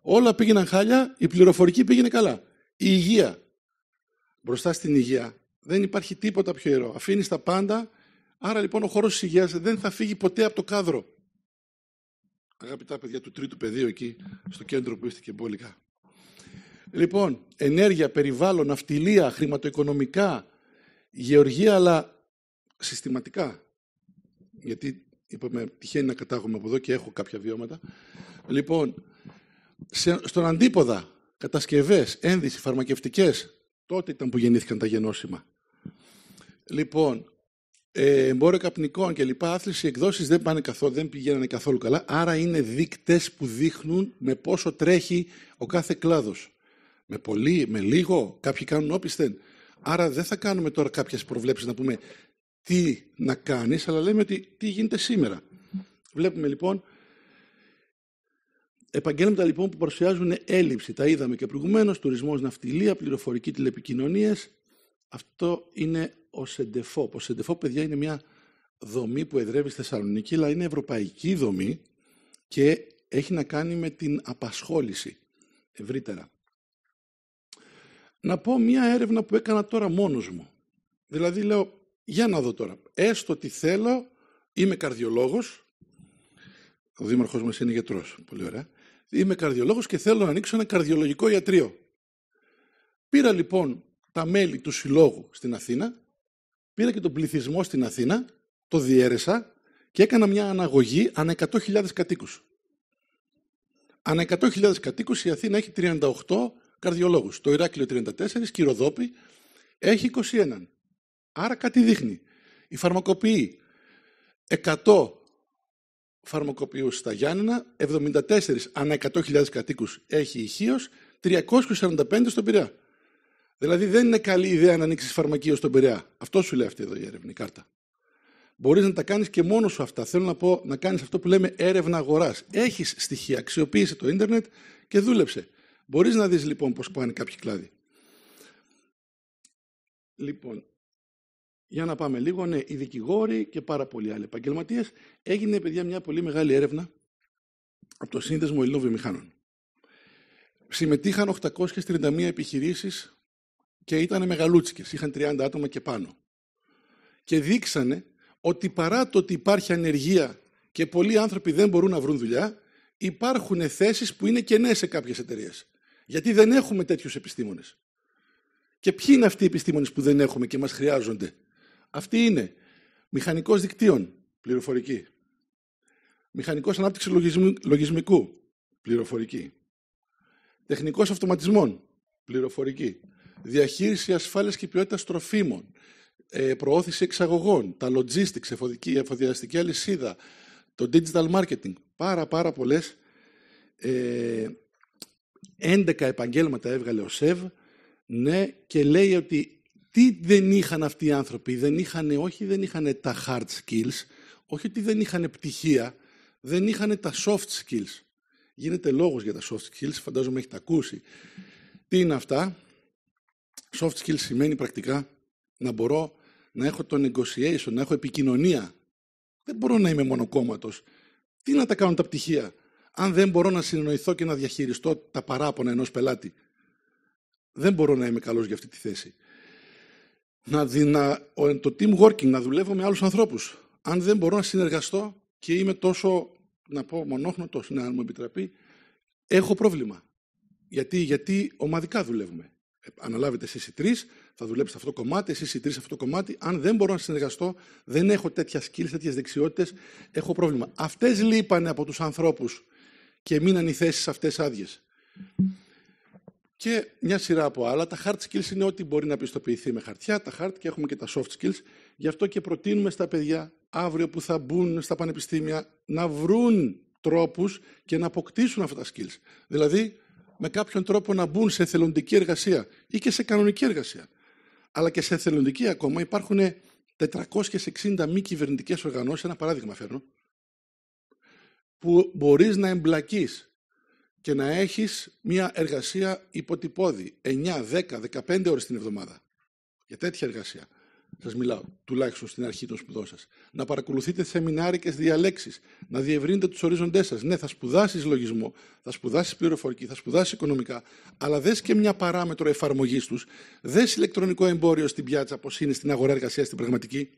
Όλα πήγαιναν χάλια, η πληροφορική πήγαινε καλά. Η υγεία. Μπροστά στην υγεία δεν υπάρχει τίποτα πιο ιερό. Αφήνεις τα πάντα. Άρα λοιπόν ο χώρος της υγείας δεν θα φύγει ποτέ από το κάδρο. Αγαπητά παιδιά του τρίτου πεδίου εκεί, στο κέντρο που είστε και μπόλικα. Λοιπόν, ενέργεια, περιβάλλον, ναυτιλία, χρηματοοικονομικά, γεωργία, αλλά συστηματικά. Γιατί είπαμε, τυχαίνει να κατάγομαι από εδώ και έχω κάποια βιώματα. Λοιπόν, στον αντίποδα, κατασκευές, ένδυση, φαρμακευτικές, τότε ήταν που γεννήθηκαν τα γενώσιμα. Λοιπόν, ε, εμπόριο καπνικών και λοιπά, άθληση, εκδόσεις δεν πάνε καθόλου, δεν πηγαίνανε καθόλου καλά. Άρα είναι δείκτες που δείχνουν με πόσο τρέχει ο κάθε κλάδος με πολύ, με λίγο, κάποιοι κάνουν όπισθεν. Άρα δεν θα κάνουμε τώρα κάποιες προβλέψεις να πούμε τι να κάνεις, αλλά λέμε ότι τι γίνεται σήμερα. Βλέπουμε λοιπόν επαγγέλματα λοιπόν που παρουσιάζουν έλλειψη. Τα είδαμε και προηγουμένως. Τουρισμός, ναυτιλία, πληροφορική, τηλεπικοινωνίες. Αυτό είναι ο σεντεφό. Ο Σεντεφό, παιδιά, είναι μια δομή που εδρεύει στη Θεσσαλονίκη, αλλά είναι ευρωπαϊκή δομή και έχει να κάνει με την απασχόληση ευρύτερα να πω μια έρευνα που έκανα τώρα μόνος μου. Δηλαδή λέω, για να δω τώρα, έστω ότι θέλω, είμαι καρδιολόγος, ο δήμαρχός μας είναι γιατρός, πολύ ωραία, είμαι καρδιολόγος και θέλω να ανοίξω ένα καρδιολογικό ιατρείο. Πήρα λοιπόν τα μέλη του συλλόγου στην Αθήνα, πήρα και τον πληθυσμό στην Αθήνα, το διέρεσα και έκανα μια αναγωγή ανά 100.000 κατοίκους. Ανά 100.000 κατοίκους η Αθήνα έχει 38 καρδιολόγους. Το Ηράκλειο 34, Κυροδόπη, έχει 21. Άρα κάτι δείχνει. Η φαρμακοποιοί 100 φαρμακοποιούς στα Γιάννενα, 74 ανά 100.000 κατοίκους έχει ιχίος 345 στον Πειραιά. Δηλαδή δεν είναι καλή ιδέα να ανοίξεις φαρμακείο στον Πειραιά. Αυτό σου λέει αυτή εδώ η έρευνη κάρτα. Μπορείς να τα κάνεις και μόνο σου αυτά. Θέλω να πω να κάνεις αυτό που λέμε έρευνα αγοράς. Έχεις στοιχεία, αξιοποίησε το ίντερνετ και δούλεψε. Μπορείς να δεις λοιπόν πώς πάνε κάποιοι κλάδοι. Λοιπόν, για να πάμε λίγο, ναι, οι δικηγόροι και πάρα πολλοί άλλοι επαγγελματίες. Έγινε, παιδιά, μια πολύ μεγάλη έρευνα από το Σύνδεσμο Ελληνών Βιομηχάνων. Συμμετείχαν 831 επιχειρήσεις και ήταν μεγαλούτσικες, είχαν 30 άτομα και πάνω. Και δείξανε ότι παρά το ότι υπάρχει ανεργία και πολλοί άνθρωποι δεν μπορούν να βρουν δουλειά, υπάρχουν θέσεις που είναι κενές σε κάποιες εταιρείες. Γιατί δεν έχουμε τέτοιους επιστήμονες. Και ποιοι είναι αυτοί οι επιστήμονες που δεν έχουμε και μας χρειάζονται. Αυτοί είναι μηχανικός δικτύων, πληροφορική. Μηχανικός ανάπτυξης λογισμικού, πληροφορική. Τεχνικός αυτοματισμών, πληροφορική. Διαχείριση ασφάλειας και ποιότητας τροφίμων. Ε, προώθηση εξαγωγών, τα logistics, εφοδική, εφοδιαστική αλυσίδα, το digital marketing. Πάρα πάρα πολλές. ε, 11 επαγγέλματα έβγαλε ο ΣΕΒ, ναι, και λέει ότι τι δεν είχαν αυτοί οι άνθρωποι, δεν είχαν, όχι δεν είχαν τα hard skills, όχι ότι δεν είχαν πτυχία, δεν είχαν τα soft skills. Γίνεται λόγος για τα soft skills, φαντάζομαι έχετε ακούσει. Τι είναι αυτά. Soft skills σημαίνει πρακτικά να μπορώ να έχω το negotiation, να έχω επικοινωνία. Δεν μπορώ να είμαι μονοκόμματος. Τι να τα κάνω τα πτυχία αν δεν μπορώ να συνεννοηθώ και να διαχειριστώ τα παράπονα ενός πελάτη, δεν μπορώ να είμαι καλός για αυτή τη θέση. Να, το team working, να δουλεύω με άλλους ανθρώπους. Αν δεν μπορώ να συνεργαστώ και είμαι τόσο, να πω μονόχνοτος, να μου επιτραπεί, έχω πρόβλημα. Γιατί, γιατί ομαδικά δουλεύουμε. Ε, αναλάβετε εσείς οι τρεις, θα δουλέψετε αυτό το κομμάτι, εσείς οι τρεις αυτό το κομμάτι. Αν δεν μπορώ να συνεργαστώ, δεν έχω τέτοια skills, τέτοιες δεξιότητες, έχω πρόβλημα. Αυτές λείπανε από τους ανθρώπους και μείναν οι θέσεις αυτές άδειες. Και μια σειρά από άλλα, τα hard skills είναι ό,τι μπορεί να πιστοποιηθεί με χαρτιά, τα hard και έχουμε και τα soft skills. Γι' αυτό και προτείνουμε στα παιδιά αύριο που θα μπουν στα πανεπιστήμια να βρουν τρόπους και να αποκτήσουν αυτά τα skills. Δηλαδή, με κάποιον τρόπο να μπουν σε εθελοντική εργασία ή και σε κανονική εργασία. Αλλά και σε εθελοντική ακόμα υπάρχουν 460 μη κυβερνητικές οργανώσεις, ένα παράδειγμα φέρνω, που μπορείς να εμπλακείς και να έχεις μια εργασία υποτυπώδη 9, 10, 15 ώρες την εβδομάδα. Για τέτοια εργασία σας μιλάω, τουλάχιστον στην αρχή των σπουδών σας. Να παρακολουθείτε σεμινάρικες διαλέξεις, να διευρύνετε τους ορίζοντές σας. Ναι, θα σπουδάσεις λογισμό, θα σπουδάσεις πληροφορική, θα σπουδάσεις οικονομικά, αλλά δες και μια παράμετρο εφαρμογής τους, δες ηλεκτρονικό εμπόριο στην πιάτσα, πώς είναι στην αγορά εργασίας, στην πραγματική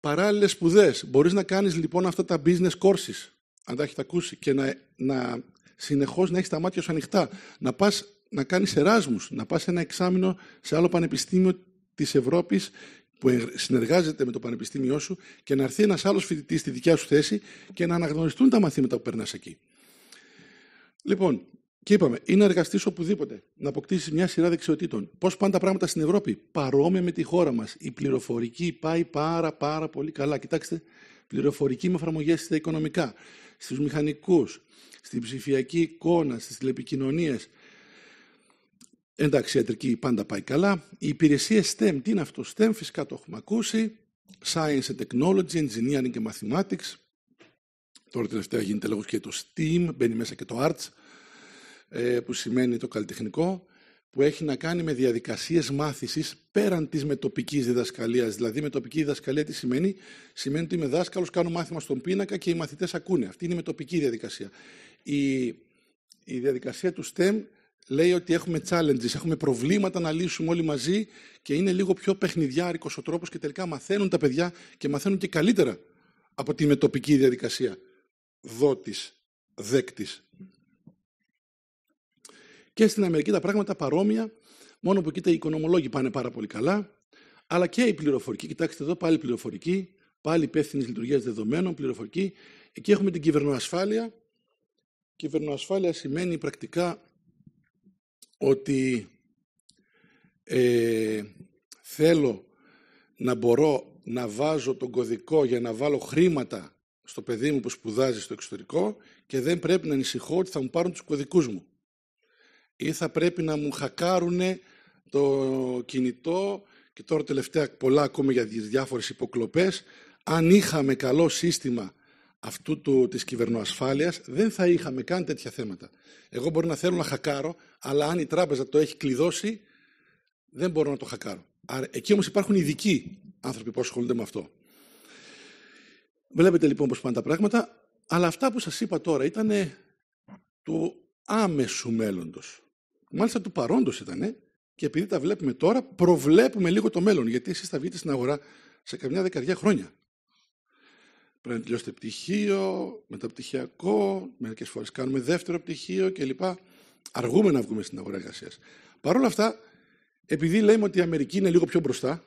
παράλληλες σπουδές. Μπορείς να κάνεις λοιπόν αυτά τα business courses, αν τα έχετε ακούσει, και να, να συνεχώς να έχεις τα μάτια σου ανοιχτά. Να πας να κάνεις εράσμους, να πας ένα εξάμεινο σε άλλο πανεπιστήμιο της Ευρώπης που συνεργάζεται με το πανεπιστήμιό σου και να έρθει ένας άλλος φοιτητής στη δικιά σου θέση και να αναγνωριστούν τα μαθήματα που περνάς εκεί. Λοιπόν, και είπαμε, να εργαστεί οπουδήποτε, να αποκτήσει μια σειρά δεξιοτήτων. Πώς πάνε τα πράγματα στην Ευρώπη, παρόμοια με τη χώρα μας. Η πληροφορική πάει πάρα πάρα πολύ καλά. Κοιτάξτε, πληροφορική με εφαρμογές στα οικονομικά, στους μηχανικούς, στην ψηφιακή εικόνα, στις τηλεπικοινωνίες. Εντάξει, η ιατρική πάντα πάει καλά. Οι υπηρεσίες STEM, τι είναι αυτό, STEM, φυσικά το έχουμε ακούσει. Science and Technology, Engineering and Mathematics. Τώρα τελευταία γίνεται λόγος και το STEAM, μπαίνει μέσα και το Arts. Ε, που σημαίνει το καλλιτεχνικό, που έχει να κάνει με διαδικασίες μάθησης πέραν της μετοπικής διδασκαλίας. Δηλαδή, μετοπική διδασκαλία τι σημαίνει. Σημαίνει ότι είμαι δάσκαλος, κάνω μάθημα στον πίνακα και οι μαθητές ακούνε. Αυτή είναι η μετοπική διαδικασία. Η, η διαδικασία του STEM λέει ότι έχουμε challenges, έχουμε προβλήματα να λύσουμε όλοι μαζί και είναι λίγο πιο παιχνιδιάρικος ο τρόπος και τελικά μαθαίνουν τα παιδιά και μαθαίνουν και καλύτερα από τη μετοπική διαδικασία. Δότης, δέκτης, και στην Αμερική τα πράγματα παρόμοια, μόνο που εκεί τα οικονομολόγοι πάνε πάρα πολύ καλά, αλλά και η πληροφορική. Κοιτάξτε εδώ, πάλι πληροφορική, πάλι υπεύθυνη λειτουργία δεδομένων, πληροφορική. Εκεί έχουμε την κυβερνοασφάλεια. Κυβερνοασφάλεια σημαίνει πρακτικά ότι ε, θέλω να μπορώ να βάζω τον κωδικό για να βάλω χρήματα στο παιδί μου που σπουδάζει στο εξωτερικό και δεν πρέπει να ανησυχώ ότι θα μου πάρουν τους κωδικούς μου ή θα πρέπει να μου χακάρουνε το κινητό και τώρα τελευταία πολλά ακόμα για διάφορες υποκλοπές. Αν είχαμε καλό σύστημα αυτού του, της κυβερνοασφάλειας, δεν θα είχαμε καν τέτοια θέματα. Εγώ μπορεί να θέλω να χακάρω, αλλά αν η τράπεζα το έχει κλειδώσει, δεν μπορώ να το χακάρω. Άρα, εκεί όμως υπάρχουν ειδικοί άνθρωποι που ασχολούνται με αυτό. Βλέπετε λοιπόν πώς πάνε τα πράγματα, αλλά αυτά που σας είπα τώρα ήταν του άμεσου μέλλοντος μάλιστα του παρόντος ήταν, και επειδή τα βλέπουμε τώρα, προβλέπουμε λίγο το μέλλον. Γιατί εσείς θα βγείτε στην αγορά σε καμιά δεκαετία χρόνια. Πρέπει να τελειώσετε πτυχίο, μεταπτυχιακό, μερικές φορές κάνουμε δεύτερο πτυχίο κλπ. Αργούμε να βγούμε στην αγορά εργασίας. Παρ' όλα αυτά, επειδή λέμε ότι η Αμερική είναι λίγο πιο μπροστά,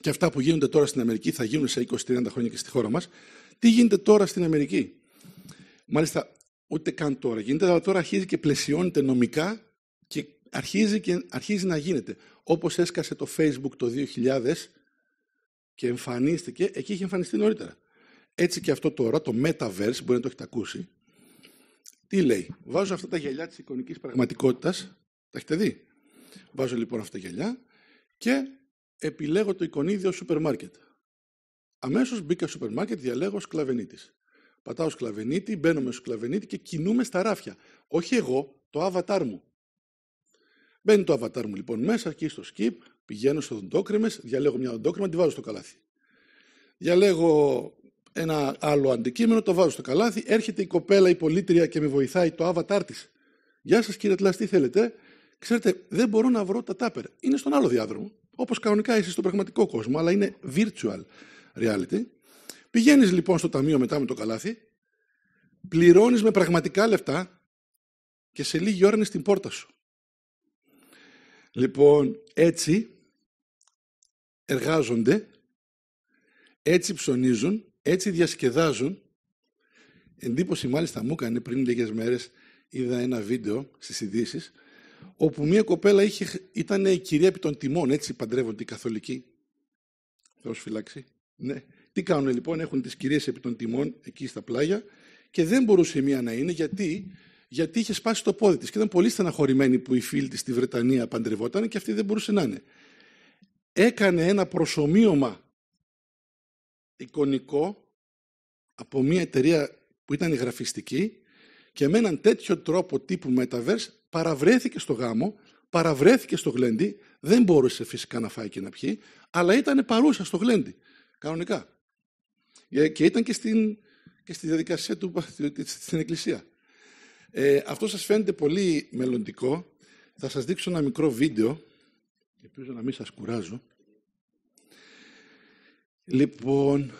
και αυτά που γίνονται τώρα στην Αμερική θα γίνουν σε 20-30 χρόνια και στη χώρα μας, τι γίνεται τώρα στην Αμερική. Μάλιστα, Ούτε καν τώρα γίνεται, αλλά τώρα αρχίζει και πλαισιώνεται νομικά και αρχίζει, και αρχίζει να γίνεται. Όπως έσκασε το Facebook το 2000 και εμφανίστηκε, εκεί είχε εμφανιστεί νωρίτερα. Έτσι και αυτό τώρα, το Metaverse, μπορεί να το έχετε ακούσει, τι λέει, βάζω αυτά τα γυαλιά της εικονικής πραγματικότητας, τα έχετε δει. Βάζω λοιπόν αυτά τα γυαλιά και επιλέγω το εικονίδιο Supermarket. Αμέσως μπήκα στο Supermarket, διαλέγω σκλαβενίτης. Πατάω σκλαβενίτη, μπαίνω στο σκλαβενίτη και κινούμε στα ράφια. Όχι εγώ, το avatar μου. Μπαίνει το avatar μου λοιπόν μέσα και στο skip, πηγαίνω στο δοντόκρεμες, διαλέγω μια δοντόκρεμα, τη βάζω στο καλάθι. Διαλέγω ένα άλλο αντικείμενο, το βάζω στο καλάθι, έρχεται η κοπέλα, η πολίτρια και με βοηθάει το avatar της. Γεια σας κύριε Τλάς, τι θέλετε. Ξέρετε, δεν μπορώ να βρω τα τάπερ. Είναι στον άλλο διάδρομο. Όπως κανονικά είσαι στον πραγματικό κόσμο, αλλά είναι virtual reality. Πηγαίνεις λοιπόν στο ταμείο μετά με το καλάθι, πληρώνεις με πραγματικά λεφτά και σε λίγη ώρα είναι στην πόρτα σου. Λοιπόν, έτσι εργάζονται, έτσι ψωνίζουν, έτσι διασκεδάζουν. Εντύπωση μάλιστα μου έκανε πριν λίγες μέρες είδα ένα βίντεο στις ειδήσεις, όπου μια κοπέλα είχε, ήταν η κυρία επί των τιμών, έτσι παντρεύονται οι καθολικοί. Θεός φυλάξει. Ναι. Τι κάνουν λοιπόν, έχουν τις κυρίες επί των τιμών εκεί στα πλάγια και δεν μπορούσε μία να είναι γιατί, γιατί είχε σπάσει το πόδι της και ήταν πολύ στεναχωρημένη που η φίλη της στη Βρετανία παντρευόταν και αυτή δεν μπορούσε να είναι. Έκανε ένα προσωμείωμα εικονικό από μια εταιρεία που ήταν η γραφιστική και με έναν τέτοιο τρόπο τύπου Metaverse παραβρέθηκε στο γάμο, παραβρέθηκε στο γλέντι, δεν μπορούσε φυσικά να φάει και να πιει, αλλά ήταν παρούσα στο γλέντι, κανονικά. Ε, και ήταν και στη διαδικασία του *laughs* στην Εκκλησία. Ε, αυτό σας φαίνεται πολύ μελλοντικό. Θα σας δείξω ένα μικρό βίντεο. Ελπίζω να μην σας κουράζω. Λοιπόν,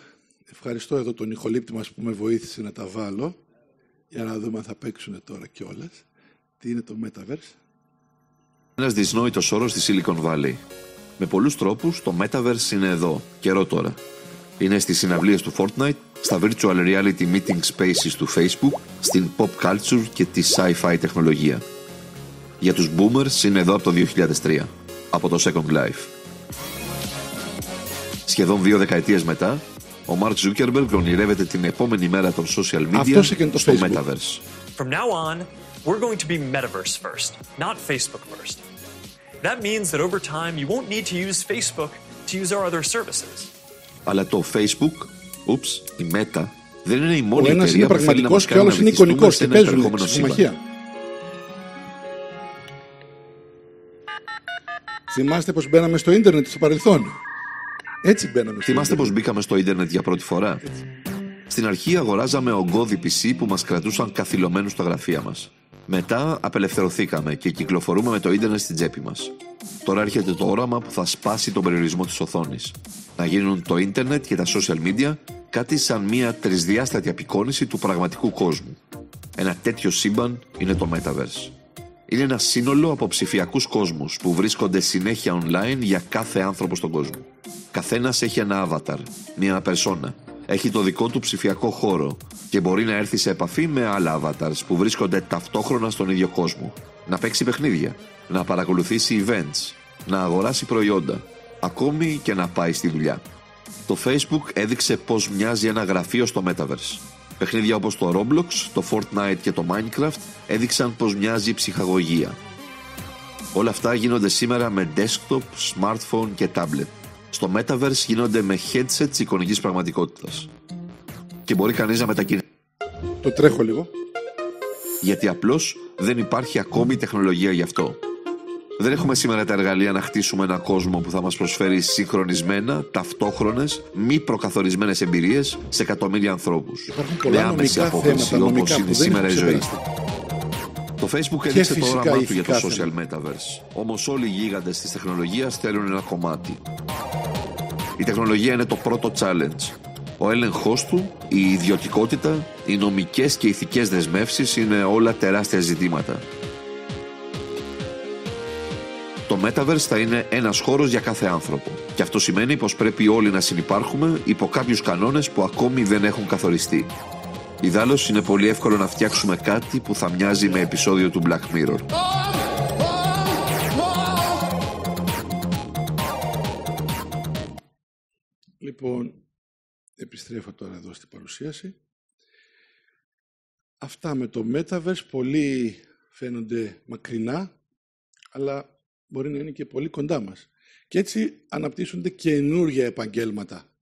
ευχαριστώ εδώ τον ηχολήπτη μας που με βοήθησε να τα βάλω. Για να δούμε αν θα παίξουν τώρα κιόλας. Τι είναι το Metaverse. Ένας δυσνόητος όρος στη Silicon Valley. Με πολλούς τρόπους το Metaverse είναι εδώ, καιρό τώρα είναι στις συναυλίες του Fortnite, στα virtual reality meeting spaces του Facebook, στην pop culture και τη sci-fi τεχνολογία. Για τους boomers είναι εδώ από το 2003, από το Second Life. Σχεδόν δύο δεκαετίες μετά, ο Mark Zuckerberg ονειρεύεται την επόμενη μέρα των social media το στο Metaverse. From now on, we're going to be Metaverse first, not Facebook first. That means that over time you won't need to use Facebook to use our other services. Αλλά το Facebook, ούψ, η Meta, δεν είναι η μόνη ένας εταιρεία είναι που θέλει να μας κάνει να είναι σε και συμμαχία. Θυμάστε πως μπαίναμε στο ίντερνετ στο παρελθόν. Έτσι μπαίναμε. Στο Θυμάστε πως μπήκαμε στο ίντερνετ για πρώτη φορά. Στην αρχή αγοράζαμε ογκώδη PC που μας κρατούσαν καθυλωμένους στα γραφεία μας. Μετά απελευθερωθήκαμε και κυκλοφορούμε με το ίντερνετ στην τσέπη μας. Τώρα έρχεται το όραμα που θα σπάσει τον περιορισμό της οθόνης. Να γίνουν το ίντερνετ και τα social media κάτι σαν μια τρισδιάστατη απεικόνηση του πραγματικού κόσμου. Ένα τέτοιο σύμπαν είναι το Metaverse. Είναι ένα σύνολο από ψηφιακούς κόσμους που βρίσκονται συνέχεια online για κάθε άνθρωπο στον κόσμο. Καθένας έχει ένα avatar, μια περσόνα, έχει το δικό του ψηφιακό χώρο και μπορεί να έρθει σε επαφή με άλλα avatars που βρίσκονται ταυτόχρονα στον ίδιο κόσμο. Να παίξει παιχνίδια, να παρακολουθήσει events, να αγοράσει προϊόντα, ακόμη και να πάει στη δουλειά. Το Facebook έδειξε πώς μοιάζει ένα γραφείο στο Metaverse. Παιχνίδια όπως το Roblox, το Fortnite και το Minecraft έδειξαν πως μοιάζει ψυχαγωγία. Όλα αυτά γίνονται σήμερα με desktop, smartphone και tablet στο Metaverse γίνονται με headset τη εικονικής πραγματικότητας. Και μπορεί κανείς να μετακινηθεί. Το τρέχω λίγο. Γιατί απλώς δεν υπάρχει ακόμη τεχνολογία γι' αυτό. Δεν έχουμε σήμερα τα εργαλεία να χτίσουμε ένα κόσμο που θα μας προσφέρει συγχρονισμένα, ταυτόχρονες, μη προκαθορισμένες εμπειρίες σε εκατομμύρια ανθρώπους. Με άμεση αποφάση όπω είναι σήμερα η ζωή. Το Facebook έδειξε το όραμά του για το social metaverse. Όμως όλοι οι γίγαντες της τεχνολογίας θέλουν ένα κομμάτι. Η τεχνολογία είναι το πρώτο challenge. Ο έλεγχός του, η ιδιωτικότητα, οι νομικές και ηθικές δεσμεύσεις είναι όλα τεράστια ζητήματα. Το Metaverse θα είναι ένας χώρος για κάθε άνθρωπο. Και αυτό σημαίνει πως πρέπει όλοι να συνεπάρχουμε υπό κάποιους κανόνες που ακόμη δεν έχουν καθοριστεί. Ιδάλω είναι πολύ εύκολο να φτιάξουμε κάτι που θα μοιάζει με επεισόδιο του Black Mirror. Λοιπόν, επιστρέφω τώρα εδώ στην παρουσίαση. Αυτά με το Metaverse πολύ φαίνονται μακρινά, αλλά μπορεί να είναι και πολύ κοντά μας. Και έτσι αναπτύσσονται καινούργια επαγγέλματα.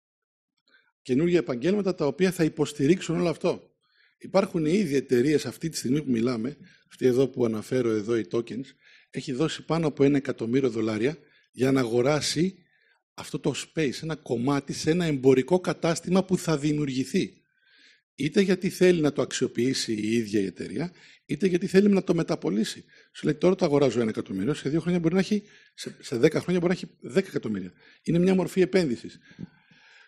Καινούργια επαγγέλματα τα οποία θα υποστηρίξουν όλο αυτό. Υπάρχουν ήδη εταιρείες αυτή τη στιγμή που μιλάμε, αυτή εδώ που αναφέρω εδώ, οι tokens, έχει δώσει πάνω από ένα εκατομμύριο δολάρια για να αγοράσει αυτό το space, ένα κομμάτι σε ένα εμπορικό κατάστημα που θα δημιουργηθεί. Είτε γιατί θέλει να το αξιοποιήσει η ίδια η εταιρεία, είτε γιατί θέλει να το μεταπολίσει. Σου λέει τώρα το αγοράζω ένα εκατομμύριο, σε δύο χρόνια μπορεί να έχει, σε δέκα χρόνια μπορεί να έχει δέκα εκατομμύρια. Είναι μια μορφή επένδυσης.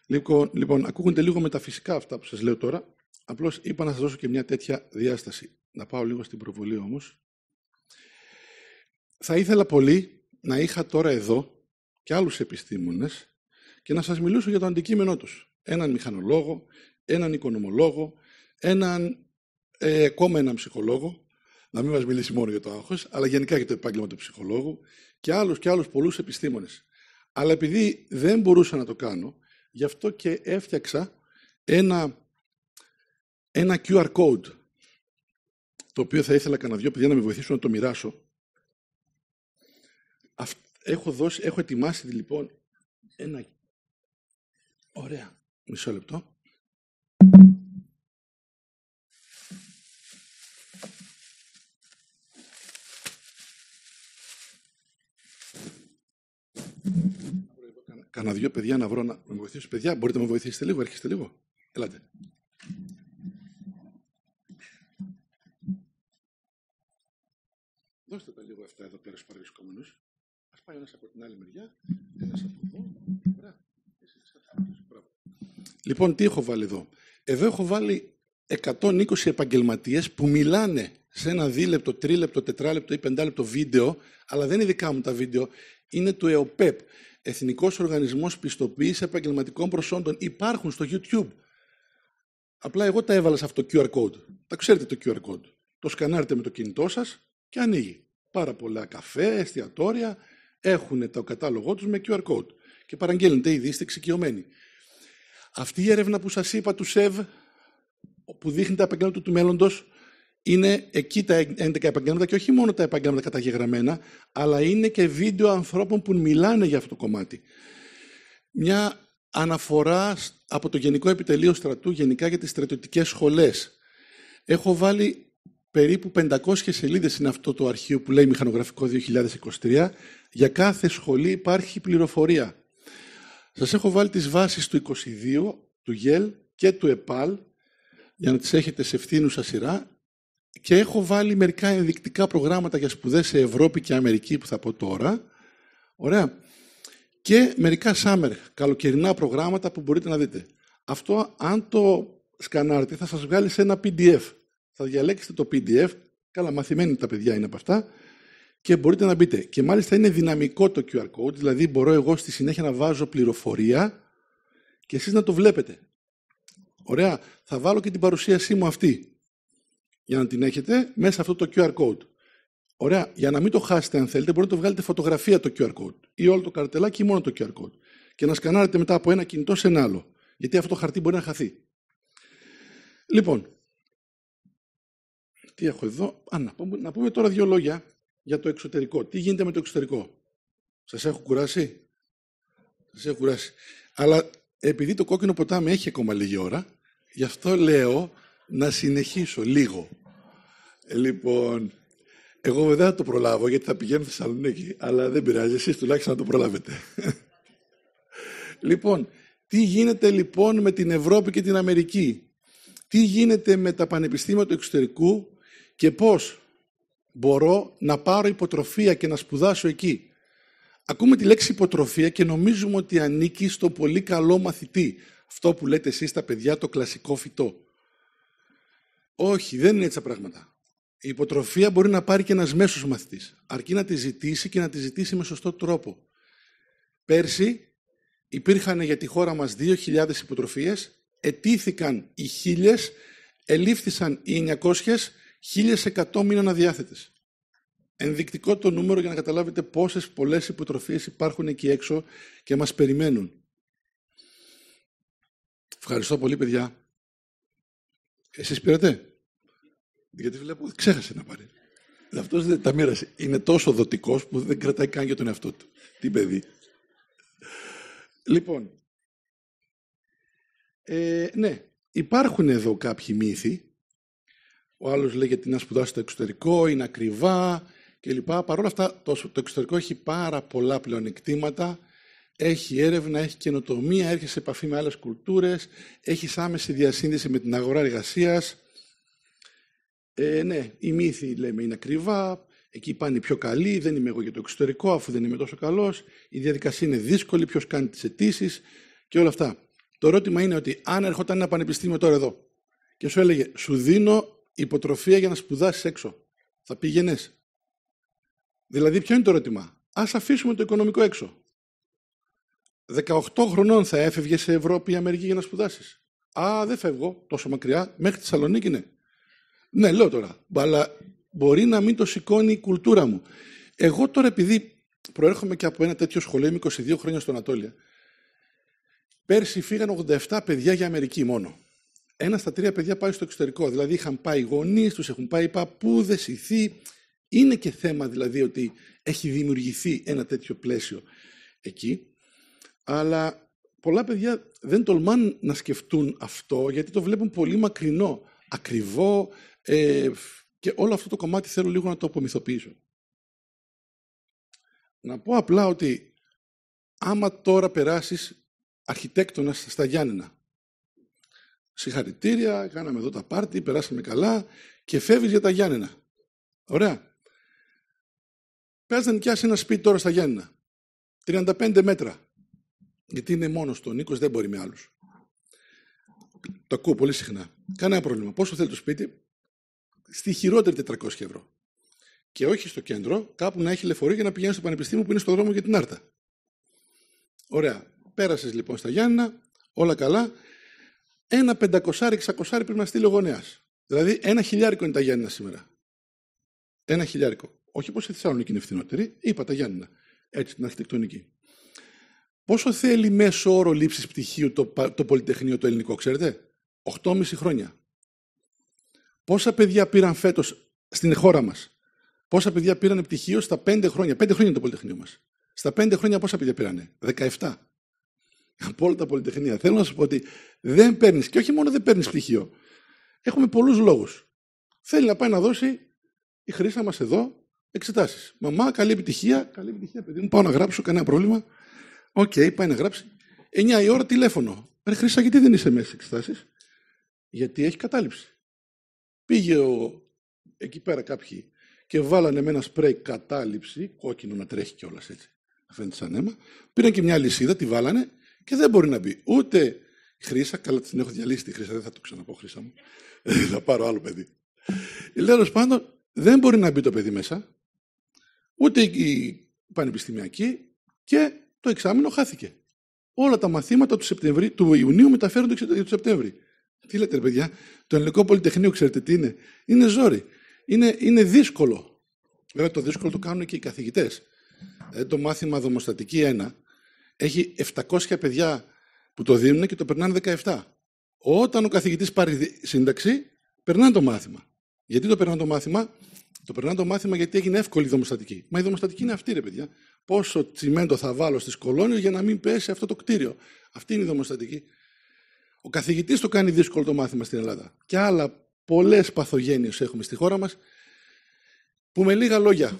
Λοιπόν, λοιπόν, ακούγονται λίγο μεταφυσικά αυτά που σας λέω τώρα. Απλώς είπα να σας δώσω και μια τέτοια διάσταση. Να πάω λίγο στην προβολή όμως. Θα ήθελα πολύ να είχα τώρα εδώ και άλλους επιστήμονες και να σας μιλήσω για το αντικείμενό τους. Έναν μηχανολόγο, έναν οικονομολόγο, έναν ε, ακόμα έναν ψυχολόγο, να μην μας μιλήσει μόνο για το άγχος, αλλά γενικά για το επάγγελμα του ψυχολόγου και άλλους και άλλους πολλούς επιστήμονες. Αλλά επειδή δεν μπορούσα να το κάνω, γι' αυτό και έφτιαξα ένα, ένα QR code, το οποίο θα ήθελα κανένα δυο παιδιά να με βοηθήσουν να το μοιράσω έχω, δώσει, έχω ετοιμάσει λοιπόν ένα... Ωραία. Μισό λεπτό. Κάνα δύο παιδιά να βρω να με βοηθήσουν. Παιδιά, μπορείτε να με βοηθήσετε λίγο, έρχεστε λίγο. Ελάτε. από την άλλη μεριά, από εδώ, Λοιπόν, τι έχω βάλει εδώ. Εδώ έχω βάλει 120 επαγγελματίες που μιλάνε σε ένα δίλεπτο, τρίλεπτο, τετράλεπτο ή πεντάλεπτο βίντεο, αλλά δεν είναι δικά μου τα βίντεο, είναι του ΕΟΠΕΠ, Εθνικός Οργανισμός πιστοποίησης Επαγγελματικών Προσόντων. Υπάρχουν στο YouTube. Απλά εγώ τα έβαλα σε αυτό το QR code. Τα ξέρετε το QR code. Το σκανάρετε με το κινητό σας και ανοίγει. Πάρα πολλά καφέ, εστιατόρια, έχουν το κατάλογό τους με QR code και παραγγέλνετε ήδη, είστε εξοικειωμένοι. Αυτή η έρευνα που σας είπα του ΣΕΒ, που δείχνει τα επαγγέλματα του μέλλοντος, είναι εκεί τα 11 επαγγέλματα και όχι μόνο τα επαγγέλματα καταγεγραμμένα, αλλά είναι και βίντεο ανθρώπων που μιλάνε για αυτό το κομμάτι. Μια αναφορά από το Γενικό Επιτελείο Στρατού γενικά για τις στρατιωτικές σχολές. Έχω βάλει περίπου 500 σελίδες είναι αυτό το αρχείο που λέει Μηχανογραφικό 2023. Για κάθε σχολή υπάρχει πληροφορία. Σας έχω βάλει τις βάσεις του 22, του ΓΕΛ και του ΕΠΑΛ για να τις έχετε σε ευθύνουσα σειρά και έχω βάλει μερικά ενδεικτικά προγράμματα για σπουδές σε Ευρώπη και Αμερική που θα πω τώρα. Ωραία. Και μερικά summer, καλοκαιρινά προγράμματα που μπορείτε να δείτε. Αυτό αν το σκανάρετε θα σας βγάλει σε ένα PDF θα διαλέξετε το PDF, καλά μαθημένοι τα παιδιά είναι από αυτά, και μπορείτε να μπείτε. Και μάλιστα είναι δυναμικό το QR code, δηλαδή μπορώ εγώ στη συνέχεια να βάζω πληροφορία και εσείς να το βλέπετε. Ωραία, θα βάλω και την παρουσίασή μου αυτή για να την έχετε μέσα αυτό το QR code. Ωραία, για να μην το χάσετε αν θέλετε μπορείτε να το βγάλετε φωτογραφία το QR code ή όλο το καρτελάκι ή μόνο το QR code και να σκανάρετε μετά από ένα κινητό σε ένα άλλο, γιατί αυτό το χαρτί μπορεί να χαθεί. Λοιπόν, τι έχω εδώ. Α, να, πούμε, τώρα δύο λόγια για το εξωτερικό. Τι γίνεται με το εξωτερικό. Σας έχω κουράσει. Σας έχω κουράσει. Αλλά επειδή το κόκκινο ποτάμι έχει ακόμα λίγη ώρα, γι' αυτό λέω να συνεχίσω λίγο. Ε, λοιπόν, εγώ βέβαια το προλάβω γιατί θα πηγαίνω Θεσσαλονίκη, αλλά δεν πειράζει, εσείς τουλάχιστον να το προλάβετε. λοιπόν, τι γίνεται λοιπόν με την Ευρώπη και την Αμερική. Τι γίνεται με τα πανεπιστήμια του εξωτερικού και πώς μπορώ να πάρω υποτροφία και να σπουδάσω εκεί. Ακούμε τη λέξη υποτροφία και νομίζουμε ότι ανήκει στο πολύ καλό μαθητή. Αυτό που λέτε εσείς τα παιδιά το κλασικό φυτό. Όχι, δεν είναι έτσι τα πράγματα. Η υποτροφία μπορεί να πάρει και ένας μέσος μαθητής, αρκεί να τη ζητήσει και να τη ζητήσει με σωστό τρόπο. Πέρσι υπήρχαν για τη χώρα μας 2.000 υποτροφίες, ετήθηκαν οι 1.000, ελήφθησαν οι 900 1.100 μήνων αδιάθετες. Ενδεικτικό το νούμερο για να καταλάβετε πόσες πολλές υποτροφίες υπάρχουν εκεί έξω και μας περιμένουν. Ευχαριστώ πολύ παιδιά. Εσείς πήρατε. Γιατί βλέπω ξέχασε να πάρει. Αυτός δεν τα μοίρασε. Είναι τόσο δοτικός που δεν κρατάει καν για τον εαυτό του. Τι παιδί. Λοιπόν, ε, ναι, υπάρχουν εδώ κάποιοι μύθοι ο άλλος λέει γιατί να σπουδάσει στο εξωτερικό, είναι ακριβά κλπ. Παρ' όλα αυτά, το, εξωτερικό έχει πάρα πολλά πλεονεκτήματα. Έχει έρευνα, έχει καινοτομία, έρχεσαι σε επαφή με άλλες κουλτούρες, έχεις άμεση διασύνδεση με την αγορά εργασίας. Ε, ναι, οι μύθοι λέμε είναι ακριβά, εκεί πάνε πιο καλοί, δεν είμαι εγώ για το εξωτερικό, αφού δεν είμαι τόσο καλός. Η διαδικασία είναι δύσκολη, ποιος κάνει τις αιτήσεις και όλα αυτά. Το ερώτημα είναι ότι αν ερχόταν ένα πανεπιστήμιο τώρα εδώ και σου έλεγε, σου δίνω υποτροφία για να σπουδάσεις έξω. Θα πήγαινες. Δηλαδή, ποιο είναι το ερώτημα. Ας αφήσουμε το οικονομικό έξω. 18 χρονών θα έφευγες σε Ευρώπη ή Αμερική για να σπουδάσεις. Α, δεν φεύγω τόσο μακριά. Μέχρι τη Θεσσαλονίκη ναι. Ναι, λέω τώρα. Αλλά μπορεί να μην το σηκώνει η κουλτούρα μου. Εγώ τώρα, επειδή προέρχομαι και από ένα τέτοιο σχολείο, είμαι 22 χρόνια στον Ανατόλια. Πέρσι φύγαν 87 παιδιά για Αμερική μόνο ένα στα τρία παιδιά πάει στο εξωτερικό. Δηλαδή είχαν πάει γονείς, τους έχουν πάει παππούδε, ηθοί. Είναι και θέμα δηλαδή ότι έχει δημιουργηθεί ένα τέτοιο πλαίσιο εκεί. Αλλά πολλά παιδιά δεν τολμάν να σκεφτούν αυτό γιατί το βλέπουν πολύ μακρινό, ακριβό ε, και όλο αυτό το κομμάτι θέλω λίγο να το απομυθοποιήσω. Να πω απλά ότι άμα τώρα περάσεις αρχιτέκτονας στα Γιάννενα συγχαρητήρια, κάναμε εδώ τα πάρτι, περάσαμε καλά και φεύγεις για τα Γιάννενα. Ωραία. Πες να νοικιάσεις ένα σπίτι τώρα στα Γιάννενα. 35 μέτρα. Γιατί είναι μόνος του, ο Νίκος δεν μπορεί με άλλους. Το ακούω πολύ συχνά. Κανένα πρόβλημα. Πόσο θέλει το σπίτι, στη χειρότερη 400 ευρώ. Και όχι στο κέντρο, κάπου να έχει λεφορείο για να πηγαίνεις στο πανεπιστήμιο που είναι στο δρόμο για την Άρτα. Ωραία. Πέρασες λοιπόν στα Γιάννα, όλα καλά ένα πεντακοσάρι, εξακοσάρι πρέπει να στείλει ο γονέας. Δηλαδή ένα χιλιάρικο είναι τα Γιάννηνα σήμερα. Ένα χιλιάρικο. Όχι πως η Θεσσαλονίκη είναι φθηνότερη, είπα τα Γιάννηνα. Έτσι την αρχιτεκτονική. Πόσο θέλει μέσο όρο λήψης πτυχίου το, το Πολυτεχνείο το ελληνικό, ξέρετε. 8,5 χρόνια. Πόσα παιδιά πήραν φέτος στην χώρα μας. Πόσα παιδιά πήραν πτυχίο στα 5 χρόνια. 5 χρόνια το Πολυτεχνείο μας. Στα 5 χρόνια πόσα παιδιά πήρανε. 17. Από όλα τα Πολυτεχνία. Θέλω να σας πω ότι δεν παίρνεις. Και όχι μόνο δεν παίρνεις πτυχίο. Έχουμε πολλούς λόγους. Θέλει να πάει να δώσει η χρήσα μας εδώ εξετάσεις. Μαμά, καλή επιτυχία. Καλή επιτυχία, παιδί μου. Πάω να γράψω, κανένα πρόβλημα. Οκ, okay, πάει να γράψει. 9 η ώρα τηλέφωνο. Ρε Χρήσα, γιατί δεν είσαι μέσα στις εξετάσεις. Γιατί έχει κατάληψη. Πήγε ο... εκεί πέρα κάποιοι και βάλανε με ένα σπρέι κατάληψη, κόκκινο να τρέχει κιόλας έτσι. Αφαίνεται σαν αίμα. Πήραν και μια λυσίδα, τη βάλανε και δεν μπορεί να μπει ούτε Χρήσα, καλά την έχω διαλύσει τη Χρήσα, δεν θα το ξαναπώ Χρήσα μου. Ε, θα πάρω άλλο παιδί. Τέλος πάντων, δεν μπορεί να μπει το παιδί μέσα, ούτε η πανεπιστημιακή και το εξάμεινο χάθηκε. Όλα τα μαθήματα του, Σεπτεμβρίου, του Ιουνίου μεταφέρονται για το Σεπτέμβρη. Τι λέτε, ρε παιδιά, το ελληνικό πολυτεχνείο, ξέρετε τι είναι. Είναι ζόρι. Είναι, είναι δύσκολο. Βέβαια, το δύσκολο το κάνουν και οι καθηγητές. Ε, το μάθημα Δομοστατική 1 έχει 700 παιδιά που το δίνουν και το περνάνε 17. Όταν ο καθηγητής πάρει σύνταξη, περνάνε το μάθημα. Γιατί το περνάνε το μάθημα, το περνάνε το μάθημα γιατί έγινε εύκολη η δομοστατική. Μα η δομοστατική είναι αυτή, ρε παιδιά. Πόσο τσιμέντο θα βάλω στις κολόνε για να μην πέσει αυτό το κτίριο. Αυτή είναι η δομοστατική. Ο καθηγητής το κάνει δύσκολο το μάθημα στην Ελλάδα. Και άλλα πολλές παθογένειες έχουμε στη χώρα μας που με λίγα λόγια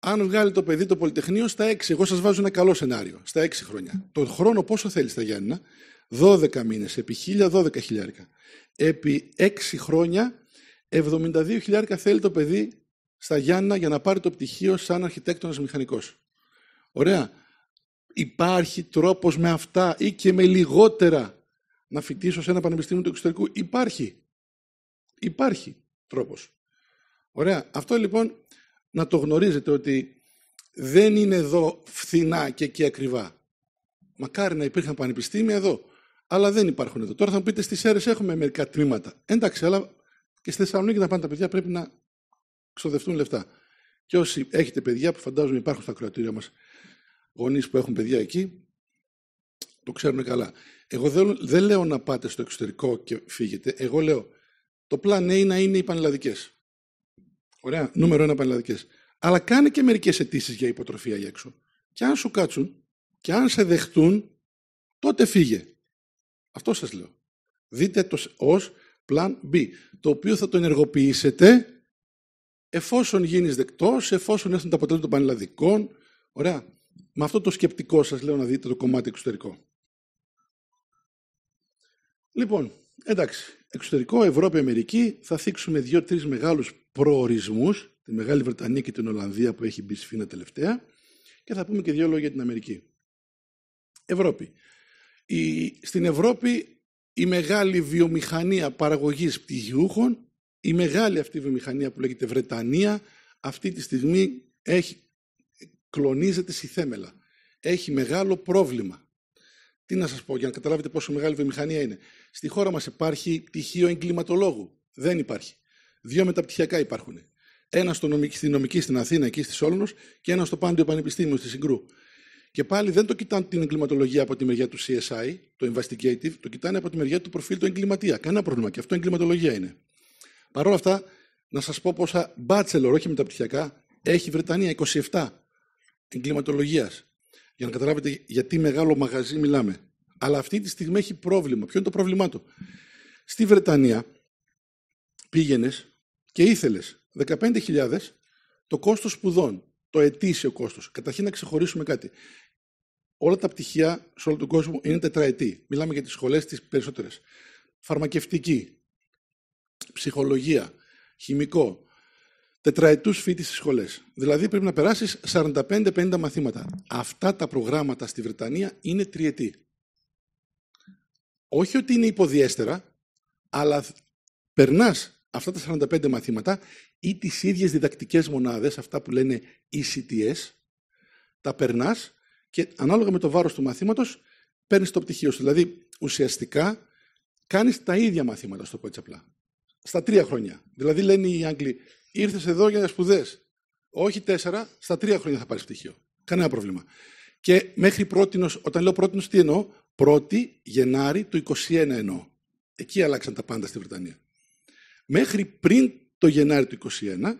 αν βγάλει το παιδί το Πολυτεχνείο στα 6, εγώ σας βάζω ένα καλό σενάριο, στα 6 χρόνια. Το χρόνο πόσο θέλεις στα Γιάννα, 12 μήνες, επί 1000-12 χιλιάρικα. Επί 6 χρόνια, 72 χιλιάρικα θέλει το παιδί στα Γιάννα για να πάρει το πτυχίο σαν αρχιτέκτονας μηχανικός. Ωραία. Υπάρχει τρόπος με αυτά ή και με λιγότερα να φοιτήσω σε ένα πανεπιστήμιο του εξωτερικού. Υπάρχει. Υπάρχει τρόπος. Ωραία. Αυτό λοιπόν να το γνωρίζετε ότι δεν είναι εδώ φθηνά και εκεί ακριβά. Μακάρι να υπήρχαν πανεπιστήμια εδώ, αλλά δεν υπάρχουν εδώ. Τώρα θα μου πείτε στις αίρες έχουμε μερικά τμήματα. Εντάξει, αλλά και στη Θεσσαλονίκη να πάνε τα παιδιά πρέπει να ξοδευτούν λεφτά. Και όσοι έχετε παιδιά που φαντάζομαι υπάρχουν στα κρατήρια μας, γονείς που έχουν παιδιά εκεί, το ξέρουν καλά. Εγώ δεν, λέω να πάτε στο εξωτερικό και φύγετε. Εγώ λέω το πλάν A να είναι οι πανελλαδικές. Ωραία, νούμερο ένα πανελλαδικές. Αλλά κάνε και μερικές αιτήσεις για υποτροφία για έξω. Και αν σου κάτσουν και αν σε δεχτούν, τότε φύγε. Αυτό σας λέω. Δείτε το ως plan B, το οποίο θα το ενεργοποιήσετε εφόσον γίνεις δεκτός, εφόσον έρθουν τα αποτέλεσματα των πανελλαδικών. Ωραία. Με αυτό το σκεπτικό σας λέω να δείτε το κομμάτι εξωτερικό. Λοιπόν, εντάξει, εξωτερικό, Ευρώπη, Αμερική, θα θίξουμε δύο-τρει μεγάλους προορισμούς, τη Μεγάλη Βρετανία και την Ολλανδία που έχει μπει σφήνα τελευταία και θα πούμε και δύο λόγια για την Αμερική. Ευρώπη. Η, στην Ευρώπη η μεγάλη βιομηχανία παραγωγής πτυχιούχων, η μεγάλη αυτή βιομηχανία που λέγεται Βρετανία, αυτή τη στιγμή έχει, κλονίζεται στη θέμελα. Έχει μεγάλο πρόβλημα. Τι να σας πω για να καταλάβετε πόσο μεγάλη βιομηχανία είναι. Στη χώρα μας υπάρχει πτυχίο εγκληματολόγου. Δεν υπάρχει. Δύο μεταπτυχιακά υπάρχουν. Ένα στο νομική, στη νομική στην Αθήνα, εκεί στη Σόλωνος, και ένα στο Πάντιο Πανεπιστήμιο στη Συγκρού. Και πάλι δεν το κοιτάνε την εγκληματολογία από τη μεριά του CSI, το investigative, το κοιτάνε από τη μεριά του προφίλ του εγκληματία. Κανένα πρόβλημα. Και αυτό εγκληματολογία είναι. Παρ' όλα αυτά, να σας πω πόσα bachelor, όχι μεταπτυχιακά, έχει η Βρετανία 27 εγκληματολογίας. Για να καταλάβετε γιατί μεγάλο μαγαζί μιλάμε. Αλλά αυτή τη στιγμή έχει πρόβλημα. Ποιο είναι το πρόβλημά του. Στη Βρετανία, πήγαινες και ήθελες 15.000 το κόστος σπουδών, το ετήσιο κόστος. Καταρχήν να ξεχωρίσουμε κάτι. Όλα τα πτυχία σε όλο τον κόσμο είναι τετραετή. Μιλάμε για τις σχολές τις περισσότερες. Φαρμακευτική, ψυχολογία, χημικό. Τετραετούς φοιτητέ στις σχολές. Δηλαδή πρέπει να περάσεις 45-50 μαθήματα. Αυτά τα προγράμματα στη Βρετανία είναι τριετή. Όχι ότι είναι υποδιέστερα, αλλά περνάς αυτά τα 45 μαθήματα ή τις ίδιες διδακτικές μονάδες, αυτά που λένε ECTS, τα περνάς και ανάλογα με το βάρος του μαθήματος παίρνεις το πτυχίο σου. Δηλαδή ουσιαστικά κάνεις τα ίδια μαθήματα, στο πω απλά. Στα τρία χρόνια. Δηλαδή λένε οι Άγγλοι, ήρθες εδώ για να σπουδές. Όχι τέσσερα, στα τρία χρόνια θα πάρεις πτυχίο. Κανένα πρόβλημα. Και μέχρι πρότινος, όταν λέω πρότινος τι εννοώ, 1η Γενάρη του 21 εννοώ. Εκεί αλλάξαν τα πάντα στη Βρετανία μέχρι πριν το Γενάρη του 2021,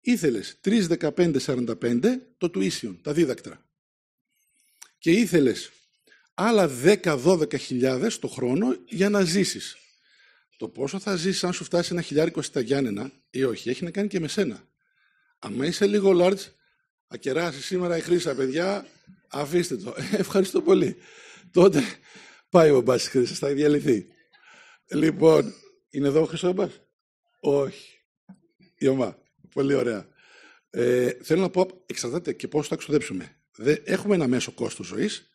ήθελες 3.15.45 το tuition, τα δίδακτρα. Και ήθελες άλλα 10-12 το χρόνο για να ζήσεις. Το πόσο θα ζήσεις αν σου φτάσει ένα χιλιάρικο στα Γιάννενα ή ε, όχι, έχει να κάνει και με σένα. Αν είσαι λίγο large, ακεράσει σήμερα η Χρύσα, παιδιά, αφήστε το. Ε, ευχαριστώ πολύ. Τότε πάει ο μπάσης Χρύσας, θα διαλυθεί. Λοιπόν, είναι εδώ ο Χρυσόμπας? Όχι. Ιωμά. Πολύ ωραία. Ε, θέλω να πω, εξαρτάται και πώς θα ξοδέψουμε. έχουμε ένα μέσο κόστος ζωής,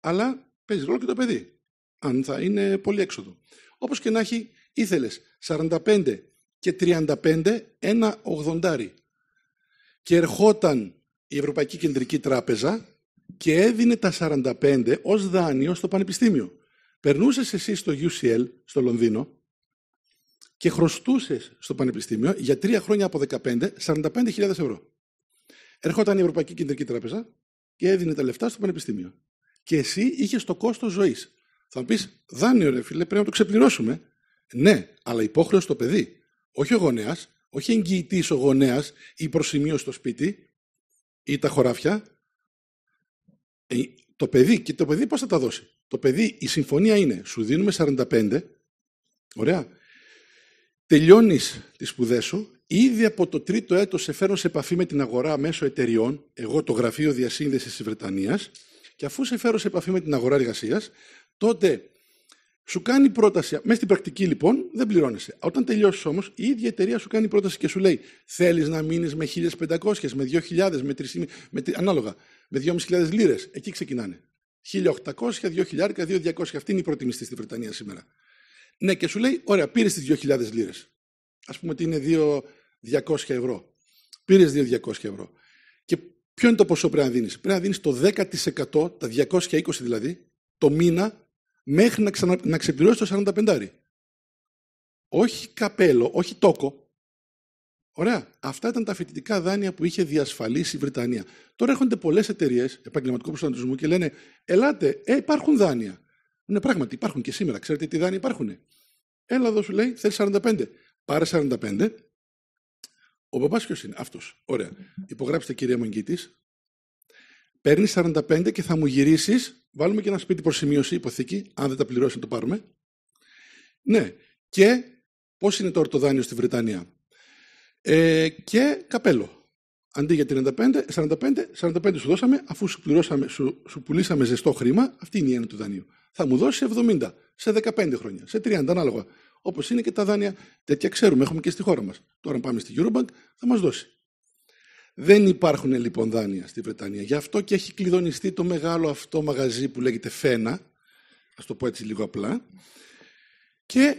αλλά παίζει ρόλο και το παιδί. Αν θα είναι πολύ έξοδο. Όπως και να έχει, ήθελες 45 και 35, ένα 80. Και ερχόταν η Ευρωπαϊκή Κεντρική Τράπεζα και έδινε τα 45 ως δάνειο στο Πανεπιστήμιο. Περνούσες εσύ στο UCL, στο Λονδίνο, και χρωστούσες στο Πανεπιστήμιο για τρία χρόνια από 15, 45.000 ευρώ. Έρχονταν η Ευρωπαϊκή Κεντρική Τράπεζα και έδινε τα λεφτά στο Πανεπιστήμιο. Και εσύ είχες το κόστος ζωής. Θα μου πεις, δάνειο ρε φίλε, πρέπει να το ξεπληρώσουμε. Ναι, αλλά υπόχρεος το παιδί. Όχι ο γονέας, όχι εγγυητής ο γονέας ή προσημείωση στο σπίτι ή τα χωράφια. Ε, το παιδί, και το παιδί πώς θα τα δώσει. Το παιδί, η συμφωνία είναι, σου δίνουμε 45, ωραία, τελειώνεις τις σπουδές σου, ήδη από το τρίτο έτος σε φέρνω σε επαφή με την αγορά μέσω εταιριών, εγώ το Γραφείο Διασύνδεσης της Βρετανίας, και αφού σε φέρω σε επαφή με την αγορά εργασίας, τότε σου κάνει πρόταση. Μέσα στην πρακτική λοιπόν δεν πληρώνεσαι. Όταν τελειώσεις όμως, η ίδια εταιρεία σου κάνει πρόταση και σου λέει: Θέλεις να μείνεις με 1.500, με 2.000, με 3.500, με, ανάλογα, με 2.500 λίρες. Εκεί ξεκινάνε. 1.800, 2.000, 2.200. Αυτή είναι η πρώτη μισθή στη Βρετανία σήμερα. Ναι, και σου λέει, ωραία, πήρες τις 2.000 λίρες. Ας πούμε ότι είναι 2.200 ευρώ. Πήρες 2.200 ευρώ. Και ποιο είναι το ποσό πρέπει να δίνεις. Πρέπει να δίνεις το 10%, τα 220 δηλαδή, το μήνα, μέχρι να, ξανα... ξεπληρώσεις το 45. Όχι καπέλο, όχι τόκο. Ωραία. Αυτά ήταν τα φοιτητικά δάνεια που είχε διασφαλίσει η Βρετανία. Τώρα έρχονται πολλές εταιρείες επαγγελματικού προσανατολισμού και λένε: Ελάτε, ε, υπάρχουν δάνεια. Ναι, πράγματι υπάρχουν και σήμερα. Ξέρετε τι δάνεια υπάρχουν. Έλα εδώ σου λέει, θέλεις 45. Πάρε 45. Ο παπάς ποιος είναι, αυτός. Ωραία. Υπογράψτε, κυρία Μαγκίτης. Παίρνεις 45 και θα μου γυρίσεις. Βάλουμε και ένα σπίτι προσημείωση, υποθήκη. Αν δεν τα πληρώσεις, να το πάρουμε. Ναι. Και πώς είναι τώρα το δάνειο στη Βρετανία. Ε, και καπέλο. Αντί για 35, 45, 45 σου δώσαμε, αφού σου, σου, σου πουλήσαμε ζεστό χρήμα, αυτή είναι η έννοια του δανείου θα μου δώσει 70 σε 15 χρόνια, σε 30, ανάλογα. Όπως είναι και τα δάνεια, τέτοια ξέρουμε, έχουμε και στη χώρα μας. Τώρα, αν πάμε στη Eurobank, θα μας δώσει. Δεν υπάρχουν λοιπόν δάνεια στη Βρετανία. Γι' αυτό και έχει κλειδονιστεί το μεγάλο αυτό μαγαζί που λέγεται Φένα. Ας το πω έτσι λίγο απλά. Και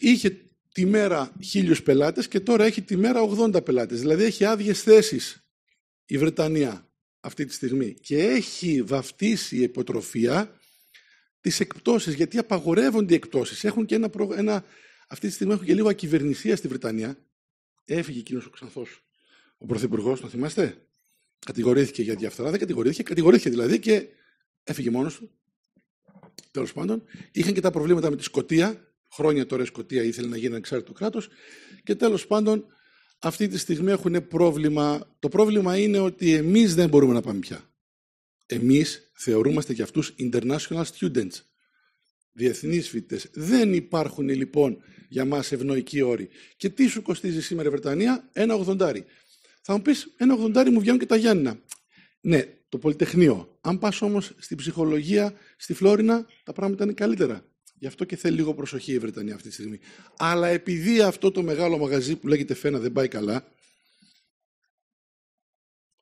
είχε τη μέρα χίλιους πελάτες και τώρα έχει τη μέρα 80 πελάτες. Δηλαδή έχει άδειες θέσεις η Βρετανία αυτή τη στιγμή. Και έχει βαφτίσει υποτροφία τις εκπτώσεις, γιατί απαγορεύονται οι εκπτώσεις. Έχουν και ένα, ένα... Αυτή τη στιγμή έχουν και λίγο ακυβερνησία στη Βρετανία. Έφυγε εκείνος ο Ξανθός, ο Πρωθυπουργός, το θυμάστε. Κατηγορήθηκε για διαφθορά, δεν κατηγορήθηκε, κατηγορήθηκε δηλαδή και έφυγε μόνος του. τέλος πάντων, είχαν και τα προβλήματα με τη Σκωτία. χρόνια τώρα η Σκωτία ήθελε να γίνει ανεξάρτητο κράτος. και τέλος πάντων αυτή τη στιγμή έχουν πρόβλημα. Το πρόβλημα είναι ότι εμείς δεν μπορούμε να πάμε πια. Εμείς θεωρούμαστε για αυτούς international students, διεθνείς φοιτητές. Δεν υπάρχουν λοιπόν για μας ευνοϊκοί όροι. Και τι σου κοστίζει σήμερα η Βρετανία, ένα ογδοντάρι. Θα μου πεις, ένα ογδοντάρι μου βγαίνουν και τα Γιάννηνα. Ναι, το Πολυτεχνείο. Αν πας όμως στην ψυχολογία, στη Φλόρινα, τα πράγματα είναι καλύτερα. Γι' αυτό και θέλει λίγο προσοχή η Βρετανία αυτή τη στιγμή. Αλλά επειδή αυτό το μεγάλο μαγαζί που λέγεται Φένα δεν πάει καλά,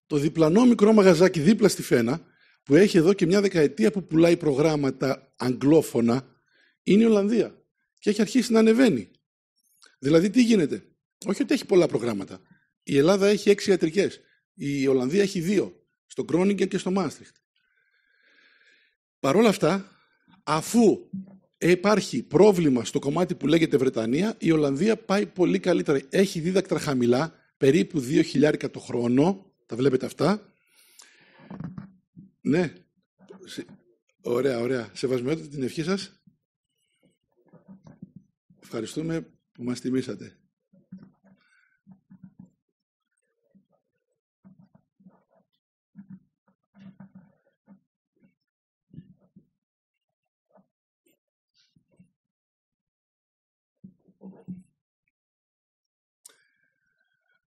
το διπλανό μικρό μαγαζάκι δίπλα στη Φένα που έχει εδώ και μια δεκαετία που πουλάει προγράμματα αγγλόφωνα είναι η Ολλανδία και έχει αρχίσει να ανεβαίνει. Δηλαδή τι γίνεται. Όχι ότι έχει πολλά προγράμματα. Η Ελλάδα έχει έξι ιατρικές. Η Ολλανδία έχει δύο. Στο Κρόνιγκεν και στο Μάστριχτ. Παρ' όλα αυτά, αφού υπάρχει πρόβλημα στο κομμάτι που λέγεται Βρετανία, η Ολλανδία πάει πολύ καλύτερα. Έχει δίδακτρα χαμηλά, περίπου 2.000 το χρόνο, τα βλέπετε αυτά. Ναι. Ωραία, ωραία. Σεβασμιότητα την ευχή σας. Ευχαριστούμε που μας τιμήσατε.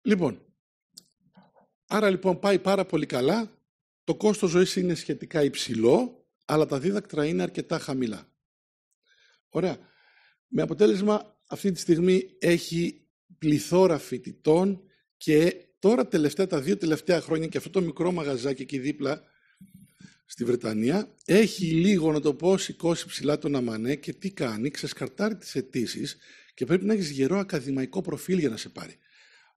Λοιπόν, άρα λοιπόν πάει πάρα πολύ καλά το κόστος ζωής είναι σχετικά υψηλό, αλλά τα δίδακτρα είναι αρκετά χαμηλά. Ωραία. Με αποτέλεσμα, αυτή τη στιγμή έχει πληθώρα φοιτητών και τώρα τελευταία, τα δύο τελευταία χρόνια και αυτό το μικρό μαγαζάκι εκεί δίπλα στη Βρετανία έχει λίγο, να το πω, σηκώσει ψηλά τον αμανέ και τι κάνει, ξεσκαρτάρει τις αιτήσεις και πρέπει να έχεις γερό ακαδημαϊκό προφίλ για να σε πάρει.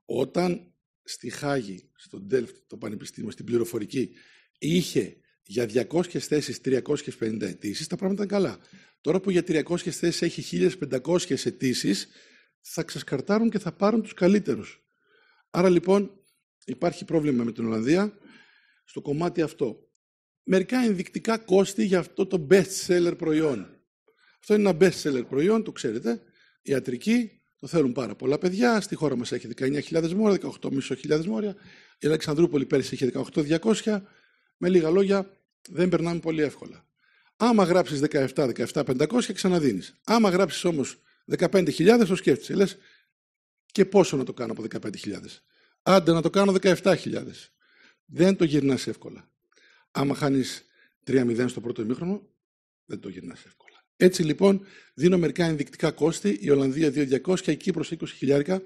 Όταν στη Χάγη, στο Ντέλφτ, το Πανεπιστήμιο, στην πληροφορική, είχε για 200 θέσεις 350 αιτήσεις, τα πράγματα ήταν καλά. Τώρα που για 300 θέσεις έχει 1500 αιτήσεις, θα ξεσκαρτάρουν και θα πάρουν τους καλύτερους. Άρα λοιπόν υπάρχει πρόβλημα με την Ολλανδία στο κομμάτι αυτό. Μερικά ενδεικτικά κόστη για αυτό το best seller προϊόν. Αυτό είναι ένα best seller προϊόν, το ξέρετε. Ιατρική, το θέλουν πάρα πολλά παιδιά. Στη χώρα μας έχει 19.000 μόρια, 18.500 μόρια. Η Αλεξανδρούπολη πέρυσι είχε 18.200. Με λίγα λόγια, δεν περνάμε πολύ εύκολα. Άμα γράψεις 17, 17, 500 ξαναδίνεις. Άμα γράψεις όμως 15.000, το σκέφτεσαι. Λες και πόσο να το κάνω από 15.000. Άντε να το κάνω 17.000. Δεν το γυρνάς εύκολα. Άμα χάνεις 3-0 στο πρώτο ημίχρονο, δεν το γυρνάς εύκολα. Έτσι λοιπόν, δίνω μερικά ενδεικτικά κόστη. Η Ολλανδία 2.200, η Κύπρος 20.000,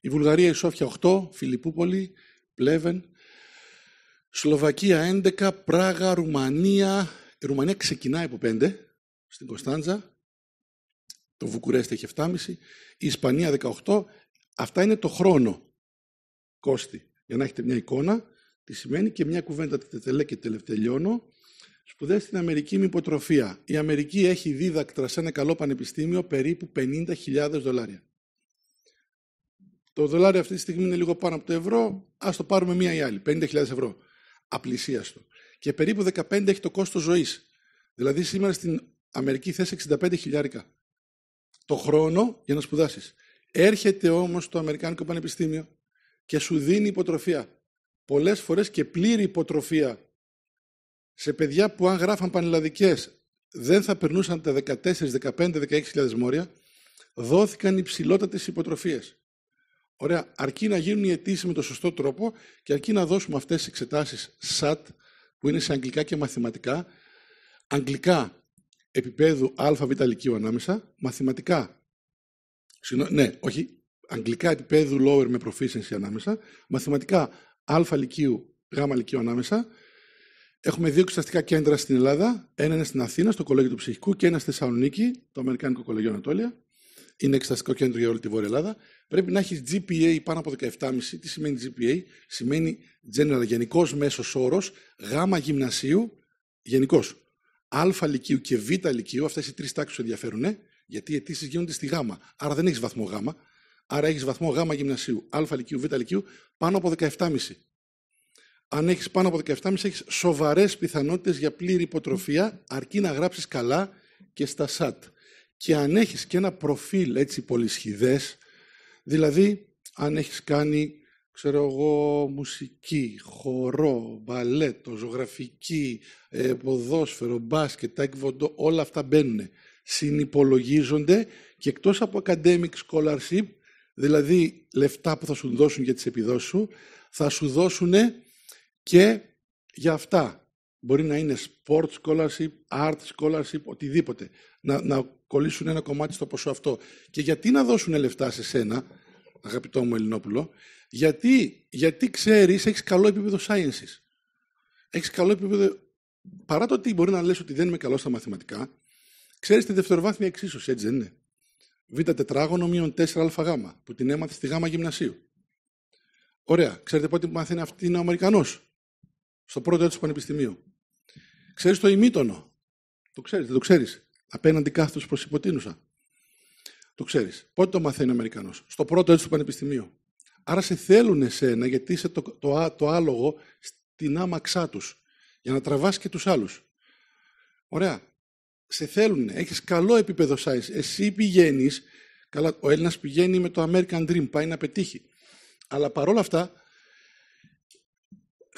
η Βουλγαρία η Σόφια 8, Φιλιππούπολη, Πλέβεν, Σλοβακία 11, Πράγα, Ρουμανία. Η Ρουμανία ξεκινάει από 5 στην Κωνσταντζα. Το Βουκουρέστι έχει 7,5. Η Ισπανία 18. Αυτά είναι το χρόνο. Κόστη. Για να έχετε μια εικόνα, τι σημαίνει και μια κουβέντα τελε, και τελευτελειώνω. Σπουδές στην Αμερική με υποτροφία. Η Αμερική έχει δίδακτρα σε ένα καλό πανεπιστήμιο περίπου 50.000 δολάρια. Το δολάριο αυτή τη στιγμή είναι λίγο πάνω από το ευρώ. Ας το πάρουμε μία ή άλλη. 50.000 ευρώ. Απλησίαστο. Και περίπου 15 έχει το κόστος ζωής. Δηλαδή σήμερα στην Αμερική θες 65 χιλιάρικα το χρόνο για να σπουδάσεις. Έρχεται όμως το Αμερικάνικο Πανεπιστήμιο και σου δίνει υποτροφία. Πολλές φορές και πλήρη υποτροφία σε παιδιά που αν γράφαν πανελλαδικές δεν θα περνούσαν τα 14, 15, 16 χιλιάδες μόρια, δόθηκαν υψηλότατες υποτροφίες. Ωραία, αρκεί να γίνουν οι αιτήσεις με τον σωστό τρόπο και αρκεί να δώσουμε αυτές τις εξετάσεις SAT, που είναι σε αγγλικά και μαθηματικά, αγγλικά επίπεδου ΑΒ λυκείου ανάμεσα, μαθηματικά, ναι, όχι, αγγλικά επίπεδου lower με proficiency ανάμεσα, μαθηματικά Α λυκείου, Γ λυκείου ανάμεσα, Έχουμε δύο εξεταστικά κέντρα στην Ελλάδα. Ένα είναι στην Αθήνα, στο Κολέγιο του Ψυχικού, και ένα στη Θεσσαλονίκη, το Αμερικάνικο Κολέγιο Ανατόλια είναι εξεταστικό κέντρο για όλη τη Βόρεια Ελλάδα, πρέπει να έχεις GPA πάνω από 17,5. Τι σημαίνει GPA, σημαίνει general, γενικός μέσος όρος, γάμα γυμνασίου, γενικός. Α λυκείου και Β λυκείου, αυτές οι τρεις τάξεις ενδιαφέρουν, γιατί οι αιτήσεις γίνονται στη γάμα. Άρα δεν έχεις βαθμό γάμα. Άρα έχεις βαθμό γάμα γυμνασίου, Α λυκείου, Β λυκείου πάνω από 17,5. Αν έχεις πάνω από 17,5, έχεις σοβαρές πιθανότητες για πλήρη υποτροφία, αρκεί να γράψεις καλά και στα ΣΑΤ και αν έχεις και ένα προφίλ έτσι πολυσχηδές, δηλαδή αν έχεις κάνει, ξέρω εγώ, μουσική, χορό, μπαλέτο, ζωγραφική, ε, ποδόσφαιρο, μπάσκετ, τάκβοντο, όλα αυτά μπαίνουν. Συνυπολογίζονται και εκτός από academic scholarship, δηλαδή λεφτά που θα σου δώσουν για τις επιδόσεις σου, θα σου δώσουν και για αυτά. Μπορεί να είναι sport scholarship, art scholarship, οτιδήποτε. Να, να κολλήσουν ένα κομμάτι στο ποσό αυτό. Και γιατί να δώσουν λεφτά σε σένα, αγαπητό μου Ελληνόπουλο, γιατί, γιατί ξέρεις, έχεις καλό επίπεδο sciences. Έχεις καλό επίπεδο. Παρά το ότι μπορεί να λες ότι δεν είμαι καλός στα μαθηματικά, ξέρεις τη δευτεροβάθμια εξίσωση, έτσι δεν είναι. Β τετράγωνο μείον 4 ΑΓ, που την έμαθε στη Γ γυμνασίου. Ωραία. Ξέρετε πότε μάθαινε αυτή είναι ο Αμερικανός. Στο πρώτο έτος του Πανεπιστημίου. Ξέρεις το ημίτονο. Το ξέρεις, δεν το ξέρεις. Απέναντι κάθετος προς υποτείνουσα. Το ξέρεις. Πότε το μαθαίνει ο Αμερικανός. Στο πρώτο έτσι του πανεπιστημίου. Άρα σε θέλουν εσένα γιατί είσαι το, το, άλογο στην άμαξά τους. Για να τραβάς και τους άλλους. Ωραία. Σε θέλουν. Έχεις καλό επίπεδο size. Εσύ πηγαίνεις. Καλά, ο Έλληνας πηγαίνει με το American Dream. Πάει να πετύχει. Αλλά παρόλα αυτά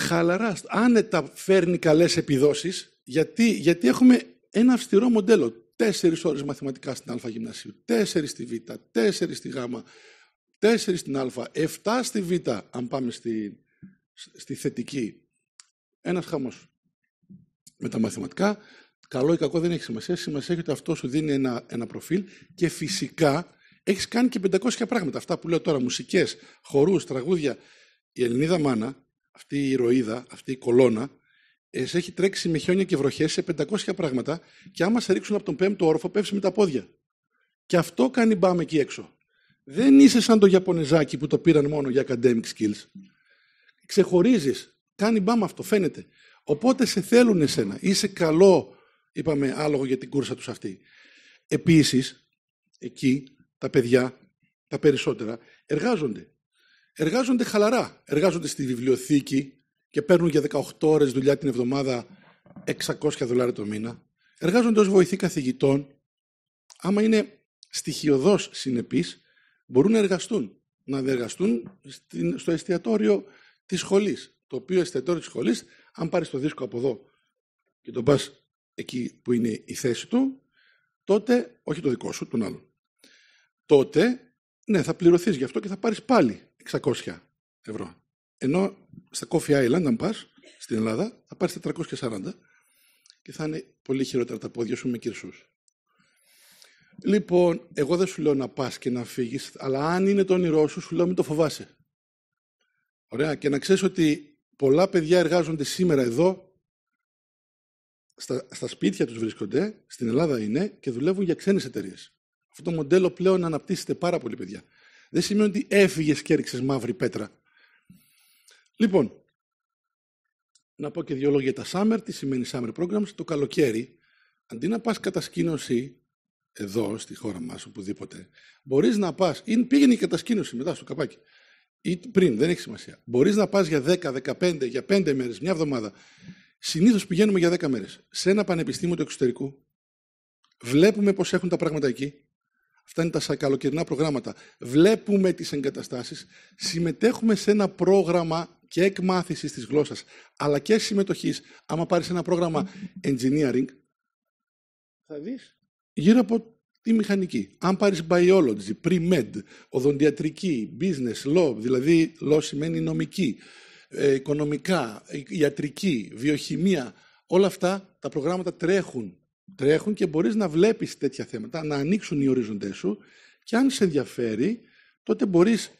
χαλαρά, άνετα φέρνει καλές επιδόσεις, γιατί, γιατί έχουμε ένα αυστηρό μοντέλο. Τέσσερις ώρες μαθηματικά στην Α γυμνασίου, τέσσερις στη Β, τέσσερις στη Γ, τέσσερις στην Α, εφτά στη Β, αν πάμε στη, στη θετική. Ένας χαμός με τα μαθηματικά. Καλό ή κακό δεν έχει σημασία. Σημασία έχει ότι αυτό σου δίνει ένα, ένα προφίλ και φυσικά έχεις κάνει και 500 πράγματα. Αυτά που λέω τώρα, μουσικές, χορούς, τραγούδια. Η Ελληνίδα Μάνα αυτή η ηρωίδα, αυτή η κολόνα, ε, σε έχει τρέξει με χιόνια και βροχές σε 500 πράγματα και άμα σε ρίξουν από τον πέμπτο όροφο, πέφτει με τα πόδια. Και αυτό κάνει μπάμε εκεί έξω. Δεν είσαι σαν το Ιαπωνεζάκι που το πήραν μόνο για academic skills. Ξεχωρίζεις. Κάνει μπάμε αυτό, φαίνεται. Οπότε σε θέλουν εσένα. Είσαι καλό, είπαμε, άλογο για την κούρσα τους αυτή. Επίσης, εκεί τα παιδιά, τα περισσότερα, εργάζονται εργάζονται χαλαρά. Εργάζονται στη βιβλιοθήκη και παίρνουν για 18 ώρες δουλειά την εβδομάδα 600 δολάρια το μήνα. Εργάζονται ως βοηθοί καθηγητών. Άμα είναι στοιχειοδός συνεπής, μπορούν να εργαστούν. Να εργαστούν στο εστιατόριο της σχολής. Το οποίο εστιατόριο της σχολής, αν πάρεις το δίσκο από εδώ και το πας εκεί που είναι η θέση του, τότε, όχι το δικό σου, τον άλλον, τότε, ναι, θα πληρωθείς γι' αυτό και θα πάρεις πάλι 600 ευρώ. Ενώ στα Coffee Island, αν πας στην Ελλάδα, θα πάρεις 440 και θα είναι πολύ χειρότερα τα πόδια σου με κυρσούς. Λοιπόν, εγώ δεν σου λέω να πας και να φύγεις, αλλά αν είναι το όνειρό σου, σου λέω μην το φοβάσαι. Ωραία. Και να ξέρεις ότι πολλά παιδιά εργάζονται σήμερα εδώ, στα, στα σπίτια τους βρίσκονται, στην Ελλάδα είναι και δουλεύουν για ξένες εταιρείες. Αυτό το μοντέλο πλέον αναπτύσσεται πάρα πολύ, παιδιά δεν σημαίνει ότι έφυγες και έριξες μαύρη πέτρα. Λοιπόν, να πω και δύο λόγια για τα summer. Τι σημαίνει summer programs. Το καλοκαίρι, αντί να πας κατασκήνωση εδώ, στη χώρα μας οπουδήποτε, μπορείς να πας, η κατασκήνωση μετά στο καπάκι, ή πριν, δεν έχει σημασία. Μπορείς να πά για 10, 15, για 5 μέρες μια εβδομάδα. Συνήθως πηγαίνουμε για 10 μέρες Σε ένα πανεπιστήμιο του εξωτερικού, βλέπουμε πώς έχουν τα πράγματα εκεί, αυτά είναι τα καλοκαιρινά προγράμματα. Βλέπουμε τις εγκαταστάσεις, συμμετέχουμε σε ένα πρόγραμμα και εκμάθησης της γλώσσας, αλλά και συμμετοχής. Άμα πάρεις ένα πρόγραμμα engineering, θα δεις γύρω από τη μηχανική. Αν πάρεις biology, pre-med, οδοντιατρική, business, law, δηλαδή law σημαίνει νομική, ε, οικονομικά, ε, ιατρική, βιοχημία, όλα αυτά τα προγράμματα τρέχουν τρέχουν και μπορείς να βλέπεις τέτοια θέματα, να ανοίξουν οι οριζοντές σου και αν σε ενδιαφέρει, τότε μπορείς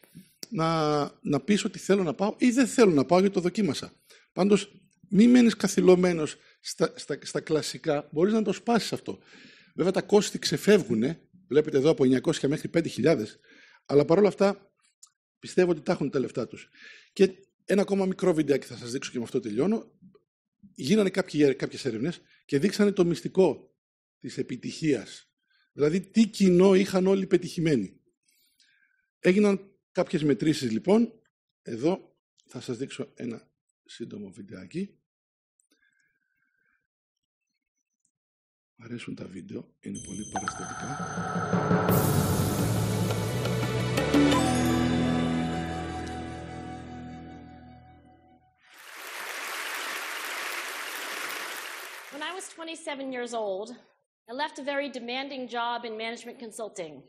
να, να πεις ότι θέλω να πάω ή δεν θέλω να πάω γιατί το δοκίμασα. Πάντως, μη μένεις καθυλωμένος στα, στα, στα κλασικά, μπορείς να το σπάσεις αυτό. Βέβαια τα κόστη ξεφεύγουν, βλέπετε εδώ από 900 μέχρι 5.000, αλλά παρόλα αυτά πιστεύω ότι τα έχουν τα λεφτά τους. Και ένα ακόμα μικρό βιντεάκι θα σας δείξω και με αυτό τελειώνω. Γίνανε κάποιε κάποιες και δείξανε το μυστικό της επιτυχίας. Δηλαδή τι κοινό είχαν όλοι πετυχημένοι. Έγιναν κάποιες μετρήσεις λοιπόν. Εδώ θα σας δείξω ένα σύντομο βιντεάκι. Μ' αρέσουν τα βίντεο, είναι πολύ παραστατικά. was 27 years old, I left a very demanding job in management consulting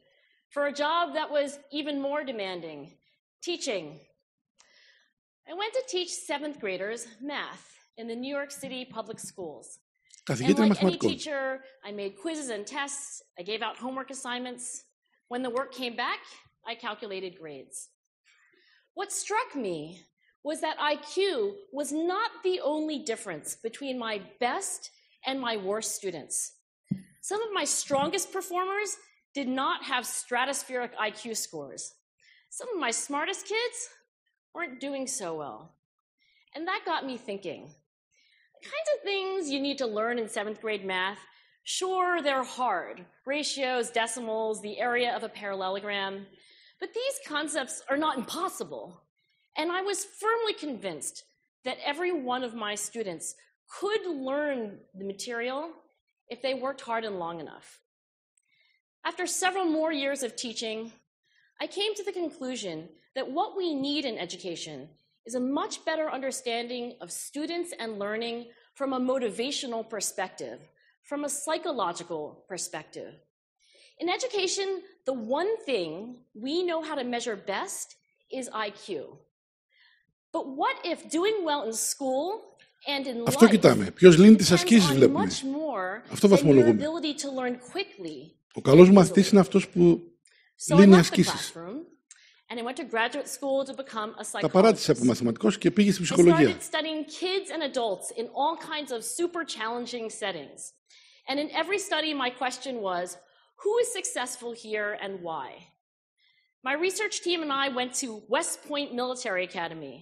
for a job that was even more demanding teaching. I went to teach seventh graders math in the New York City public schools. and like any teacher, I made quizzes and tests, I gave out homework assignments. When the work came back, I calculated grades. What struck me was that IQ was not the only difference between my best and my worst students. Some of my strongest performers did not have stratospheric IQ scores. Some of my smartest kids weren't doing so well. And that got me thinking. The kinds of things you need to learn in seventh grade math, sure, they're hard ratios, decimals, the area of a parallelogram. But these concepts are not impossible. And I was firmly convinced that every one of my students could learn the material if they worked hard and long enough. After several more years of teaching, I came to the conclusion that what we need in education is a much better understanding of students and learning from a motivational perspective, from a psychological perspective. In education, the one thing we know how to measure best is IQ. But what if doing well in school Αυτό κοιτάμε. Ποιος λύνει τις ασκήσεις, βλέπουμε. Αυτό βαθμολογούμε. Ο καλός μαθητής είναι αυτός που λύνει ασκήσεις. Τα παράτησα από μαθηματικός και πήγε στην ψυχολογία. And in every study, my question was, who is successful here and why? My research team and I went to West Point Military Academy,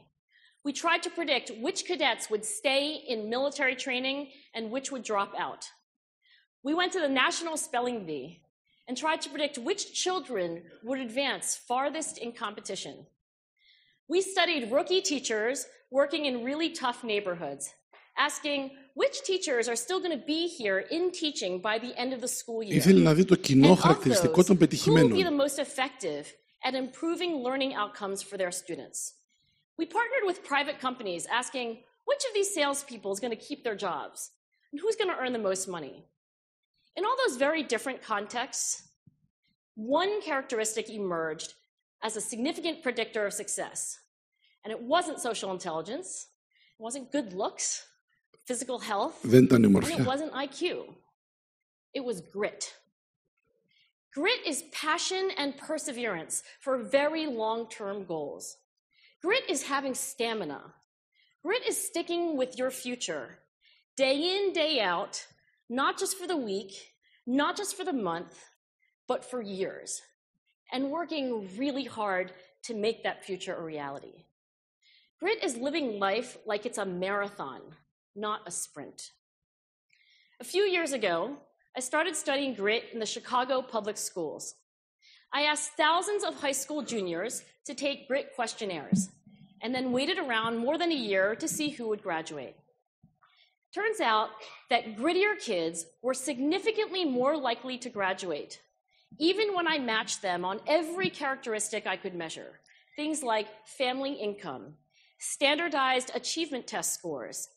We tried to predict which cadets would stay in military training and which would drop out. We went to the National Spelling Bee and tried to predict which children would advance farthest in competition. We studied rookie teachers working in really tough neighborhoods, asking which teachers are still going to be here in teaching by the end of the school year. Ήθελε να δει Who will be the most effective at improving learning outcomes for their students? We partnered with private companies asking which of these salespeople is going to keep their jobs and who's going to earn the most money. In all those very different contexts, one characteristic emerged as a significant predictor of success. And it wasn't social intelligence, it wasn't good looks, physical health, it wasn't IQ. It was grit. Grit is passion and perseverance for very long term goals. Grit is having stamina. Grit is sticking with your future day in, day out, not just for the week, not just for the month, but for years, and working really hard to make that future a reality. Grit is living life like it's a marathon, not a sprint. A few years ago, I started studying grit in the Chicago public schools. I asked thousands of high school juniors to take grit questionnaires and then waited around more than a year to see who would graduate. Turns out that grittier kids were significantly more likely to graduate, even when I matched them on every characteristic I could measure things like family income, standardized achievement test scores,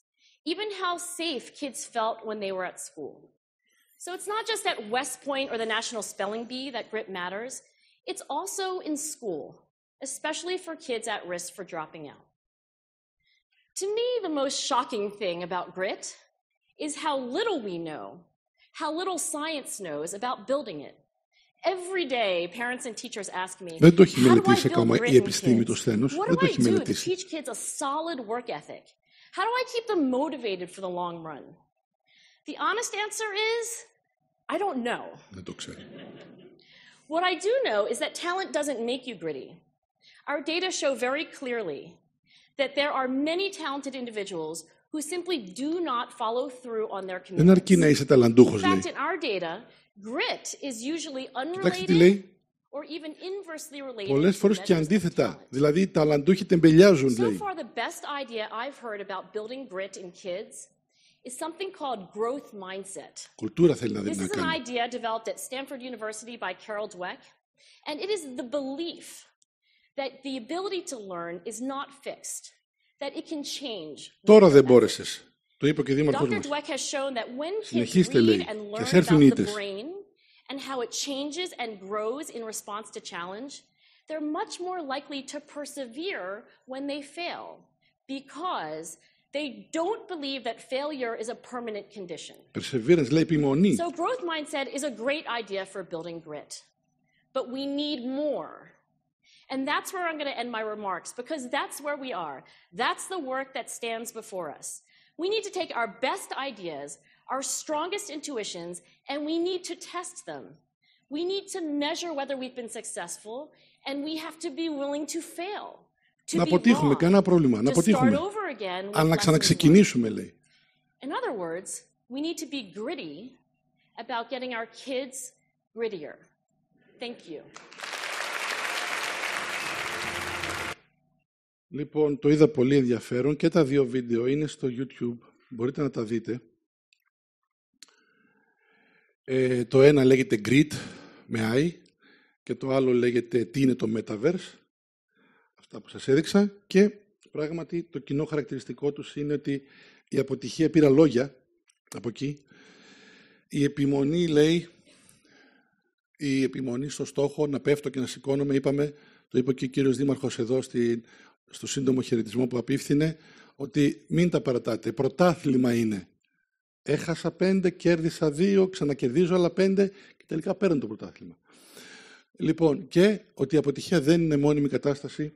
even how safe kids felt when they were at school. So it's not just at West Point or the National Spelling Bee that grit matters, it's also in school, especially for kids at risk for dropping out. To me, the most shocking thing about grit is how little we know, how little science knows about building it. Every day, parents and teachers ask me, Δεν το έχει μελετήσει ακόμα η επιστήμη το Δεν το έχει How do I do to teach kids a solid work ethic? How do I keep them motivated for the long run? The honest answer is I don't know. What I do know is that talent doesn't make you gritty. Our data show very clearly that there are many talented individuals who simply do not follow through on their commitments. In fact, in our data, grit is usually unrelated or even inversely related Πολλές φορές So far, the best idea I've heard about building grit in kids is something called growth mindset. Cultura celda del This is an idea developed at Stanford University by Carol Dweck, and it is the belief that the ability to learn is not fixed, that it can change. Τώρα δεν μπόρεσες. Το είπε και ο Dr. Dweck has shown that when kids read and learn about the brain and how it changes and grows in response to challenge, they're much more likely to persevere when they fail because they don't believe that failure is a permanent condition. Perseverance, επιμονή. So growth mindset is a great idea for building grit. But we need more. And that's where I'm going to end my remarks because that's where we are. That's the work that stands before us. We need to take our best ideas, our strongest intuitions, and we need to test them. We need to measure whether we've been successful, and we have to be willing to fail. να αποτύχουμε, κανένα πρόβλημα, να αποτύχουμε. Αλλά να ξαναξεκινήσουμε, λέει. Λοιπόν, το είδα πολύ ενδιαφέρον και τα δύο βίντεο είναι στο YouTube. Μπορείτε να τα δείτε. Ε, το ένα λέγεται Grit με I και το άλλο λέγεται Τι είναι το Metaverse αυτά που σας έδειξα και πράγματι το κοινό χαρακτηριστικό τους είναι ότι η αποτυχία πήρα λόγια από εκεί. Η επιμονή λέει, η επιμονή στο στόχο να πέφτω και να σηκώνομαι, είπαμε, το είπε και ο κύριος Δήμαρχος εδώ στη, στο σύντομο χαιρετισμό που απίφθινε, ότι μην τα παρατάτε, πρωτάθλημα είναι. Έχασα πέντε, κέρδισα δύο, ξανακερδίζω άλλα πέντε και τελικά παίρνω το πρωτάθλημα. Λοιπόν, και ότι η αποτυχία δεν είναι μόνιμη κατάσταση,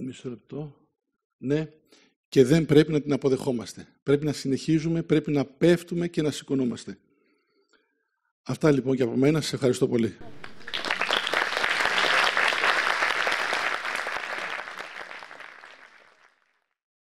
Μισό λεπτό. Ναι. Και δεν πρέπει να την αποδεχόμαστε. Πρέπει να συνεχίζουμε, πρέπει να πέφτουμε και να σηκωνόμαστε. Αυτά λοιπόν και από μένα. Σας ευχαριστώ πολύ.